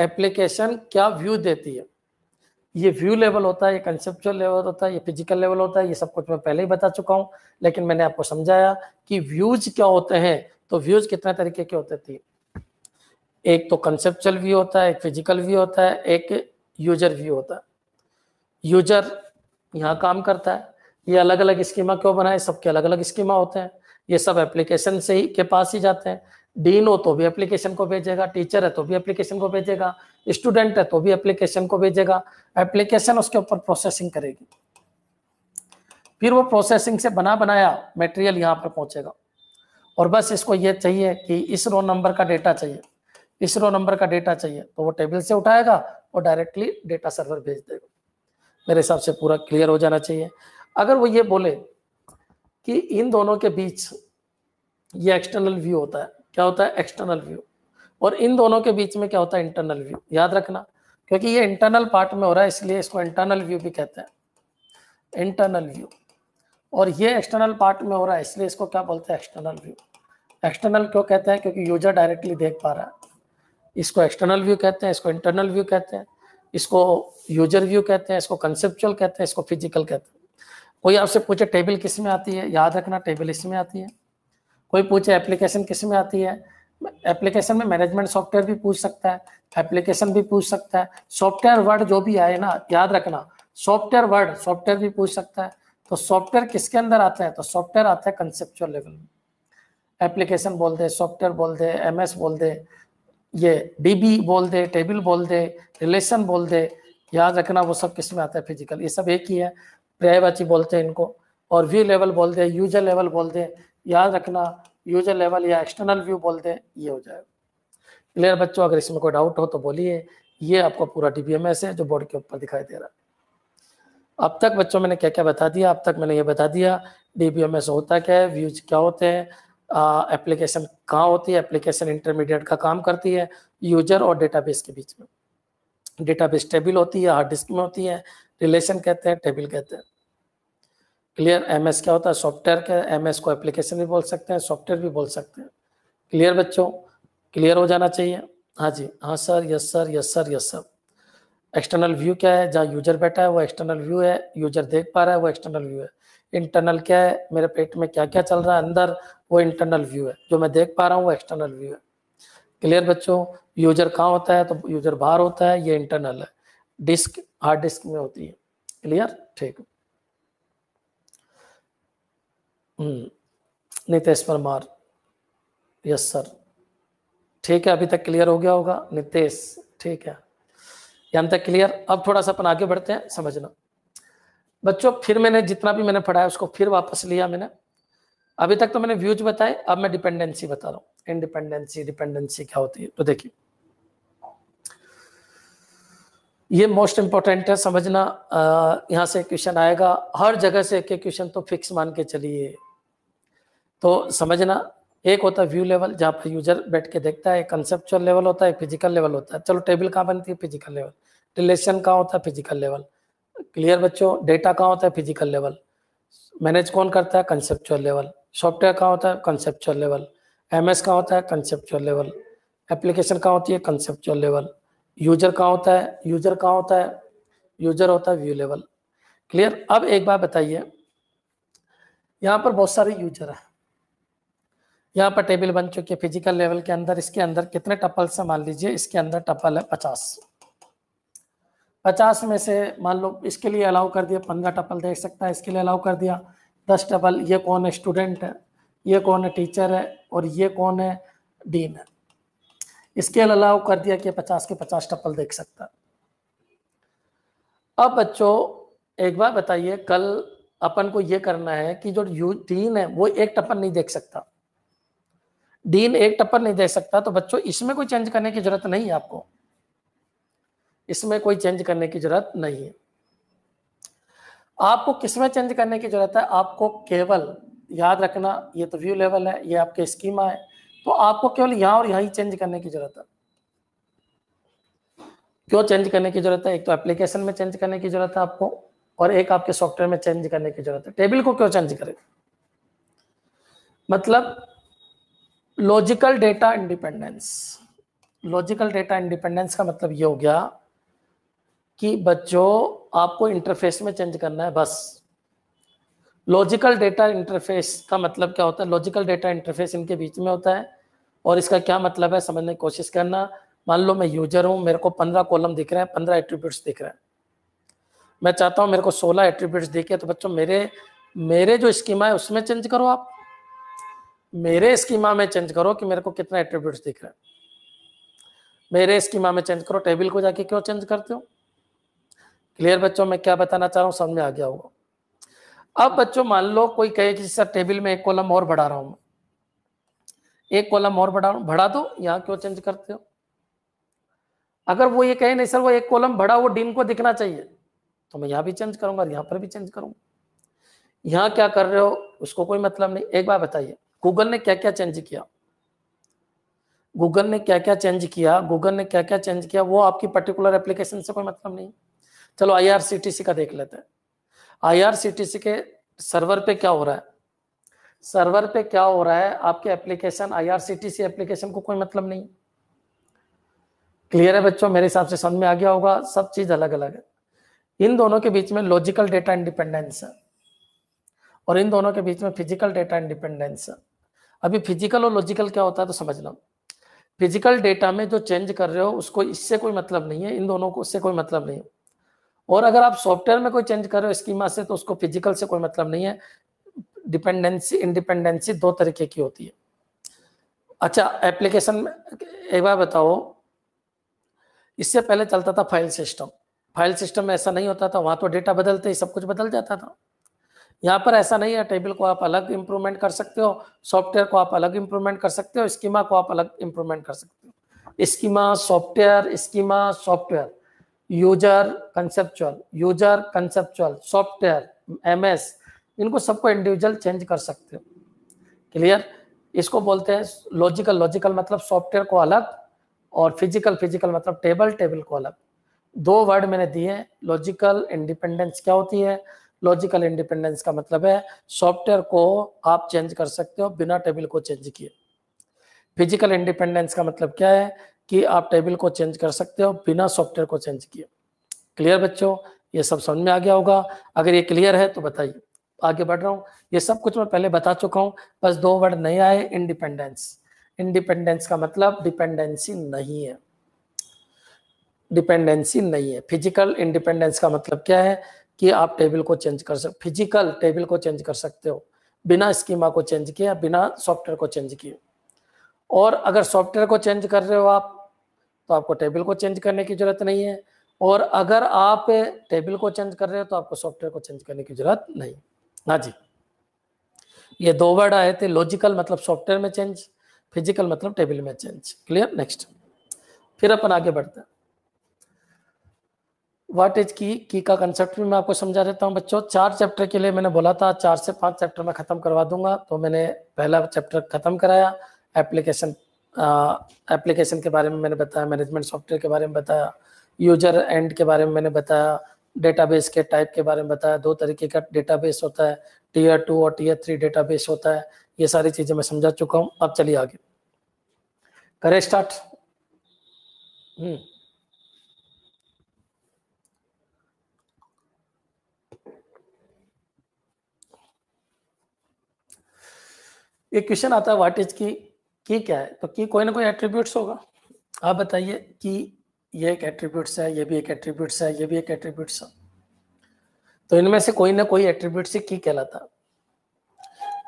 एप्लीकेशन क्या व्यू देती है ये व्यू लेवल होता है ये कंसेप्चुअल लेवल होता है ये फिजिकल लेवल होता है ये सब कुछ मैं पहले ही बता चुका हूँ लेकिन मैंने आपको समझाया कि व्यूज क्या होते हैं तो व्यूज कितने तरीके के होते थे एक तो कंसेप्चुअल व्यू होता है एक फिजिकल व्यू होता है एक यूजर व्यू होता है यूजर यहाँ काम करता है ये अलग अलग स्कीमा क्यों बनाए सबके अलग अलग स्कीमा होते हैं ये सब एप्लीकेशन से ही के पास ही जाते हैं डीन हो तो भी एप्लीकेशन को भेजेगा टीचर है तो भी एप्लीकेशन को भेजेगा स्टूडेंट है तो भी एप्लीकेशन को भेजेगा एप्लीकेशन उसके ऊपर प्रोसेसिंग करेगी फिर वो प्रोसेसिंग से बना बनाया मटेरियल यहाँ पर पहुंचेगा और बस इसको ये चाहिए कि इस रो नंबर का डेटा चाहिए इस रो नंबर का डेटा चाहिए तो वो टेबल से उठाएगा और डायरेक्टली डेटा सर्वर भेज देगा मेरे हिसाब से पूरा क्लियर हो जाना चाहिए अगर वो ये बोले कि इन दोनों के बीच ये एक्सटर्नल व्यू होता है क्या होता है एक्सटर्नल व्यू और इन दोनों के बीच में क्या होता है इंटरनल व्यू याद रखना क्योंकि ये इंटरनल पार्ट में हो रहा है इसलिए इसको इंटरनल व्यू भी कहते हैं इंटरनल व्यू और ये एक्सटर्नल पार्ट में हो रहा है इसलिए इसको क्या बोलते हैं एक्सटर्नल व्यू एक्सटर्नल क्यों कहते हैं क्योंकि यूजर डायरेक्टली देख पा रहा है इसको एक्सटर्नल व्यू कहते हैं इसको इंटरनल व्यू कहते हैं इसको यूजर व्यू कहते हैं इसको कंसेप्चुअल कहते हैं इसको फिजिकल कहते हैं कोई आपसे पूछे टेबल किस में आती है याद रखना टेबल इसमें आती है कोई पूछे एप्लीकेशन किस में आती है एप्लीकेशन में मैनेजमेंट सॉफ्टवेयर भी पूछ सकता है एप्लीकेशन भी पूछ सकता है सॉफ्टवेयर वर्ड जो भी आए ना याद रखना सॉफ्टवेयर वर्ड सॉफ्टवेयर भी पूछ सकता है तो सॉफ्टवेयर किसके अंदर आता है तो सॉफ्टवेयर आता है कंसेप्चुअल लेवल में एप्लीकेशन बोल दे सॉफ्टवेयर बोल दे एमएस बोल दे ये डीबी बोल दे टेबल बोल दे रिलेशन बोल दे याद रखना वो सब किस में आता है फिजिकल ये सब एक ही है पर्यायवाची बोलते हैं इनको और व्यू लेवल बोल दे यूजर लेवल बोल दे याद रखना यूजर लेवल या एक्सटर्नल व्यू बोल दे ये हो जाएगा क्लियर बच्चों अगर इसमें कोई डाउट हो तो बोलिए ये आपको पूरा डीबीएमएस है जो बोर्ड के ऊपर दिखाई दे रहा है अब तक बच्चों मैंने क्या क्या बता दिया अब तक मैंने ये बता दिया डीबीएमएस होता क्या है व्यूज क्या होते हैं एप्लीकेशन कहाँ होती है एप्लीकेशन इंटरमीडिएट का काम करती है यूजर और डेटाबेस के बीच में डेटाबेस टेबल होती है हार्ड डिस्क में होती है रिलेशन कहते हैं टेबल कहते हैं क्लियर एम क्या होता है सॉफ्टवेयर के एम को एप्लीकेशन भी बोल सकते हैं सॉफ्टवेयर भी बोल सकते हैं क्लियर बच्चों क्लियर हो जाना चाहिए हाँ जी हाँ sir yes sir yes sir yes sir external view क्या है जहाँ यूजर बैठा है वो एक्सटर्नल व्यू है यूजर देख पा रहा है वो एक्सटर्नल व्यू है इंटरनल क्या है मेरे पेट में क्या क्या चल रहा है अंदर वो इंटरनल व्यू है जो मैं देख पा रहा हूँ वो एक्सटर्नल व्यू है क्लियर बच्चों यूजर कहाँ होता है तो यूजर बाहर होता है ये इंटरनल है डिस्क हार्ड डिस्क में होती है क्लियर ठीक हम्म। नितेश परमार यस सर ठीक है अभी तक क्लियर हो गया होगा नितेश ठीक है यहां तक क्लियर अब थोड़ा सा अपन आगे बढ़ते हैं समझना बच्चों फिर मैंने जितना भी मैंने पढ़ाया उसको फिर वापस लिया मैंने अभी तक तो मैंने व्यूज बताए अब मैं डिपेंडेंसी बता रहा हूँ इंडिपेंडेंसी डिपेंडेंसी क्या होती है तो देखिए ये मोस्ट इंपॉर्टेंट है समझना यहाँ से क्वेश्चन आएगा हर जगह से एक एक क्वेश्चन तो फिक्स मान के चलिए तो समझना एक होता है व्यू लेवल जहाँ पर यूजर बैठ के देखता है कंसेप्चुअल लेवल होता है फिजिकल लेवल होता है चलो टेबल कहाँ बनती है फिजिकल लेवल रिलेशन कहाँ होता है फिजिकल लेवल क्लियर बच्चों डेटा कहाँ होता है फिजिकल लेवल मैनेज कौन करता है कंसेप्चुअल लेवल सॉफ्टवेयर कहाँ होता है कंसेप्चुअल लेवल एम एस कहाँ होता है कंसेप्चुअल लेवल एप्लीकेशन कहाँ होती है कंसेप्चुअल लेवल यूजर कहाँ होता है यूजर कहाँ होता है यूजर होता है व्यू लेवल क्लियर अब एक बार बताइए यहाँ पर बहुत सारे यूजर हैं यहाँ पर टेबल बन चुकी है फिजिकल लेवल के अंदर इसके अंदर कितने टपल्स हैं मान लीजिए इसके अंदर टपल है पचास पचास में से मान लो इसके लिए अलाउ कर दिया पंद्रह टपल देख सकता है इसके लिए अलाउ कर दिया दस टपल ये कौन है स्टूडेंट है ये कौन है टीचर है और ये कौन है डीन है इसके लिए अलाउ कर दिया कि पचास के पचास टपल देख सकता अब बच्चों एक बार बताइए कल अपन को ये करना है कि जो यू डीन है वो एक टप्पल नहीं देख सकता डीन एक टप्पल नहीं देख सकता तो बच्चों इसमें कोई चेंज करने की जरूरत नहीं है आपको इसमें कोई चेंज करने की जरूरत नहीं है आपको किसमें चेंज करने की जरूरत है आपको केवल याद रखना ये तो व्यू लेवल है ये आपके स्कीमा है तो आपको केवल यहाँ और यहाँ ही चेंज करने की जरूरत है क्यों चेंज करने की जरूरत है एक तो एप्लीकेशन में चेंज करने की जरूरत है आपको और एक आपके सॉफ्टवेयर में चेंज करने की जरूरत है टेबल को क्यों चेंज करें मतलब logical data independence logical data independence का मतलब ये हो गया कि बच्चों आपको इंटरफेस में चेंज करना है बस लॉजिकल डेटा इंटरफेस का मतलब क्या होता है लॉजिकल डेटा इंटरफेस इनके बीच में होता है और इसका क्या मतलब है समझने की कोशिश करना मान लो मैं यूजर हूँ मेरे को पंद्रह कॉलम दिख रहे हैं पंद्रह एट्रीब्यूट्स दिख रहे हैं मैं चाहता हूँ मेरे को सोलह एट्रीब्यूट्स दिखे तो बच्चों मेरे मेरे जो स्कीमा है उसमें चेंज करो आप मेरे स्कीमा में चेंज करो कि मेरे को कितना एट्रीब्यूट्स दिख रहे हैं मेरे स्कीमा में चेंज करो टेबल को जाके क्यों चेंज करते हो क्लियर बच्चों मैं क्या बताना चाह रहा हूँ समझ में आ गया होगा अब बच्चों मान लो कोई कहे कि सर टेबल में एक कॉलम और बढ़ा रहा हूँ मैं एक कॉलम और बढ़ा रहा हूं बढ़ा दो यहाँ क्यों चेंज करते हो अगर वो ये कहे नहीं सर वो एक कॉलम बढ़ा वो डीन को दिखना चाहिए तो मैं यहाँ भी चेंज करूंगा यहाँ पर भी चेंज करूंगा यहाँ क्या कर रहे हो उसको कोई मतलब नहीं एक बार बताइए गूगल ने क्या क्या चेंज किया गूगल ने क्या क्या चेंज किया गूगल ने क्या क्या चेंज किया वो आपकी पर्टिकुलर एप्लीकेशन से कोई मतलब नहीं चलो आईआरसीटीसी का देख लेते हैं आईआरसीटीसी के सर्वर पे क्या हो रहा है सर्वर पे क्या हो रहा है आपके एप्लीकेशन आईआरसीटीसी एप्लीकेशन को कोई मतलब नहीं क्लियर है बच्चों मेरे हिसाब से समझ में आ गया होगा सब चीज अलग अलग है इन दोनों के बीच में लॉजिकल डेटा इंडिपेंडेंस है और इन दोनों के बीच में फिजिकल डेटा इंडिपेंडेंस है अभी फिजिकल और लॉजिकल क्या होता है तो समझ लो फिजिकल डेटा में जो चेंज कर रहे हो उसको इससे कोई मतलब नहीं है इन दोनों को इससे कोई मतलब नहीं है और अगर आप सॉफ्टवेयर में कोई चेंज कर रहे हो स्कीमा से तो उसको फिजिकल से कोई मतलब नहीं है डिपेंडेंसी इंडिपेंडेंसी दो तरीके की होती है अच्छा एप्लीकेशन एक बार बताओ इससे पहले चलता था फाइल सिस्टम फाइल सिस्टम में ऐसा नहीं होता था वहाँ तो डेटा बदलते ही सब कुछ बदल जाता था यहाँ पर ऐसा नहीं है टेबल को आप अलग इम्प्रूवमेंट कर सकते हो सॉफ्टवेयर को आप अलग इम्प्रूवमेंट कर सकते हो स्कीमा को आप अलग इम्प्रूवमेंट कर सकते हो schema software schema software user conceptual user conceptual software MS इनको सबको इंडिविजुअल चेंज कर सकते हो क्लियर इसको बोलते हैं लॉजिकल लॉजिकल मतलब सॉफ्टवेयर को अलग और फिजिकल फिजिकल मतलब टेबल टेबल को अलग दो वर्ड मैंने दिए लॉजिकल इंडिपेंडेंस क्या होती है लॉजिकल इंडिपेंडेंस का मतलब है सॉफ्टवेयर को आप चेंज कर सकते हो बिना टेबल को चेंज किए फिजिकल इंडिपेंडेंस का मतलब क्या है कि आप टेबल को चेंज कर सकते हो बिना सॉफ्टवेयर को चेंज किए क्लियर बच्चों ये सब समझ में आ गया होगा अगर ये क्लियर है तो बताइए आगे बढ़ रहा हूँ ये सब कुछ मैं पहले बता चुका हूँ बस दो वर्ड नहीं आए इंडिपेंडेंस इंडिपेंडेंस का मतलब डिपेंडेंसी नहीं है डिपेंडेंसी नहीं है फिजिकल इंडिपेंडेंस का मतलब क्या है कि आप टेबल को चेंज कर सकते फिजिकल टेबल को चेंज कर सकते हो बिना स्कीमा को चेंज किए बिना सॉफ्टवेयर को चेंज किए और अगर सॉफ्टवेयर को चेंज कर रहे हो आप तो आपको टेबल को चेंज करने की ज़रूरत नहीं है और अगर आप टेबल को चेंज कर रहे हो तो आपको सॉफ्टवेयर को चेंज करने की ज़रूरत नहीं हाँ जी ये दो वर्ड आए थे लॉजिकल मतलब सॉफ्टवेयर में चेंज फिजिकल मतलब टेबल में चेंज क्लियर नेक्स्ट फिर अपन आगे बढ़ते हैं वाट इज की की का कंसेप्ट भी मैं आपको समझा देता हूँ बच्चों चार चैप्टर के लिए मैंने बोला था चार से पांच चैप्टर में ख़त्म करवा दूंगा तो मैंने पहला चैप्टर ख़त्म कराया एप्लीकेशन एप्लीकेशन के बारे में मैंने बताया मैनेजमेंट सॉफ्टवेयर के बारे में बताया यूजर एंड के बारे में मैंने बताया डेटाबेस के टाइप के बारे में बताया दो तरीके का डेटाबेस होता है टीयर टू और टीयर थ्री डेटाबेस होता है ये सारी चीज़ें मैं समझा चुका हूँ अब चलिए आगे करें स्टार्ट हम्म। एक क्वेश्चन आता है व्हाट इज की की क्या है तो की कोई ना कोई एट्रीब्यूट्स होगा आप बताइए कि ये एक एट्रीब्यूट्स है ये भी एक एट्रीब्यूट्स है ये भी एक एट्रीब्यूट्स है तो इनमें से कोई ना कोई एट्रीब्यूट से की कहलाता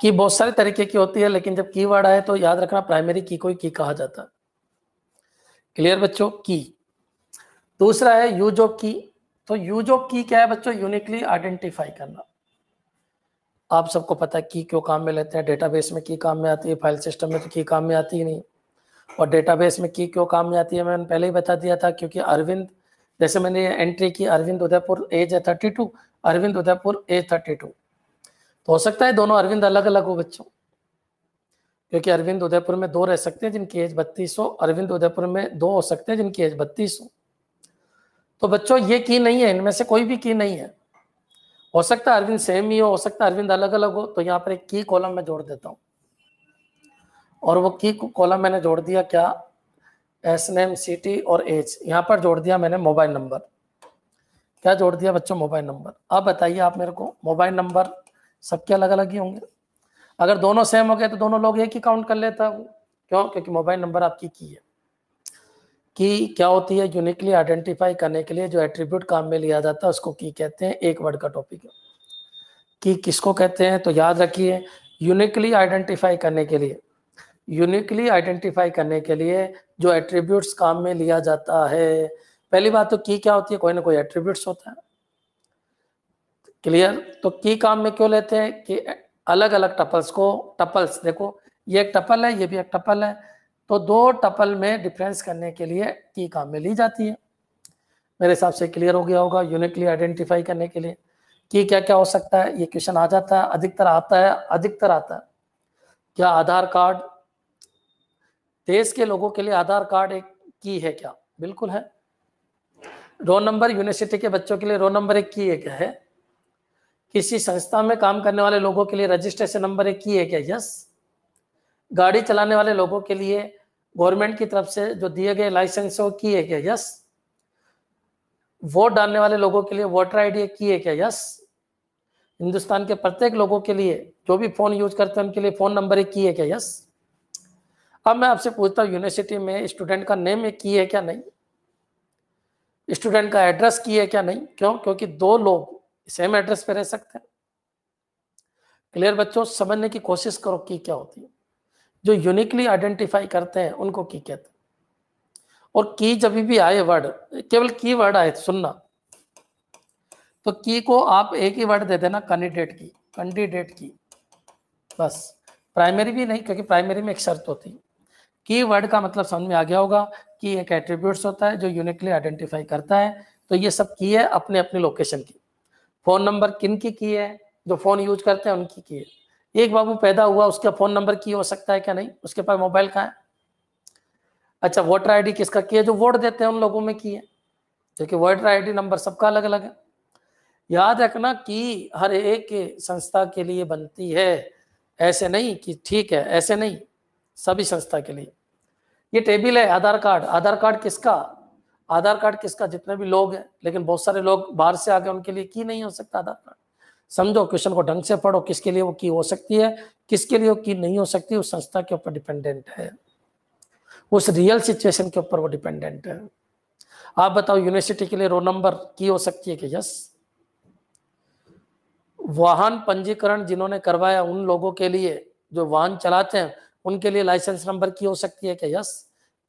की बहुत सारे तरीके की होती है लेकिन जब की वर्ड आए तो याद रखना प्राइमरी की को की कहा जाता है क्लियर बच्चों की दूसरा है यूज ऑफ की तो यूज ऑफ की क्या है बच्चों यूनिकली आइडेंटिफाई करना आप सबको पता है की क्यों काम में लेते हैं डेटाबेस में की काम में आती है फाइल सिस्टम में तो की काम में आती ही नहीं और डेटाबेस में की क्यों काम में आती है मैंने पहले ही बता दिया था क्योंकि अरविंद जैसे मैंने एंट्री की अरविंद उदयपुर एज है thirty two Arvind Udaipur age thirty two तो हो सकता है दोनों अरविंद अलग अलग हो बच्चों क्योंकि अरविंद उदयपुर में दो रह सकते हैं जिनकी एज बत्तीस हो अरविंद उदयपुर में दो हो सकते हैं जिनकी एज बत्तीस हो तो बच्चों ये की नहीं है इनमें से कोई भी की नहीं है हो सकता है अरविंद सेम ही हो हो सकता है अरविंद अलग अलग हो तो यहाँ पर एक की कॉलम मैं जोड़ देता हूँ और वो की कॉलम मैंने जोड़ दिया क्या एस नेम सिटी और एज यहाँ पर जोड़ दिया मैंने मोबाइल नंबर क्या जोड़ दिया बच्चों मोबाइल नंबर अब बताइए आप मेरे को मोबाइल नंबर सबके अलग अलग ही होंगे अगर दोनों सेम हो गए तो दोनों लोग एक ही काउंट कर लेता क्यों क्योंकि मोबाइल नंबर आपकी की है कि क्या होती है यूनिकली आइडेंटिफाई करने के लिए जो एट्रीब्यूट काम में लिया जाता है उसको की कहते हैं एक वर्ड का टॉपिक है कि किसको कहते हैं तो याद रखिए यूनिकली आइडेंटिफाई करने के लिए यूनिकली आइडेंटिफाई करने के लिए जो एट्रीब्यूट्स काम में लिया जाता है पहली बात तो की क्या होती है कोई ना कोई एट्रीब्यूट्स होता है क्लियर तो की काम में क्यों लेते हैं कि अलग अलग टपल्स को टपल्स देखो ये एक टपल है ये भी एक टपल है तो दो टपल में डिफरेंस करने के लिए की काम में ली जाती है मेरे हिसाब से क्लियर हो गया होगा यूनिकली आइडेंटिफाई करने के लिए कि क्या क्या हो सकता है ये क्वेश्चन आ जाता है अधिकतर आता है अधिकतर आता है क्या आधार कार्ड देश के लोगों के लिए आधार कार्ड एक की है क्या बिल्कुल है रोल नंबर यूनिवर्सिटी के बच्चों के लिए रोल नंबर एक की है क्या है किसी संस्था में काम करने वाले लोगों के लिए रजिस्ट्रेशन नंबर एक की है क्या यस गाड़ी चलाने वाले लोगों के लिए गवर्नमेंट की तरफ से जो दिए गए लाइसेंस है वो किए क्या यस वोट डालने वाले लोगों के लिए वोटर आईडी किए क्या यस हिंदुस्तान के प्रत्येक लोगों के लिए जो भी फोन यूज करते हैं उनके लिए फोन नंबर एक किए क्या यस अब मैं आपसे पूछता हूँ यूनिवर्सिटी में स्टूडेंट का नेम एक की है क्या नहीं स्टूडेंट का एड्रेस की है क्या नहीं क्यों क्योंकि दो लोग सेम एड्रेस पे रह सकते हैं क्लियर बच्चों समझने की कोशिश करो कि क्या होती है जो यूनिकली आइडेंटिफाई करते हैं उनको की कहते हैं और की जब भी आए वर्ड केवल की वर्ड आए सुनना तो की को आप एक ही वर्ड दे देना कैंडिडेट की कैंडिडेट की बस प्राइमरी भी नहीं क्योंकि प्राइमरी में एक शर्त होती की वर्ड का मतलब समझ में आ गया होगा कि एक एट्रीब्यूट्स होता है जो यूनिकली आइडेंटिफाई करता है तो ये सब की है अपने अपने लोकेशन की फोन नंबर किन की है जो फोन यूज करते हैं उनकी की है एक बाबू पैदा हुआ उसका फोन नंबर की हो सकता है क्या नहीं उसके पास मोबाइल कहाँ है अच्छा वोटर आईडी किसका किया जो वोट देते हैं उन लोगों में की है क्योंकि वोटर आईडी नंबर सबका अलग अलग है याद रखना कि हर एक संस्था के लिए बनती है ऐसे नहीं कि ठीक है ऐसे नहीं सभी संस्था के लिए ये टेबल है आधार कार्ड आधार कार्ड किसका आधार कार्ड किसका जितने भी लोग हैं लेकिन बहुत सारे लोग बाहर से आके उनके लिए की नहीं हो सकता आधार कार्ड समझो क्वेश्चन को ढंग से पढ़ो किसके लिए वो की हो सकती है किसके लिए वो की नहीं हो सकती उस संस्था के ऊपर डिपेंडेंट है उस रियल सिचुएशन के ऊपर वो डिपेंडेंट है आप बताओ यूनिवर्सिटी के लिए रोल नंबर की हो सकती है कि यस वाहन पंजीकरण जिन्होंने करवाया उन लोगों के लिए जो वाहन चलाते हैं उनके लिए लाइसेंस नंबर की हो सकती है कि यस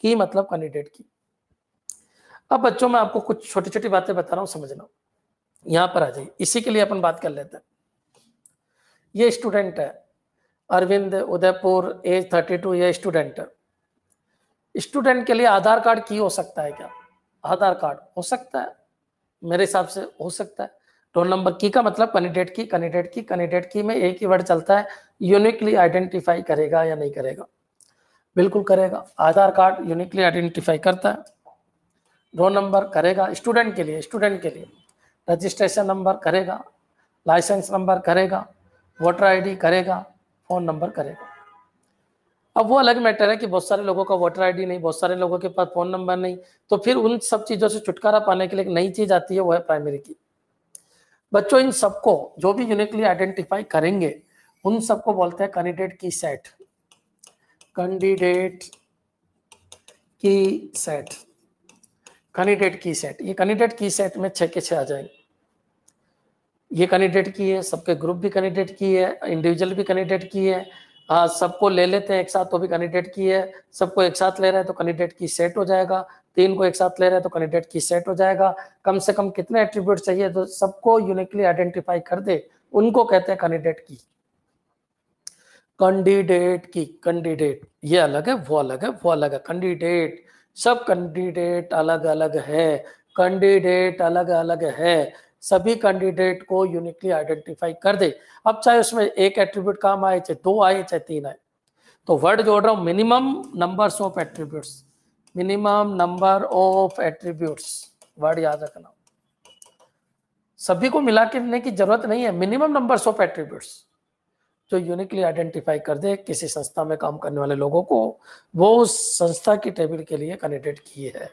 की मतलब कैंडिडेट की अब बच्चों मैं आपको कुछ छोटी छोटी बातें बता रहा हूँ समझना यहां पर आ जाइए इसी के लिए अपन बात कर लेते हैं ये स्टूडेंट है Arvind Udaipur age thirty two ये स्टूडेंट है स्टूडेंट के लिए आधार कार्ड की हो सकता है क्या आधार कार्ड हो सकता है मेरे हिसाब से हो सकता है रोल नंबर की का मतलब कैंडिडेट की कैंडिडेट की कैंडिडेट की में एक ही वर्ड चलता है यूनिकली आइडेंटिफाई करेगा या नहीं करेगा बिल्कुल करेगा आधार कार्ड यूनिकली आइडेंटिफाई करता है रोल नंबर करेगा स्टूडेंट के लिए स्टूडेंट के लिए रजिस्ट्रेशन नंबर करेगा लाइसेंस नंबर करेगा वोटर आईडी करेगा फ़ोन नंबर करेगा अब वो अलग मैटर है कि बहुत सारे लोगों का वोटर आईडी नहीं बहुत सारे लोगों के पास फ़ोन नंबर नहीं तो फिर उन सब चीज़ों से छुटकारा पाने के लिए एक नई चीज़ आती है वो है प्राइमरी की बच्चों इन सबको जो भी यूनिकली आइडेंटिफाई करेंगे उन सबको बोलते हैं candidate key set candidate key set candidate key set ये कैंडिडेट की सेट में छः के छः आ जाएंगे ये कैंडिडेट की है सबके ग्रुप भी कैंडिडेट की है इंडिविजुअल भी कैंडिडेट की है हाँ, सबको ले लेते हैं एक साथ तो भी कैंडिडेट की है सबको एक साथ ले रहे हैं तो कैंडिडेट की सेट हो जाएगा तीन को एक साथ ले रहे हैं तो कैंडिडेट की सेट हो जाएगा कम से कम कितने एट्रीब्यूट चाहिए तो सबको यूनिकली आइडेंटिफाई कर दे उनको कहते हैं कैंडिडेट की कैंडिडेट की कैंडिडेट ये अलग है वो अलग है वो अलग है कैंडिडेट सब कैंडिडेट अलग अलग है कैंडिडेट अलग अलग है सभी कैंडिडेट को यूनिकली आइडेंटिफाई कर दे अब चाहे उसमें एक एट्रीब्यूट काम आए चाहे दो आए चाहे तीन आए तो वर्ड जोड़ रहा हूँ minimum numbers of attributes minimum number of attributes word याद रखना सभी को मिला के की जरूरत नहीं है मिनिमम नंबर्स ऑफ एट्रीब्यूट्स जो यूनिकली आइडेंटिफाई कर दे किसी संस्था में काम करने वाले लोगों को वो उस संस्था की टेबल के लिए कैंडिडेट की है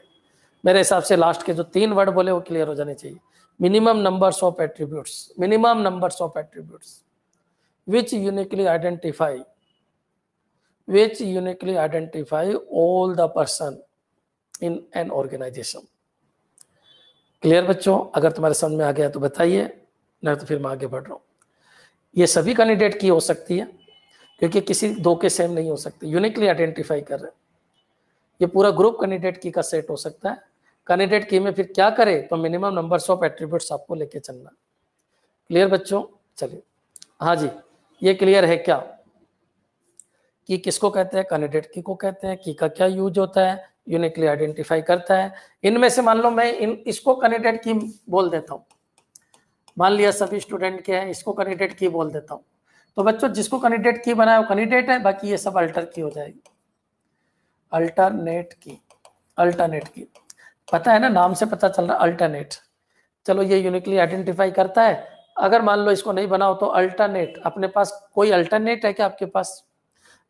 मेरे हिसाब से लास्ट के जो तीन वर्ड बोले वो क्लियर हो जाने चाहिए minimum numbers of attributes minimum numbers of attributes which uniquely identify which uniquely identify all the person in an organisation clear बच्चों अगर तुम्हारे समझ में आ गया तो बताइए नहीं तो फिर मैं आगे बढ़ रहा हूँ ये सभी कैंडिडेट की हो सकती है क्योंकि किसी दो के सेम नहीं हो सकते यूनिकली आइडेंटिफाई कर रहे ये पूरा ग्रुप कैंडिडेट की का सेट हो सकता है कैंडिडेट की में फिर क्या करें तो मिनिमम नंबर ऑफ एट्रीब्यूट्स आपको लेके चलना क्लियर बच्चों चलिए हाँ जी ये क्लियर है क्या कि किसको कहते हैं कैंडिडेट की को कहते हैं की का क्या यूज होता है यूनिकली आइडेंटिफाई करता है इनमें से मान लो मैं इन इसको कैंडिडेट की बोल देता हूँ मान लिया सभी स्टूडेंट के हैं इसको कैंडिडेट की बोल देता हूँ तो बच्चों जिसको कैंडिडेट की बनाया वो कैंडिडेट है बाकी ये सब अल्टर की हो जाएगी अल्टरनेट की अल्टरनेट की पता है ना नाम से पता चल रहा अल्टरनेट चलो ये यूनिकली आइडेंटिफाई करता है अगर मान लो इसको नहीं बनाओ तो अल्टरनेट अपने पास कोई अल्टरनेट है क्या आपके पास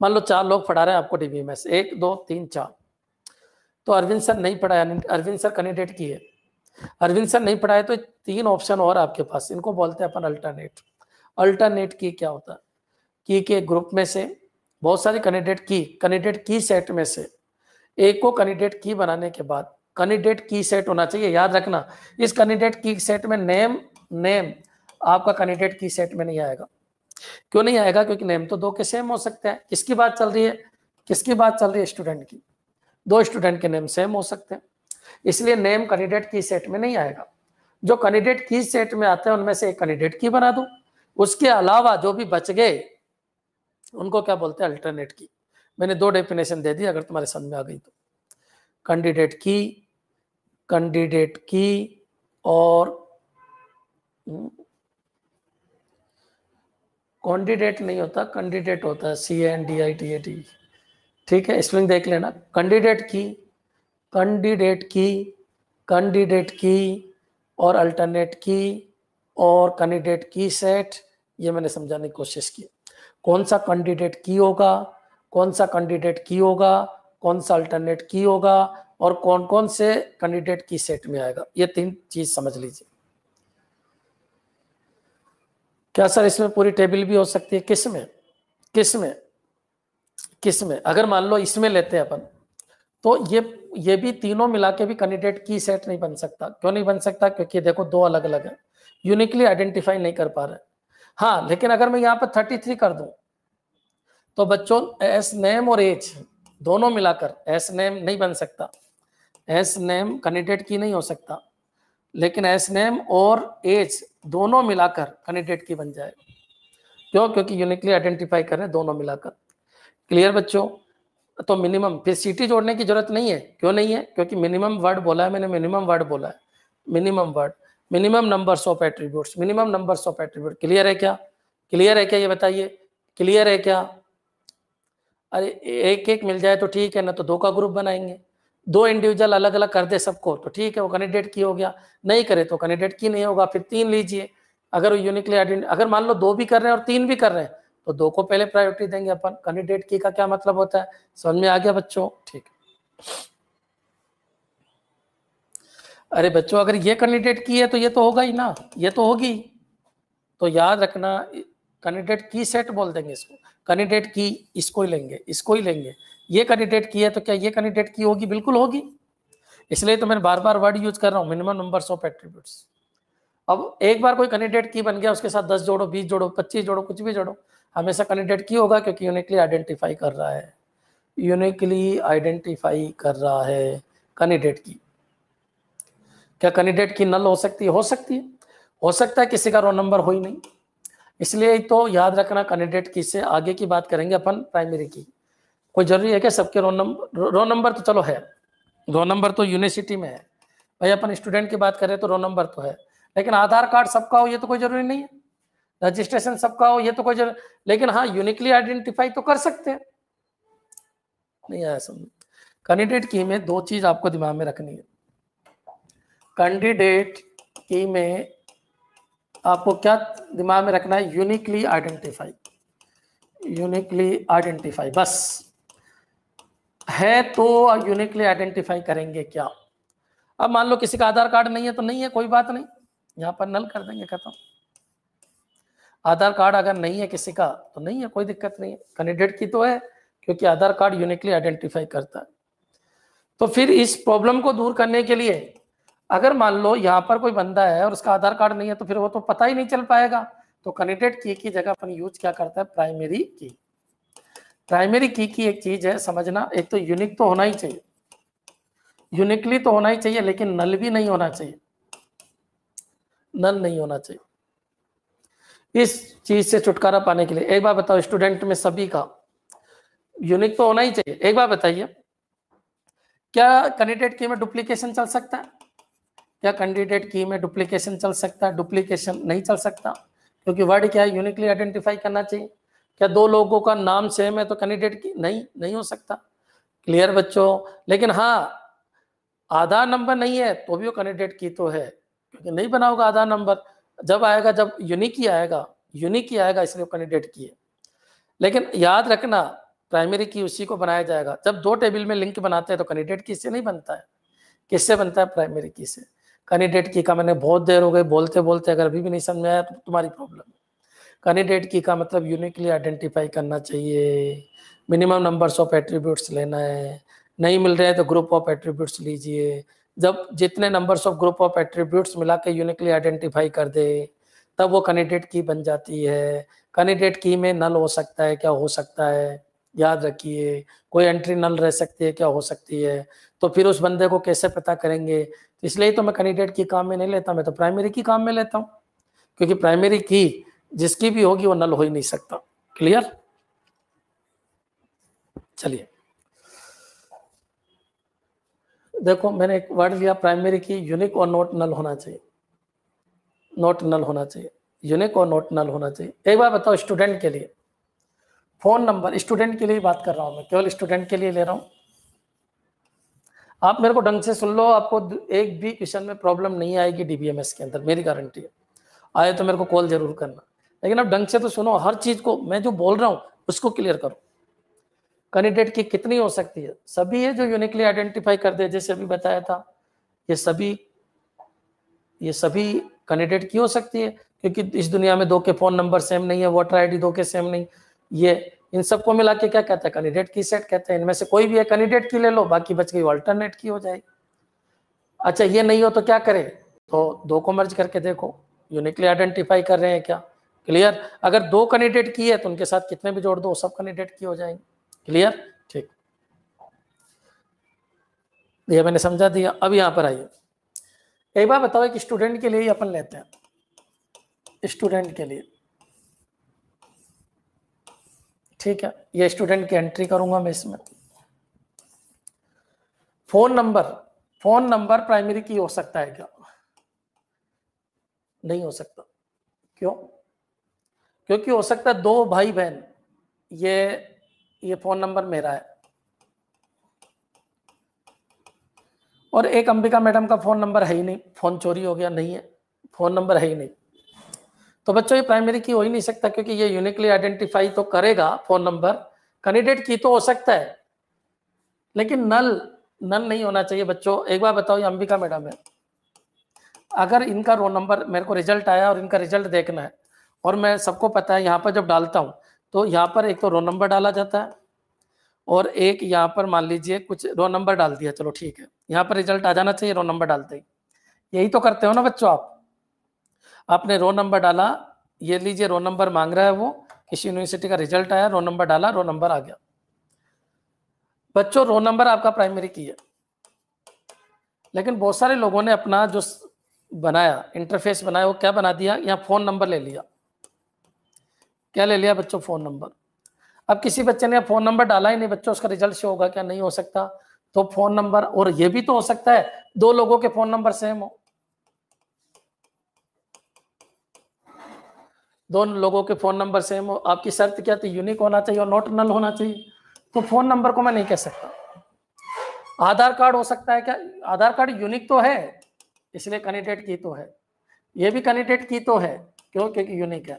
मान लो चार लोग पढ़ा रहे हैं आपको डीबीएमएस एक दो तीन चार तो अरविंद सर नहीं पढ़ाया अरविंद सर कैंडिडेट की है अरविंद सर नहीं पढ़ाए तो तीन ऑप्शन और आपके पास इनको बोलते हैं अपन अल्टरनेट अल्टरनेट की क्या होता है की के ग्रुप में से बहुत सारे कैंडिडेट की कैंडिडेट की सेट में से एक को कैंडिडेट की बनाने के बाद कैंडिडेट की सेट होना चाहिए याद रखना इस कैंडिडेट की सेट में नेम नेम आपका कैंडिडेट की सेट में नहीं आएगा क्यों नहीं आएगा क्योंकि नेम तो दो के सेम हो सकते हैं किसकी बात चल रही है किसकी बात चल रही है स्टूडेंट की दो स्टूडेंट के नेम सेम हो सकते हैं इसलिए नेम कैंडिडेट की सेट में नहीं आएगा जो कैंडिडेट की सेट में आते हैं उनमें से एक कैंडिडेट की बना दू उसके अलावा जो भी बच गए उनको क्या बोलते हैं अल्टरनेट की मैंने दो डेफिनेशन दे दी अगर तुम्हारे समझ में आ गई तो कैंडिडेट की कैंडिडेट की और कैंडिडेट हम्म, नहीं होता कैंडिडेट होता है C N D I T A T ठीक है स्पेलिंग देख लेना कैंडिडेट की कैंडिडेट की कैंडिडेट की और अल्टरनेट की और कैंडिडेट की सेट ये मैंने समझाने की कोशिश की कौन सा कैंडिडेट की होगा कौन सा कैंडिडेट की होगा कौन सा अल्टरनेट की होगा और कौन कौन से कैंडिडेट की सेट में आएगा ये तीन चीज समझ लीजिए क्या सर इसमें पूरी टेबल भी हो सकती है किस में किस में किस में अगर मान लो इसमें लेते हैं अपन तो ये ये भी तीनों मिला के भी कैंडिडेट की सेट नहीं बन सकता क्यों नहीं बन सकता क्योंकि देखो दो अलग अलग है यूनिकली आइडेंटिफाई नहीं कर पा रहे हाँ लेकिन अगर मैं यहाँ पर थर्टी थ्री कर दूं तो बच्चों एस नेम और एज दोनों मिलाकर एस नेम नहीं बन सकता एस नेम कैंडिडेट की नहीं हो सकता लेकिन एस नेम और एज दोनों मिलाकर कैंडिडेट की बन जाए क्यों क्योंकि यूनिकली आइडेंटिफाई कर रहे हैं दोनों मिलाकर क्लियर बच्चों तो मिनिमम फिर सीटी जोड़ने की जरूरत नहीं है क्यों नहीं है क्योंकि मिनिमम वर्ड बोला है मैंने मिनिमम वर्ड बोला है minimum word minimum numbers of attributes minimum numbers of attribute clear है क्या क्लियर है क्या ये बताइए क्लियर है क्या अरे एक एक मिल जाए तो ठीक है ना तो दो का ग्रुप बनाएंगे दो इंडिविजुअल अलग अलग कर दे सबको तो ठीक है वो कैंडिडेट की हो गया नहीं करे तो कैंडिडेट की नहीं होगा फिर तीन लीजिए अगर वो यूनिकली आइडेंट अगर मान लो दो भी कर रहे हैं और तीन भी कर रहे हैं तो दो को पहले प्रायोरिटी देंगे अपन कैंडिडेट की का क्या मतलब होता है समझ में आ गया बच्चों ठीक अरे बच्चों अगर ये कैंडिडेट की है तो ये तो होगा ही ना ये तो होगी तो याद रखना कैंडिडेट की सेट बोल देंगे इसको कैंडिडेट की इसको ही लेंगे इसको ही लेंगे ये कैंडिडेट की है तो क्या ये कैंडिडेट की होगी बिल्कुल होगी इसलिए तो मैं बार बार वर्ड यूज कर रहा हूँ मिनिमम नंबर ऑफ एट्रीब्यूट अब एक बार कोई कैंडिडेट की बन गया उसके साथ दस जोड़ो बीस जोड़ो पच्चीस जोड़ो कुछ भी जोड़ो हमेशा कैंडिडेट क्यों होगा क्योंकि यूनिकली आइडेंटिफाई कर रहा है यूनिकली आइडेंटिफाई कर रहा है कैंडिडेट की क्या कैंडिडेट की नल हो सकती है हो सकती है हो सकता है किसी का रोल नंबर हो ही नहीं इसलिए तो याद रखना कैंडिडेट की से आगे की बात करेंगे अपन प्राइमरी की कोई जरूरी है क्या सबके रोल नंबर रोल नंबर तो चलो है रोल नंबर तो यूनिवर्सिटी में है भाई अपन स्टूडेंट की बात करें तो रोल नंबर तो है लेकिन आधार कार्ड सबका हो ये तो कोई जरूरी नहीं है रजिस्ट्रेशन सबका हो ये तो कोई जरूर लेकिन हाँ यूनिकली आइडेंटिफाई तो कर सकते हैं नहीं आया समझ कैंडिडेट की में दो चीज आपको दिमाग में रखनी है कैंडिडेट की में आपको क्या दिमाग में रखना है यूनिकली आइडेंटिफाई यूनिकली आइडेंटिफाई बस है तो यूनिकली आइडेंटिफाई करेंगे क्या अब मान लो किसी का आधार कार्ड नहीं है तो नहीं है कोई बात नहीं यहाँ पर नल कर देंगे खत्म आधार कार्ड अगर नहीं है किसी का तो नहीं है कोई दिक्कत नहीं है कैंडिडेट की तो है क्योंकि आधार कार्ड यूनिकली आइडेंटिफाई करता है तो फिर इस प्रॉब्लम को दूर करने के लिए अगर मान लो यहाँ पर कोई बंदा है और उसका आधार कार्ड नहीं है तो फिर वो तो पता ही नहीं चल पाएगा तो कैंडिडेट की की जगह अपन यूज क्या करता है प्राइमरी की प्राइमरी की की एक चीज है समझना एक तो यूनिक तो होना ही चाहिए यूनिकली तो होना ही चाहिए लेकिन नल भी नहीं होना चाहिए नल नहीं होना चाहिए इस चीज से छुटकारा पाने के लिए एक बार बताओ स्टूडेंट में सभी का यूनिक तो होना ही चाहिए एक बार बताइए क्या कैंडिडेट की में डुप्लीकेशन चल सकता है क्या कैंडिडेट की में डुप्लीकेशन चल सकता है डुप्लीकेशन नहीं चल सकता क्योंकि वर्ड क्या है यूनिकली आइडेंटिफाई करना चाहिए क्या दो लोगों का नाम सेम है तो कैंडिडेट की नहीं नहीं हो सकता क्लियर बच्चों लेकिन हाँ आधार नंबर नहीं है तो भी वो कैंडिडेट की तो है क्योंकि नहीं बना होगा आधार नंबर जब आएगा जब यूनिक ही आएगा यूनिक ही आएगा इसलिए कैंडिडेट की है लेकिन याद रखना प्राइमरी की उसी को बनाया जाएगा जब दो टेबल में लिंक बनाते हैं तो कैंडिडेट की से नहीं बनता है किससे बनता है प्राइमरी की से कैंडिडेट की का मैंने बहुत देर हो गई बोलते बोलते अगर अभी भी नहीं समझ में आया तो तुम्हारी प्रॉब्लम है कैंडिडेट की का मतलब यूनिकली आइडेंटिफाई करना चाहिए मिनिमम नंबर्स ऑफ एट्रीब्यूट्स लेना है नहीं मिल रहे हैं तो ग्रुप ऑफ एट्रीब्यूट्स लीजिए जब जितने numbers of group of attributes मिला के यूनिकली आइडेंटिफाई कर दे तब वो कैंडिडेट की बन जाती है कैंडिडेट की में नल हो सकता है क्या हो सकता है याद रखिए कोई एंट्री नल रह सकती है क्या हो सकती है तो फिर उस बंदे को कैसे पता करेंगे तो इसलिए तो मैं कैंडिडेट की काम में नहीं लेता मैं तो प्राइमरी की काम में लेता हूँ क्योंकि प्राइमरी की जिसकी भी होगी वो नल हो ही नहीं सकता क्लियर चलिए देखो मैंने एक वर्ड लिया प्राइमरी की यूनिक और नोट नल होना चाहिए नोट नल होना चाहिए यूनिक और नोट नल होना चाहिए एक बार बताओ स्टूडेंट के लिए फोन नंबर स्टूडेंट के लिए बात कर रहा हूँ मैं केवल स्टूडेंट के लिए ले रहा हूँ आप मेरे को ढंग से सुन लो आपको एक भी क्वेश्चन में प्रॉब्लम नहीं आएगी डीबीएमएस के अंदर मेरी गारंटी है आए तो मेरे को कॉल जरूर करना लेकिन आप ढंग से तो सुनो हर चीज़ को मैं जो बोल रहा हूँ उसको क्लियर करो कैंडिडेट की कितनी हो सकती है सभी है जो यूनिकली आइडेंटिफाई कर दे जैसे अभी बताया था ये सभी ये सभी कैंडिडेट की हो सकती है क्योंकि इस दुनिया में दो के फोन नंबर सेम नहीं है वोटर आईडी दो के सेम नहीं ये इन सबको मिला के क्या कहता है कैंडिडेट की सेट कहते हैं इनमें से कोई भी है कैंडिडेट की ले लो बाकी बच गई ऑल्टरनेट की हो जाए अच्छा ये नहीं हो तो क्या करें तो दो को मर्ज करके देखो यूनिकली आइडेंटिफाई कर रहे हैं क्या क्लियर अगर दो कैंडिडेट की है तो उनके साथ कितने भी जोड़ दो सब कैंडिडेट की हो जाएंगे क्लियर ठीक यह मैंने समझा दिया अब यहां पर आइए एक बार बताओ एक स्टूडेंट के लिए ही अपन लेते हैं स्टूडेंट के लिए ठीक है ये स्टूडेंट की एंट्री करूंगा मैं इसमें phone number phone number primary key हो सकता है क्या नहीं हो सकता क्यों क्योंकि हो सकता है दो भाई बहन ये ये फोन नंबर मेरा है और एक अंबिका मैडम का फोन नंबर है ही नहीं फोन चोरी हो गया नहीं है फोन नंबर है ही नहीं तो बच्चों ये प्राइमरी की हो ही नहीं सकता क्योंकि ये यूनिकली आइडेंटिफाई तो करेगा फोन नंबर कैंडिडेट की तो हो सकता है लेकिन नल नल नहीं होना चाहिए बच्चों एक बार बताओ ये अंबिका मैडम है अगर इनका रोल नंबर मेरे को रिजल्ट आया और इनका रिजल्ट देखना है और मैं सबको पता है यहाँ पर जब डालता हूँ तो यहाँ पर एक तो रो नंबर डाला जाता है और एक यहाँ पर मान लीजिए कुछ रो नंबर डाल दिया चलो ठीक है यहाँ पर रिजल्ट आ जाना चाहिए रो नंबर डालते ही यही तो करते हो ना बच्चों आप आपने रो नंबर डाला ये लीजिए रो नंबर मांग रहा है वो किसी यूनिवर्सिटी का रिजल्ट आया रो नंबर डाला रो नंबर आ गया बच्चों रो नंबर आपका प्राइमरी की है लेकिन बहुत सारे लोगों ने अपना जो बनाया इंटरफेस बनाया वो क्या बना दिया यहाँ फोन नंबर ले लिया क्या ले लिया बच्चों फ़ोन नंबर अब किसी बच्चे ने फ़ोन नंबर डाला ही नहीं बच्चों उसका रिजल्ट शो होगा क्या नहीं हो सकता तो फ़ोन नंबर और ये भी तो हो सकता है दो लोगों के फ़ोन नंबर सेम हो दो लोगों के फ़ोन नंबर सेम हो आपकी शर्त क्या थी यूनिक होना चाहिए और नॉट नल होना चाहिए तो फ़ोन नंबर को मैं नहीं कह सकता आधार कार्ड हो सकता है क्या आधार कार्ड यूनिक तो है इसलिए कनेक्टेड की तो है ये भी कनेक्टेड की तो है क्यों क्योंकि यूनिक है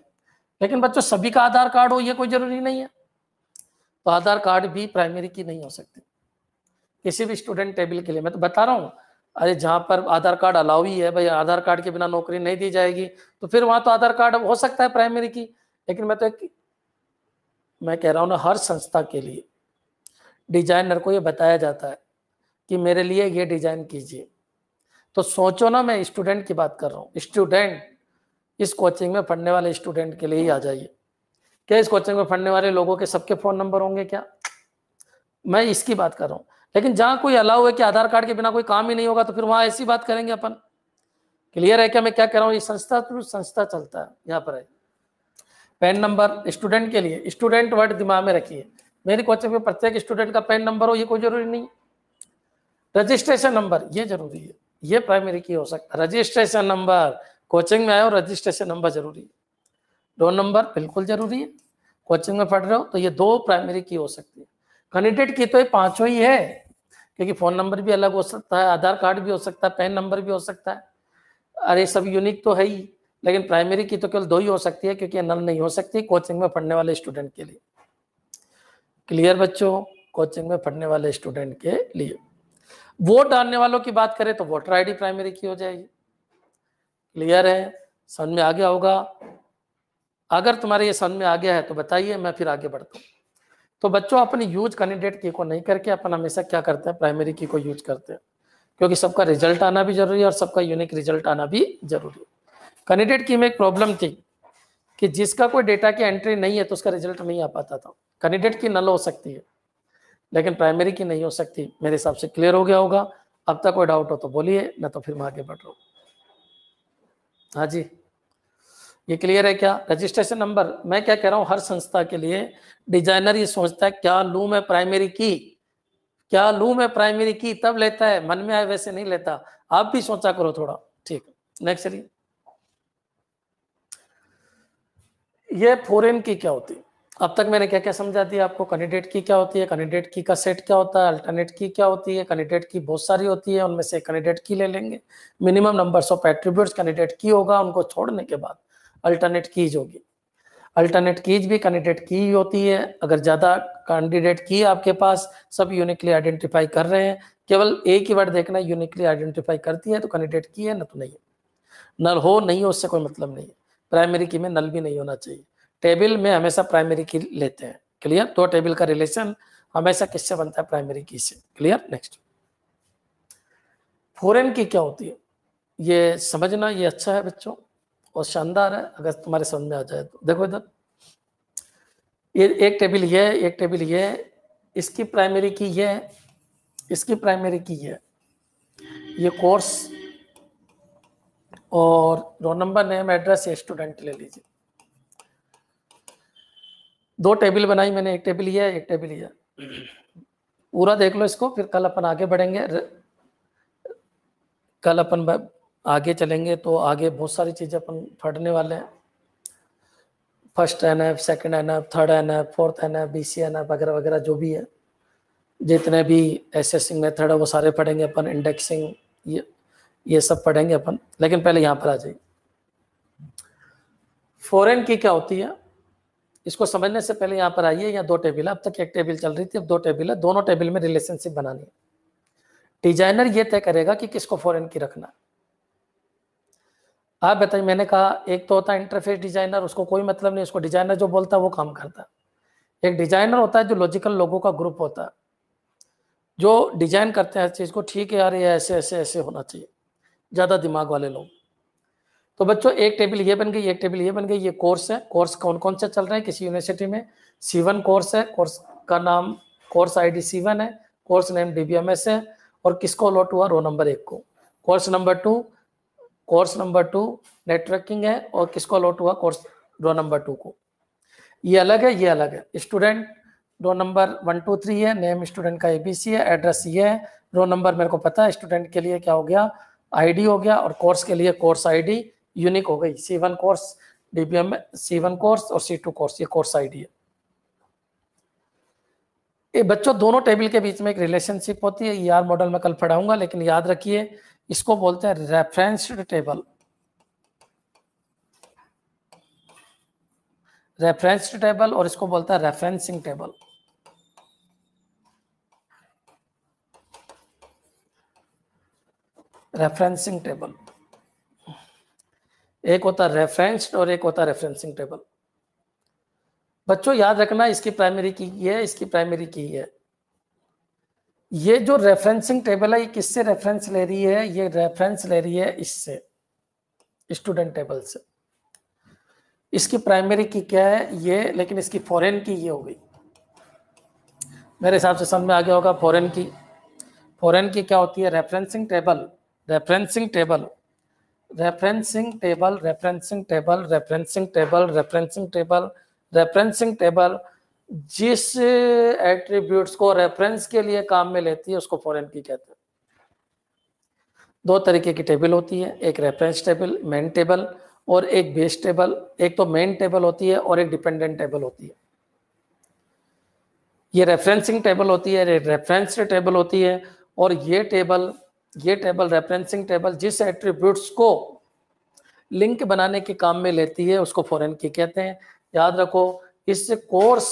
लेकिन बच्चों सभी का आधार कार्ड हो यह कोई जरूरी नहीं है तो आधार कार्ड भी प्राइमरी की नहीं हो सकती किसी भी स्टूडेंट टेबल के लिए मैं तो बता रहा हूँ अरे जहाँ पर आधार कार्ड अलाउ ही है भाई आधार कार्ड के बिना नौकरी नहीं दी जाएगी तो फिर वहाँ तो आधार कार्ड हो सकता है प्राइमरी की लेकिन मैं तो एक मैं कह रहा हूँ ना हर संस्था के लिए डिजाइनर को ये बताया जाता है कि मेरे लिए ये डिजाइन कीजिए तो सोचो ना मैं स्टूडेंट की बात कर रहा हूँ स्टूडेंट इस कोचिंग में पढ़ने वाले स्टूडेंट के लिए ही आ जाइए क्या इस कोचिंग में पढ़ने वाले लोगों के सबके फोन नंबर होंगे क्या मैं इसकी बात कर रहा हूँ लेकिन जहाँ कोई अलाउ है कि आधार कार्ड के बिना कोई काम ही नहीं होगा तो फिर वहाँ ऐसी बात करेंगे अपन क्लियर है क्या मैं क्या कह रहा हूँ ये संस्था थ्रू तो संस्था चलता है यहाँ पर है पेन नंबर स्टूडेंट के लिए स्टूडेंट वर्ड दिमाग में रखिए मेरी कोचिंग में प्रत्येक स्टूडेंट का पेन नंबर हो ये कोई जरूरी नहीं रजिस्ट्रेशन नंबर ये जरूरी है ये प्राइमरी की हो सकता है रजिस्ट्रेशन नंबर कोचिंग में आए हो रजिस्ट्रेशन नंबर जरूरी है रोल नंबर बिल्कुल जरूरी है कोचिंग में पढ़ रहे हो तो ये दो प्राइमरी की हो सकती है कैंडिडेट की तो ये पांचों ही है क्योंकि फ़ोन नंबर भी अलग हो सकता है आधार कार्ड भी हो सकता है पैन नंबर भी हो सकता है अरे सब यूनिक तो है ही लेकिन प्राइमरी की तो केवल दो ही हो सकती है क्योंकि नल नहीं हो सकती कोचिंग में पढ़ने वाले स्टूडेंट के लिए क्लियर बच्चों कोचिंग में पढ़ने वाले स्टूडेंट के लिए वोट डालने वालों की बात करें तो वोटर आईडी प्राइमरी की हो जाएगी क्लियर है समझ में आ गया होगा अगर तुम्हारे ये समझ में आ गया है तो बताइए मैं फिर आगे बढ़ता हूँ तो बच्चों अपनी यूज कैंडिडेट की को नहीं करके अपन हमेशा क्या करते हैं प्राइमरी की को यूज करते हैं क्योंकि सबका रिजल्ट आना भी जरूरी है और सबका यूनिक रिजल्ट आना भी जरूरी है कैंडिडेट की में एक प्रॉब्लम थी कि जिसका कोई डेटा की एंट्री नहीं है तो उसका रिजल्ट नहीं आ पाता था कैंडिडेट की नल हो सकती है लेकिन प्राइमरी की नहीं हो सकती मेरे हिसाब से क्लियर हो गया होगा अब तक कोई डाउट हो तो बोलिए ना तो फिर मैं आगे बढ़ रहा हूँ हाँ जी ये क्लियर है क्या रजिस्ट्रेशन नंबर मैं क्या कह रहा हूँ हर संस्था के लिए डिजाइनर ये सोचता है क्या लू मैं प्राइमरी की क्या लू मैं प्राइमरी की तब लेता है मन में आए वैसे नहीं लेता आप भी सोचा करो थोड़ा ठीक नेक्स्ट चलिए ये फॉरेन की क्या होती है अब तक मैंने क्या क्या समझा दिया आपको कैंडिडेट की क्या होती है कैंडिडेट की का सेट क्या होता है अल्टरनेट की क्या होती है कैंडिडेट की बहुत सारी होती है उनमें से कैंडिडेट की ले लेंगे minimum number of attribute candidate key होगा उनको छोड़ने के बाद अल्टरनेट कीज होगी अल्टरनेट कीज भी कैंडिडेट की होती है अगर ज़्यादा कैंडिडेट की आपके पास सब यूनिकली आइडेंटिफाई कर रहे हैं केवल एक ही वर्ड देखना यूनिकली आइडेंटिफाई करती है तो कैंडिडेट की है ना तो नहीं है नल हो नहीं हो उससे कोई मतलब नहीं है प्राइमरी की में नल भी नहीं होना चाहिए टेबल में हमेशा प्राइमरी की लेते हैं क्लियर दो टेबल का रिलेशन हमेशा किससे बनता है प्राइमरी की से क्लियर नेक्स्ट फॉरेन की क्या होती है ये समझना ये अच्छा है बच्चों और शानदार है अगर तुम्हारे समझ में आ जाए तो देखो इधर ये एक टेबल ये एक टेबल ये इसकी प्राइमरी की ये इसकी प्राइमरी की ये ये कोर्स और roll number name address student ले लीजिए दो टेबल बनाई मैंने एक टेबल लिया एक टेबल लिया पूरा देख लो इसको फिर कल अपन आगे बढ़ेंगे कल अपन आगे चलेंगे तो आगे बहुत सारी चीज़ें अपन पढ़ने वाले हैं first N F second N F third N F fourth N F B C N F वगैरह वगैरह जो भी है जितने भी एसेसिंग मेथड है वो सारे पढ़ेंगे अपन इंडेक्सिंग ये ये सब पढ़ेंगे अपन लेकिन पहले यहाँ पर आ जाइए फॉरेन की क्या होती है इसको समझने से पहले यहाँ पर आइए यहाँ दो टेबल अब तक एक टेबल चल रही थी अब दो टेबल है दोनों टेबल में रिलेशनशिप बनानी है डिजाइनर ये तय करेगा कि किसको फॉरेन की रखना आप बताइए मैंने कहा एक तो होता है इंटरफेस डिजाइनर उसको कोई मतलब नहीं उसको डिजाइनर जो बोलता है वो काम करता है एक डिजाइनर होता है जो लॉजिकल लोगों का ग्रुप होता है जो डिजाइन करते हैं हर चीज़ को ठीक है यार ये ऐसे ऐसे ऐसे होना चाहिए ज़्यादा दिमाग वाले लोग तो बच्चों एक टेबल ये बन गई एक टेबल ये बन गई ये कोर्स है कोर्स कौन कौन से चल रहे हैं किसी यूनिवर्सिटी में सी वन कोर्स है कोर्स का नाम course ID C one one है course name D B M S है और किसको अलॉट हुआ रो नंबर एक को course number two course number two networking है और किसको अलॉट हुआ कोर्स रो नंबर टू को ये अलग है ये अलग है student roll number one two three है नेम स्टूडेंट का ए बी सी है एड्रेस ये है रो नंबर मेरे को पता है स्टूडेंट के लिए क्या हो गया आईडी हो गया और कोर्स के लिए कोर्स आईडी यूनिक हो गई सी वन कोर्स डीबीएम में सी वन कोर्स और सी टू कोर्स ये कोर्स आईडी है ये बच्चों दोनों टेबल के बीच में एक रिलेशनशिप होती है यार e मॉडल में कल पढ़ाऊंगा लेकिन याद रखिए इसको बोलते हैं रेफरेंस्ड टेबल रेफरेंस्ड टेबल और इसको बोलता है रेफरेंसिंग टेबल रेफरेंसिंग टेबल एक होता है रेफरेंस्ड और एक होता है रेफरेंसिंग टेबल बच्चों याद रखना इसकी प्राइमरी की है इसकी प्राइमरी की है ये जो रेफरेंसिंग टेबल है ये किससे रेफरेंस ले रही है ये रेफरेंस ले रही है इससे स्टूडेंट टेबल से इसकी प्राइमरी की क्या है ये लेकिन इसकी फॉरेन की ये हो गई मेरे हिसाब से समझ में आ गया होगा फॉरेन की फॉरेन की क्या होती है referencing table referencing table referencing table referencing table referencing table referencing table referencing table जिस एट्रीब्यूट्स को रेफरेंस के लिए काम में लेती है उसको फॉरेन की कहते हैं दो तरीके की टेबल होती है एक रेफरेंस टेबल मेन टेबल और एक बेस टेबल एक तो मेन टेबल होती है और एक डिपेंडेंट टेबल होती है ये रेफरेंसिंग टेबल होती है रेफरेंस टेबल होती है और ये टेबल ये टेबल रेफरेंसिंग टेबल जिस एट्रीब्यूट्स को लिंक बनाने के काम में लेती है उसको फॉरेन की कहते हैं याद रखो इससे कोर्स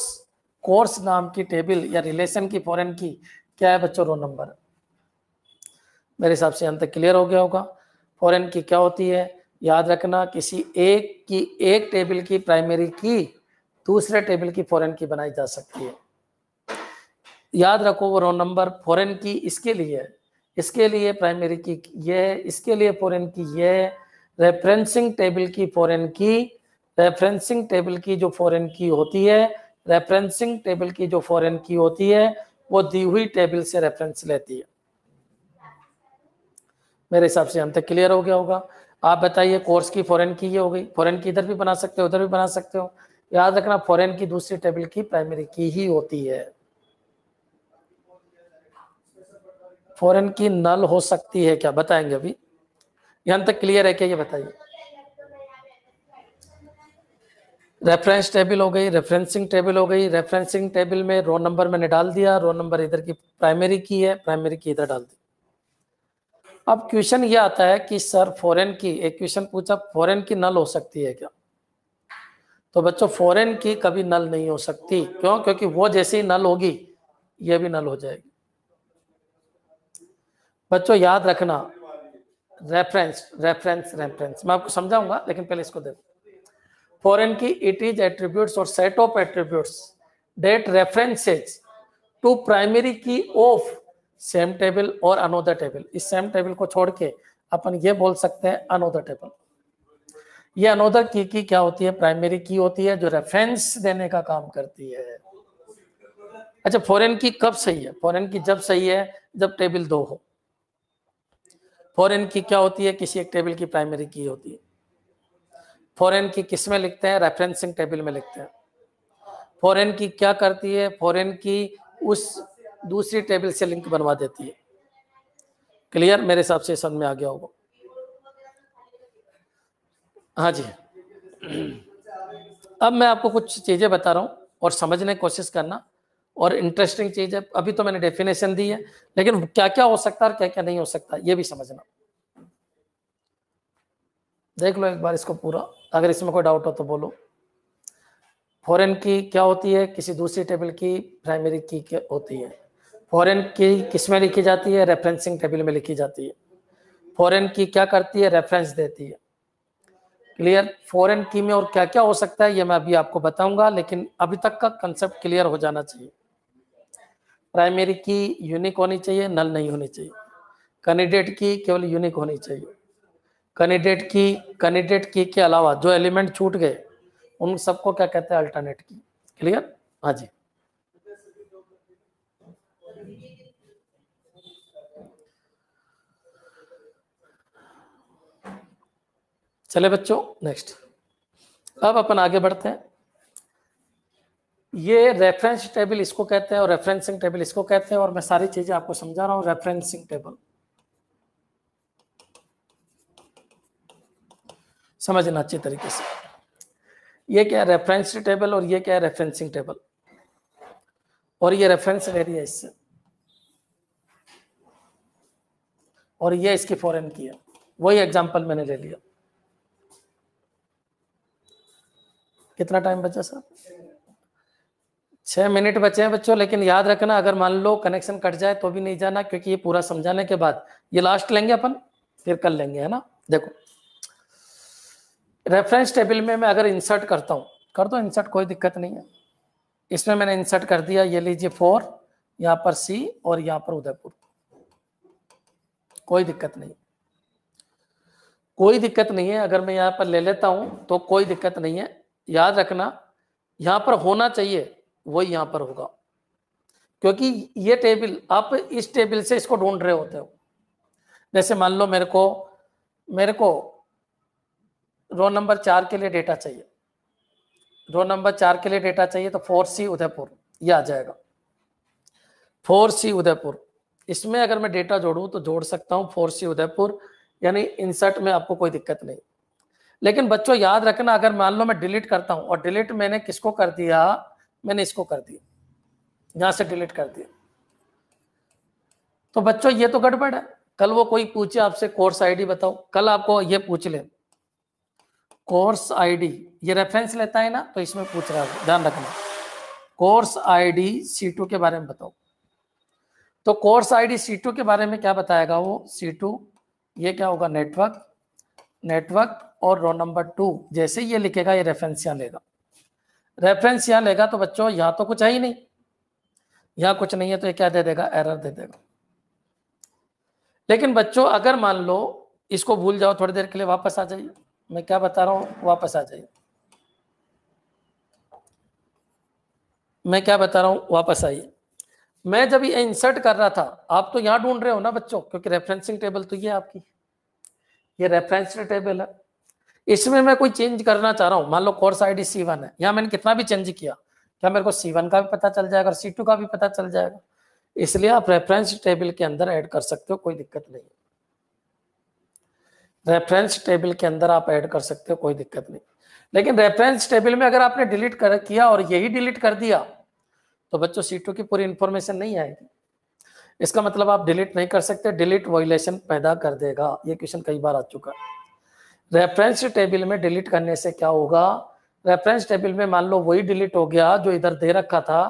कोर्स नाम की टेबल या रिलेशन की फॉरेन की क्या है बच्चों रो नंबर मेरे हिसाब से अंत क्लियर हो गया होगा फॉरेन की क्या होती है याद रखना किसी एक की एक टेबल की प्राइमरी की दूसरे टेबल की फॉरेन की बनाई जा सकती है याद रखो वो रो नंबर फॉरेन की इसके लिए है इसके लिए प्राइमरी की ये इसके लिए फॉरन की ये रेफरेंसिंग टेबल की फॉरन की रेफरेंसिंग टेबल की जो फॉरन की होती है रेफरेंसिंग टेबल की जो फॉरेन की होती है वो दी हुई टेबल से रेफरेंस लेती है मेरे हिसाब से हम तक क्लियर हो गया होगा आप बताइए कोर्स की फॉरेन की ये हो गई फॉरेन की इधर भी बना सकते हो उधर भी बना सकते हो याद रखना फॉरेन की दूसरी टेबल की प्राइमरी की ही होती है फॉरेन की नल हो सकती है क्या बताएंगे अभी यहां तक क्लियर है क्या ये बताइए रेफरेंस टेबल हो गई रेफरेंसिंग टेबल हो गई रेफरेंसिंग टेबल में रो नंबर मैंने डाल दिया रो नंबर इधर की प्राइमरी की है प्राइमरी की इधर डाल दी अब क्वेश्चन ये आता है कि सर फॉरेन की एक क्वेश्चन पूछा फॉरेन की नल हो सकती है क्या तो बच्चों फॉरेन की कभी नल नहीं हो सकती क्यों क्योंकि वो जैसे ही नल होगी ये भी नल हो जाएगी बच्चों याद रखना रेफरेंस रेफरेंस रेफरेंस मैं आपको समझाऊंगा लेकिन पहले इसको दे foreign key it is attribute और set of attribute that references to primary key of same table और अनोदर टेबल इस सेम टेबल को छोड़ के अपन ये बोल सकते हैं अनोदर टेबल ये अनोदर की की क्या होती है प्राइमरी की होती है जो रेफरेंस देने का काम करती है अच्छा फॉरेन की कब सही है फॉरेन की जब सही है जब टेबल दो हो फॉरेन की क्या होती है किसी एक टेबल की प्राइमरी की होती है फॉरेन की किस में लिखते हैं रेफरेंसिंग टेबल में लिखते हैं फॉरेन की क्या करती है फॉरेन की उस दूसरी टेबल से लिंक बनवा देती है क्लियर मेरे हिसाब से समझ में आ गया होगा हाँ जी अब मैं आपको कुछ चीज़ें बता रहा हूँ और समझने की कोशिश करना और इंटरेस्टिंग चीज है अभी तो मैंने डेफिनेशन दी है लेकिन क्या क्या हो सकता है और क्या क्या नहीं हो सकता ये भी समझना देख लो एक बार इसको पूरा अगर इसमें कोई डाउट हो तो बोलो फॉरेन की क्या होती है किसी दूसरी टेबल की प्राइमरी की क्या होती है फॉरेन की किस में लिखी जाती है रेफरेंसिंग टेबल में लिखी जाती है फॉरेन की क्या करती है रेफरेंस देती है क्लियर फॉरेन की में और क्या क्या हो सकता है ये मैं अभी आपको बताऊंगा लेकिन अभी तक का कंसेप्ट क्लियर हो जाना चाहिए प्राइमरी की यूनिक होनी चाहिए नल नहीं होनी चाहिए कैंडिडेट की केवल यूनिक होनी चाहिए कैंडिडेट की कैंडिडेट की के अलावा जो एलिमेंट छूट गए उन सबको क्या कहते हैं अल्टरनेट की क्लियर हाँ जी चले बच्चों नेक्स्ट अब अपन आगे बढ़ते हैं ये रेफरेंस टेबल इसको कहते हैं और रेफरेंसिंग टेबल इसको कहते हैं और मैं सारी चीजें आपको समझा रहा हूं रेफरेंसिंग टेबल समझना अच्छे तरीके से ये क्या है रेफरेंस टेबल और ये क्या है रेफरेंसिंग टेबल और ये रेफरेंस ले रही है इससे और ये इसकी फॉरेन की है वही एग्जाम्पल मैंने ले लिया कितना टाइम बचा सर छः मिनट बचे हैं बच्चों लेकिन याद रखना अगर मान लो कनेक्शन कट जाए तो भी नहीं जाना क्योंकि ये पूरा समझाने के बाद ये लास्ट लेंगे अपन फिर कर लेंगे है ना देखो रेफरेंस टेबल में मैं अगर इंसर्ट करता हूँ कर दो इंसर्ट कोई दिक्कत नहीं है इसमें मैंने इंसर्ट कर दिया ये लीजिए फोर यहाँ पर सी और यहाँ पर उदयपुर कोई दिक्कत नहीं कोई दिक्कत नहीं है अगर मैं यहाँ पर ले लेता हूँ तो कोई दिक्कत नहीं है याद रखना यहाँ पर होना चाहिए वही यहाँ पर होगा क्योंकि ये टेबल आप इस टेबल से इसको ढूंढ रहे होते हो जैसे मान लो मेरे को मेरे को रो नंबर चार के लिए डेटा चाहिए रो नंबर चार के लिए डेटा चाहिए तो फोर सी उदयपुर ये आ जाएगा फोर सी उदयपुर इसमें अगर मैं डेटा जोड़ू तो जोड़ सकता हूं फोर सी उदयपुर यानी इंसर्ट में आपको कोई दिक्कत नहीं लेकिन बच्चों याद रखना अगर मान लो मैं डिलीट करता हूं और डिलीट मैंने किसको कर दिया मैंने इसको कर दिया यहां से डिलीट कर दिया तो बच्चों ये तो गड़बड़ है कल वो कोई पूछे आपसे कोर्स आईडी बताओ कल आपको ये पूछ ले कोर्स आईडी ये रेफरेंस लेता है ना तो इसमें पूछ रहा है ध्यान रखना कोर्स आईडी सी टू के बारे में बताओ तो कोर्स आईडी सी टू के बारे में क्या बताएगा वो सी टू ये क्या होगा नेटवर्क नेटवर्क और रो नंबर टू जैसे ये लिखेगा ये रेफरेंस यहाँ लेगा रेफरेंस यहाँ लेगा तो बच्चों यहाँ तो कुछ है ही नहीं यहाँ कुछ नहीं है तो ये क्या दे देगा एरर दे देगा लेकिन बच्चों अगर मान लो इसको भूल जाओ थोड़ी देर के लिए वापस आ जाइए मैं क्या बता रहा हूँ वापस आ जाइए मैं क्या बता रहा हूँ वापस आइए मैं जब ये इंसर्ट कर रहा था आप तो यहाँ ढूंढ रहे हो ना बच्चों क्योंकि रेफरेंसिंग टेबल तो ये आपकी ये रेफरेंस टेबल है इसमें मैं कोई चेंज करना चाह रहा हूँ मान लो कोर्स आईडी सी वन है यहाँ मैंने कितना भी चेंज किया क्या मेरे को सी वन का भी पता चल जाएगा और सी टू का भी पता चल जाएगा इसलिए आप रेफरेंस टेबल के अंदर ऐड कर सकते हो कोई दिक्कत नहीं रेफरेंस टेबल के अंदर आप ऐड कर सकते हो कोई दिक्कत नहीं लेकिन रेफरेंस टेबल में अगर आपने डिलीट कर किया और यही डिलीट कर दिया तो बच्चों सी टू की पूरी इंफॉर्मेशन नहीं आएगी इसका मतलब आप डिलीट नहीं कर सकते डिलीट वॉयलेशन पैदा कर देगा ये क्वेश्चन कई बार आ चुका है रेफरेंस टेबल में डिलीट करने से क्या होगा रेफरेंस टेबल में मान लो वही डिलीट हो गया जो इधर दे रखा था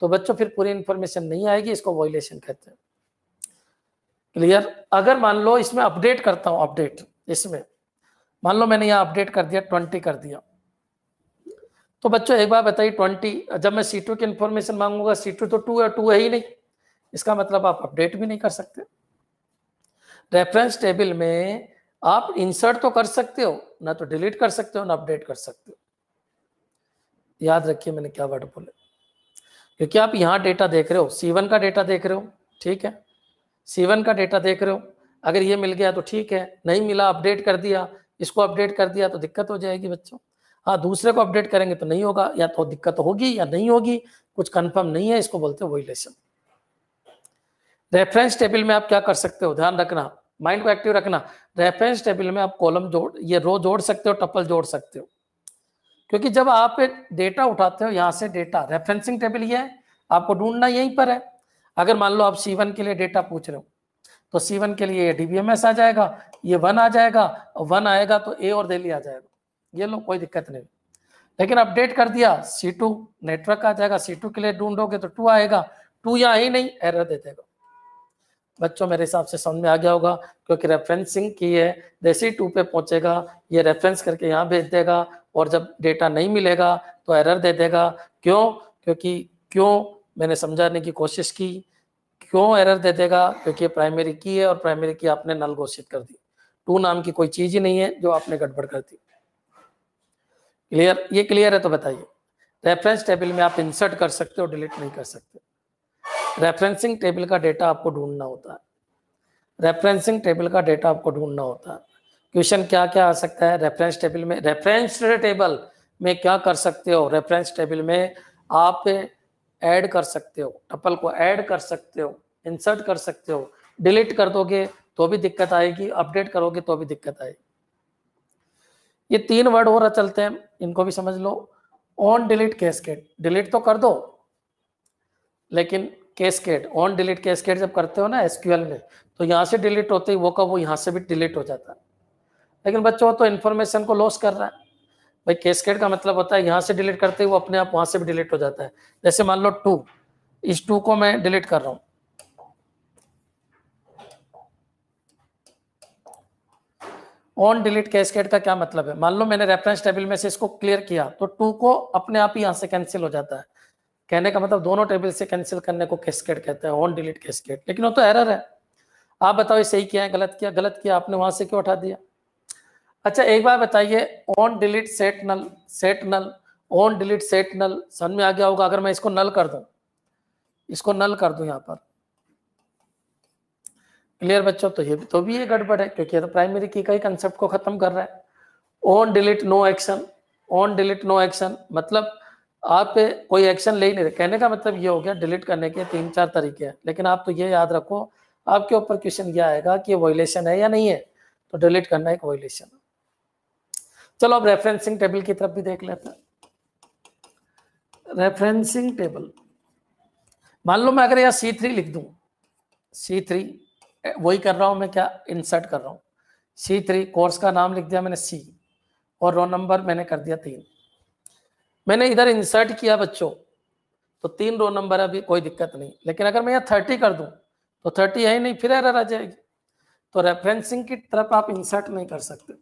तो बच्चों फिर पूरी इंफॉर्मेशन नहीं आएगी इसको वॉयलेशन कहते हैं क्लियर अगर मान लो इसमें अपडेट करता हूं अपडेट इसमें मान लो मैंने यहाँ अपडेट कर दिया ट्वेंटी कर दिया तो बच्चों एक बार बताइए ट्वेंटी जब मैं सी की इन्फॉर्मेशन मांगूंगा सी तो टू है टू है ही नहीं इसका मतलब आप अपडेट भी नहीं कर सकते रेफरेंस टेबल में आप इंसर्ट तो कर सकते हो ना तो डिलीट कर सकते हो ना अपडेट कर सकते हो याद रखिए मैंने क्या वर्ड बोले क्योंकि आप यहाँ डेटा देख रहे हो C1 का डेटा देख रहे हो ठीक है C1 का डेटा देख रहे हो अगर ये मिल गया तो ठीक है नहीं मिला अपडेट कर दिया इसको अपडेट कर दिया तो दिक्कत हो जाएगी बच्चों हाँ दूसरे को अपडेट करेंगे तो नहीं होगा या तो दिक्कत होगी या नहीं होगी कुछ कंफर्म नहीं है इसको बोलते हो वही लेसन रेफरेंस टेबल में आप क्या कर सकते हो ध्यान रखना माइंड को एक्टिव रखना रेफरेंस टेबल में आप कॉलम जोड़ ये रो जोड़ सकते हो टपल जोड़ सकते हो क्योंकि जब आप डेटा उठाते हो यहाँ से डेटा रेफरेंसिंग टेबल ये है आपको ढूंढना यहीं पर है अगर मान लो आप सीवन के लिए डेटा पूछ रहे हो तो सी वन के लिए डीबीएमएस आ जाएगा ये वन आ जाएगा वन आएगा तो ए और दिल्ली आ जाएगा ये लो कोई दिक्कत नहीं लेकिन अपडेट कर दिया सी टू नेटवर्क आ जाएगा सी टू के लिए ढूंढोगे तो टू आएगा टू यहाँ ही नहीं एरर दे देगा बच्चों मेरे हिसाब से समझ में आ गया होगा क्योंकि रेफरेंसिंग की है देसी टू पे पहुंचेगा ये रेफरेंस करके यहाँ भेज देगा और जब डेटा नहीं मिलेगा तो एरर दे देगा क्यों क्योंकि क्यों मैंने समझाने की कोशिश की क्यों एरर दे देगा क्योंकि ये प्राइमरी की है और प्राइमरी की आपने नल घोषित कर दी टू नाम की कोई चीज ही नहीं है जो आपने गड़बड़ कर दी क्लियर ये क्लियर है तो बताइए रेफरेंस टेबल में आप इंसर्ट कर सकते हो डिलीट नहीं कर सकते रेफरेंसिंग टेबल का डेटा आपको ढूंढना होता है रेफरेंसिंग टेबल का डेटा आपको ढूंढना होता है क्वेश्चन क्या क्या आ सकता है रेफरेंस टेबल में रेफरेंस टेबल में क्या कर सकते हो रेफरेंस टेबल में आप ऐड कर सकते हो टपल को ऐड कर सकते हो इंसर्ट कर सकते हो डिलीट कर दोगे तो भी दिक्कत आएगी अपडेट करोगे तो भी दिक्कत आएगी ये तीन वर्ड और चलते हैं इनको भी समझ लो ऑन डिलीट कैसकेट डिलीट तो कर दो लेकिन कैसकेट ऑन डिलीट कैसकेट जब करते हो ना एसक्यूएल में तो यहाँ से डिलीट होते ही वो का वो यहाँ से भी डिलीट हो जाता है लेकिन बच्चों तो इन्फॉर्मेशन को लॉस कर रहा है भाई कैसकेट का मतलब होता है यहाँ से डिलीट करते ही वो अपने आप वहाँ से भी डिलीट हो जाता है जैसे मान लो टू इस टू को मैं डिलीट कर रहा हूँ ऑन डिलीट कैसकेट का क्या मतलब है मान लो मैंने रेफरेंस टेबल में से इसको क्लियर किया तो टू को अपने आप ही यहाँ से कैंसिल हो जाता है कहने का मतलब दोनों टेबल से कैंसिल करने को कैसकेट कहते हैं ऑन डिलीट कैसकेट लेकिन वो तो एरर है आप बताओ ये सही किया है गलत किया गलत किया आपने वहां से क्यों उठा दिया अच्छा एक बार बताइए on delete set null set null on delete set null सन में आ गया होगा अगर मैं इसको नल कर दू इसको नल कर दू यहाँ पर क्लियर बच्चों तो ये तो भी ये गड़बड़ है क्योंकि ये तो प्राइमरी की कई कंसेप्ट को खत्म कर रहा है on delete no action on delete no action मतलब आप पे कोई एक्शन ले ही नहीं रहे कहने का मतलब ये हो गया डिलीट करने के तीन चार तरीके हैं लेकिन आप तो ये याद रखो आपके ऊपर क्वेश्चन ये आएगा कि वॉयलेशन है या नहीं है तो डिलीट करना एक वॉयलेशन है चलो अब रेफरेंसिंग टेबल की तरफ भी देख लेते हैं रेफरेंसिंग टेबल मान लो मैं अगर यहाँ सी थ्री लिख दू सी थ्री वही कर रहा हूं मैं क्या इंसर्ट कर रहा हूँ सी थ्री कोर्स का नाम लिख दिया मैंने सी और रोल नंबर मैंने कर दिया तीन मैंने इधर इंसर्ट किया बच्चों तो तीन रो नंबर अभी कोई दिक्कत नहीं लेकिन अगर मैं यहाँ थर्टी कर दूं तो थर्टी है ही नहीं फिर एरर आ जाएगी तो रेफरेंसिंग की तरफ आप इंसर्ट नहीं कर सकते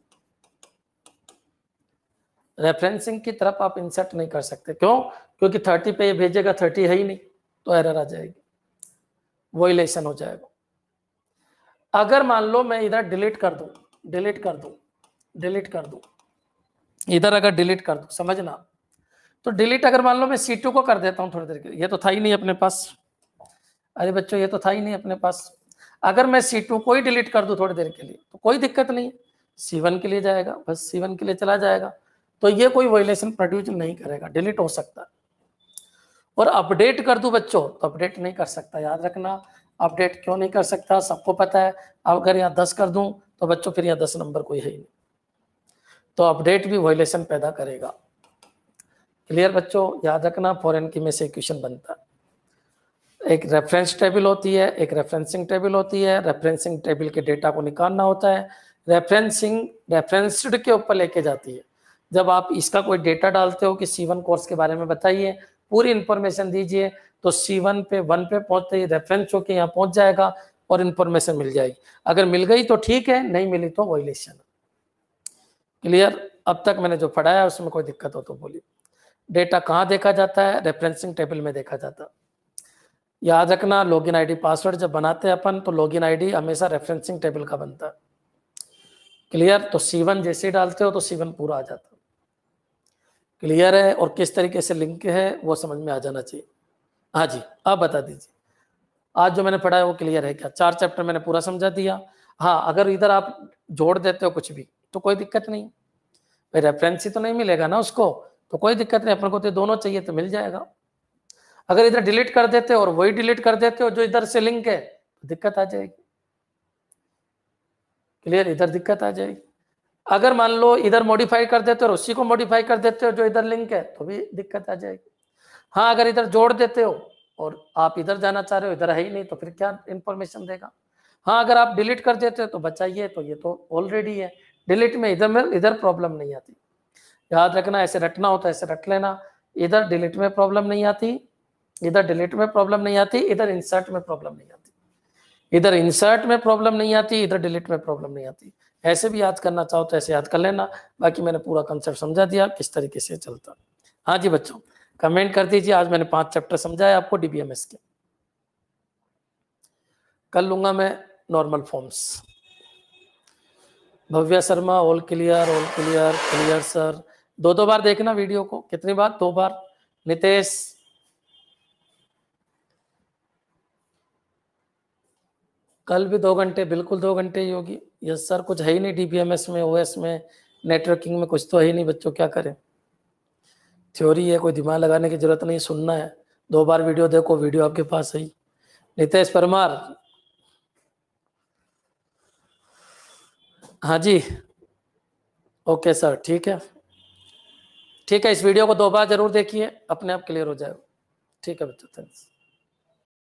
रेफरेंसिंग की तरफ आप इंसर्ट नहीं कर सकते क्यों क्योंकि थर्टी पे ये भेजेगा थर्टी है ही नहीं तो एरर आ जाएगी वो इलेशन हो जाएगा अगर मान लो मैं इधर डिलीट कर दू डिलीट कर दू डिलीट कर दू इधर अगर डिलीट कर दू समझना तो डिलीट अगर मान लो मैं सी टू को कर देता हूँ थोड़ी देर के ये तो था ही नहीं अपने पास अरे बच्चों ये तो था ही नहीं अपने पास अगर मैं सी टू को ही डिलीट कर दूँ थोड़ी देर के लिए तो कोई दिक्कत नहीं है सी वन के लिए जाएगा बस सी वन के लिए चला जाएगा तो ये कोई वॉयलेशन प्रोड्यूस नहीं करेगा डिलीट हो सकता है और अपडेट कर दूँ बच्चों तो अपडेट नहीं कर सकता याद रखना अपडेट क्यों नहीं कर सकता सबको पता है अगर यहाँ दस कर दूँ तो बच्चों फिर यहाँ दस नंबर कोई है ही नहीं तो अपडेट भी वायलेशन पैदा करेगा क्लियर बच्चों याद रखना फॉरेन की में से क्वेश्चन बनता एक रेफरेंस टेबल होती है एक रेफरेंसिंग टेबल होती है रेफरेंसिंग टेबल के डेटा को निकालना होता है रेफरेंसिंग रेफरेंस्ड के ऊपर लेके जाती है जब आप इसका कोई डेटा डालते हो कि सी वन कोर्स के बारे में बताइए पूरी इंफॉर्मेशन दीजिए तो सी वन पे वन पे पहुंचते ही रेफरेंस होके यहाँ पहुंच जाएगा और इन्फॉर्मेशन मिल जाएगी अगर मिल गई तो ठीक है नहीं मिली तो वॉयलेशन क्लियर अब तक मैंने जो पढ़ाया उसमें कोई दिक्कत हो तो बोलिए डेटा कहाँ देखा जाता है रेफरेंसिंग टेबल में देखा जाता है याद रखना लॉगिन आईडी पासवर्ड जब बनाते हैं अपन तो लॉगिन आईडी हमेशा रेफरेंसिंग टेबल का बनता है क्लियर तो सीवन जैसे डालते हो तो सीवन पूरा आ जाता क्लियर है और किस तरीके से लिंक है वो समझ में आ जाना चाहिए हाँ जी आप बता दीजिए आज जो मैंने पढ़ा है वो क्लियर है क्या चार चैप्टर मैंने पूरा समझा दिया हाँ अगर इधर आप जोड़ देते हो कुछ भी तो कोई दिक्कत नहीं भाई रेफरेंस ही तो नहीं मिलेगा ना उसको तो कोई दिक्कत नहीं अपन को तो दोनों चाहिए तो मिल जाएगा अगर इधर डिलीट कर देते और वही डिलीट कर देते हो जो इधर से लिंक है तो दिक्कत आ जाएगी क्लियर इधर दिक्कत आ जाएगी अगर मान लो इधर मॉडिफाई कर देते हो और उसी को मॉडिफाई कर देते हो जो इधर लिंक है तो भी दिक्कत आ जाएगी हाँ अगर इधर जोड़ देते हो और आप इधर जाना चाह रहे हो इधर है ही नहीं तो फिर क्या इंफॉर्मेशन देगा हाँ अगर आप डिलीट कर देते हो तो बचाइए तो ये तो ऑलरेडी है डिलीट में इधर में इधर प्रॉब्लम नहीं आती याद रखना ऐसे रटना होता तो है ऐसे रट लेना इधर डिलीट में प्रॉब्लम नहीं आती इधर डिलीट में प्रॉब्लम नहीं आती इधर इंसर्ट में प्रॉब्लम नहीं आती इधर इंसर्ट में प्रॉब्लम नहीं आती इधर डिलीट में प्रॉब्लम नहीं आती ऐसे भी याद करना चाहो तो ऐसे याद कर लेना बाकी मैंने पूरा कंसेप्ट समझा दिया किस तरीके से चलता हाँ जी बच्चों कमेंट कर दीजिए आज मैंने पांच चैप्टर समझाया आपको डीबीएमएस के कर लूंगा मैं normal forms Bhavya Sharma all clear all clear clear sir दो दो बार देखना वीडियो को कितनी बार दो बार नितेश कल भी दो घंटे बिल्कुल दो घंटे ही होगी यस सर कुछ है ही नहीं डीबीएमएस में ओएस में नेटवर्किंग में कुछ तो है ही नहीं बच्चों क्या करें थ्योरी है कोई दिमाग लगाने की जरूरत नहीं सुनना है दो बार वीडियो देखो वीडियो आपके पास है नितेश परमार हाँ जी ओके सर ठीक है ठीक है इस वीडियो को दो बार जरूर देखिए अपने आप क्लियर हो जाएगा ठीक है बच्चों थैंक्स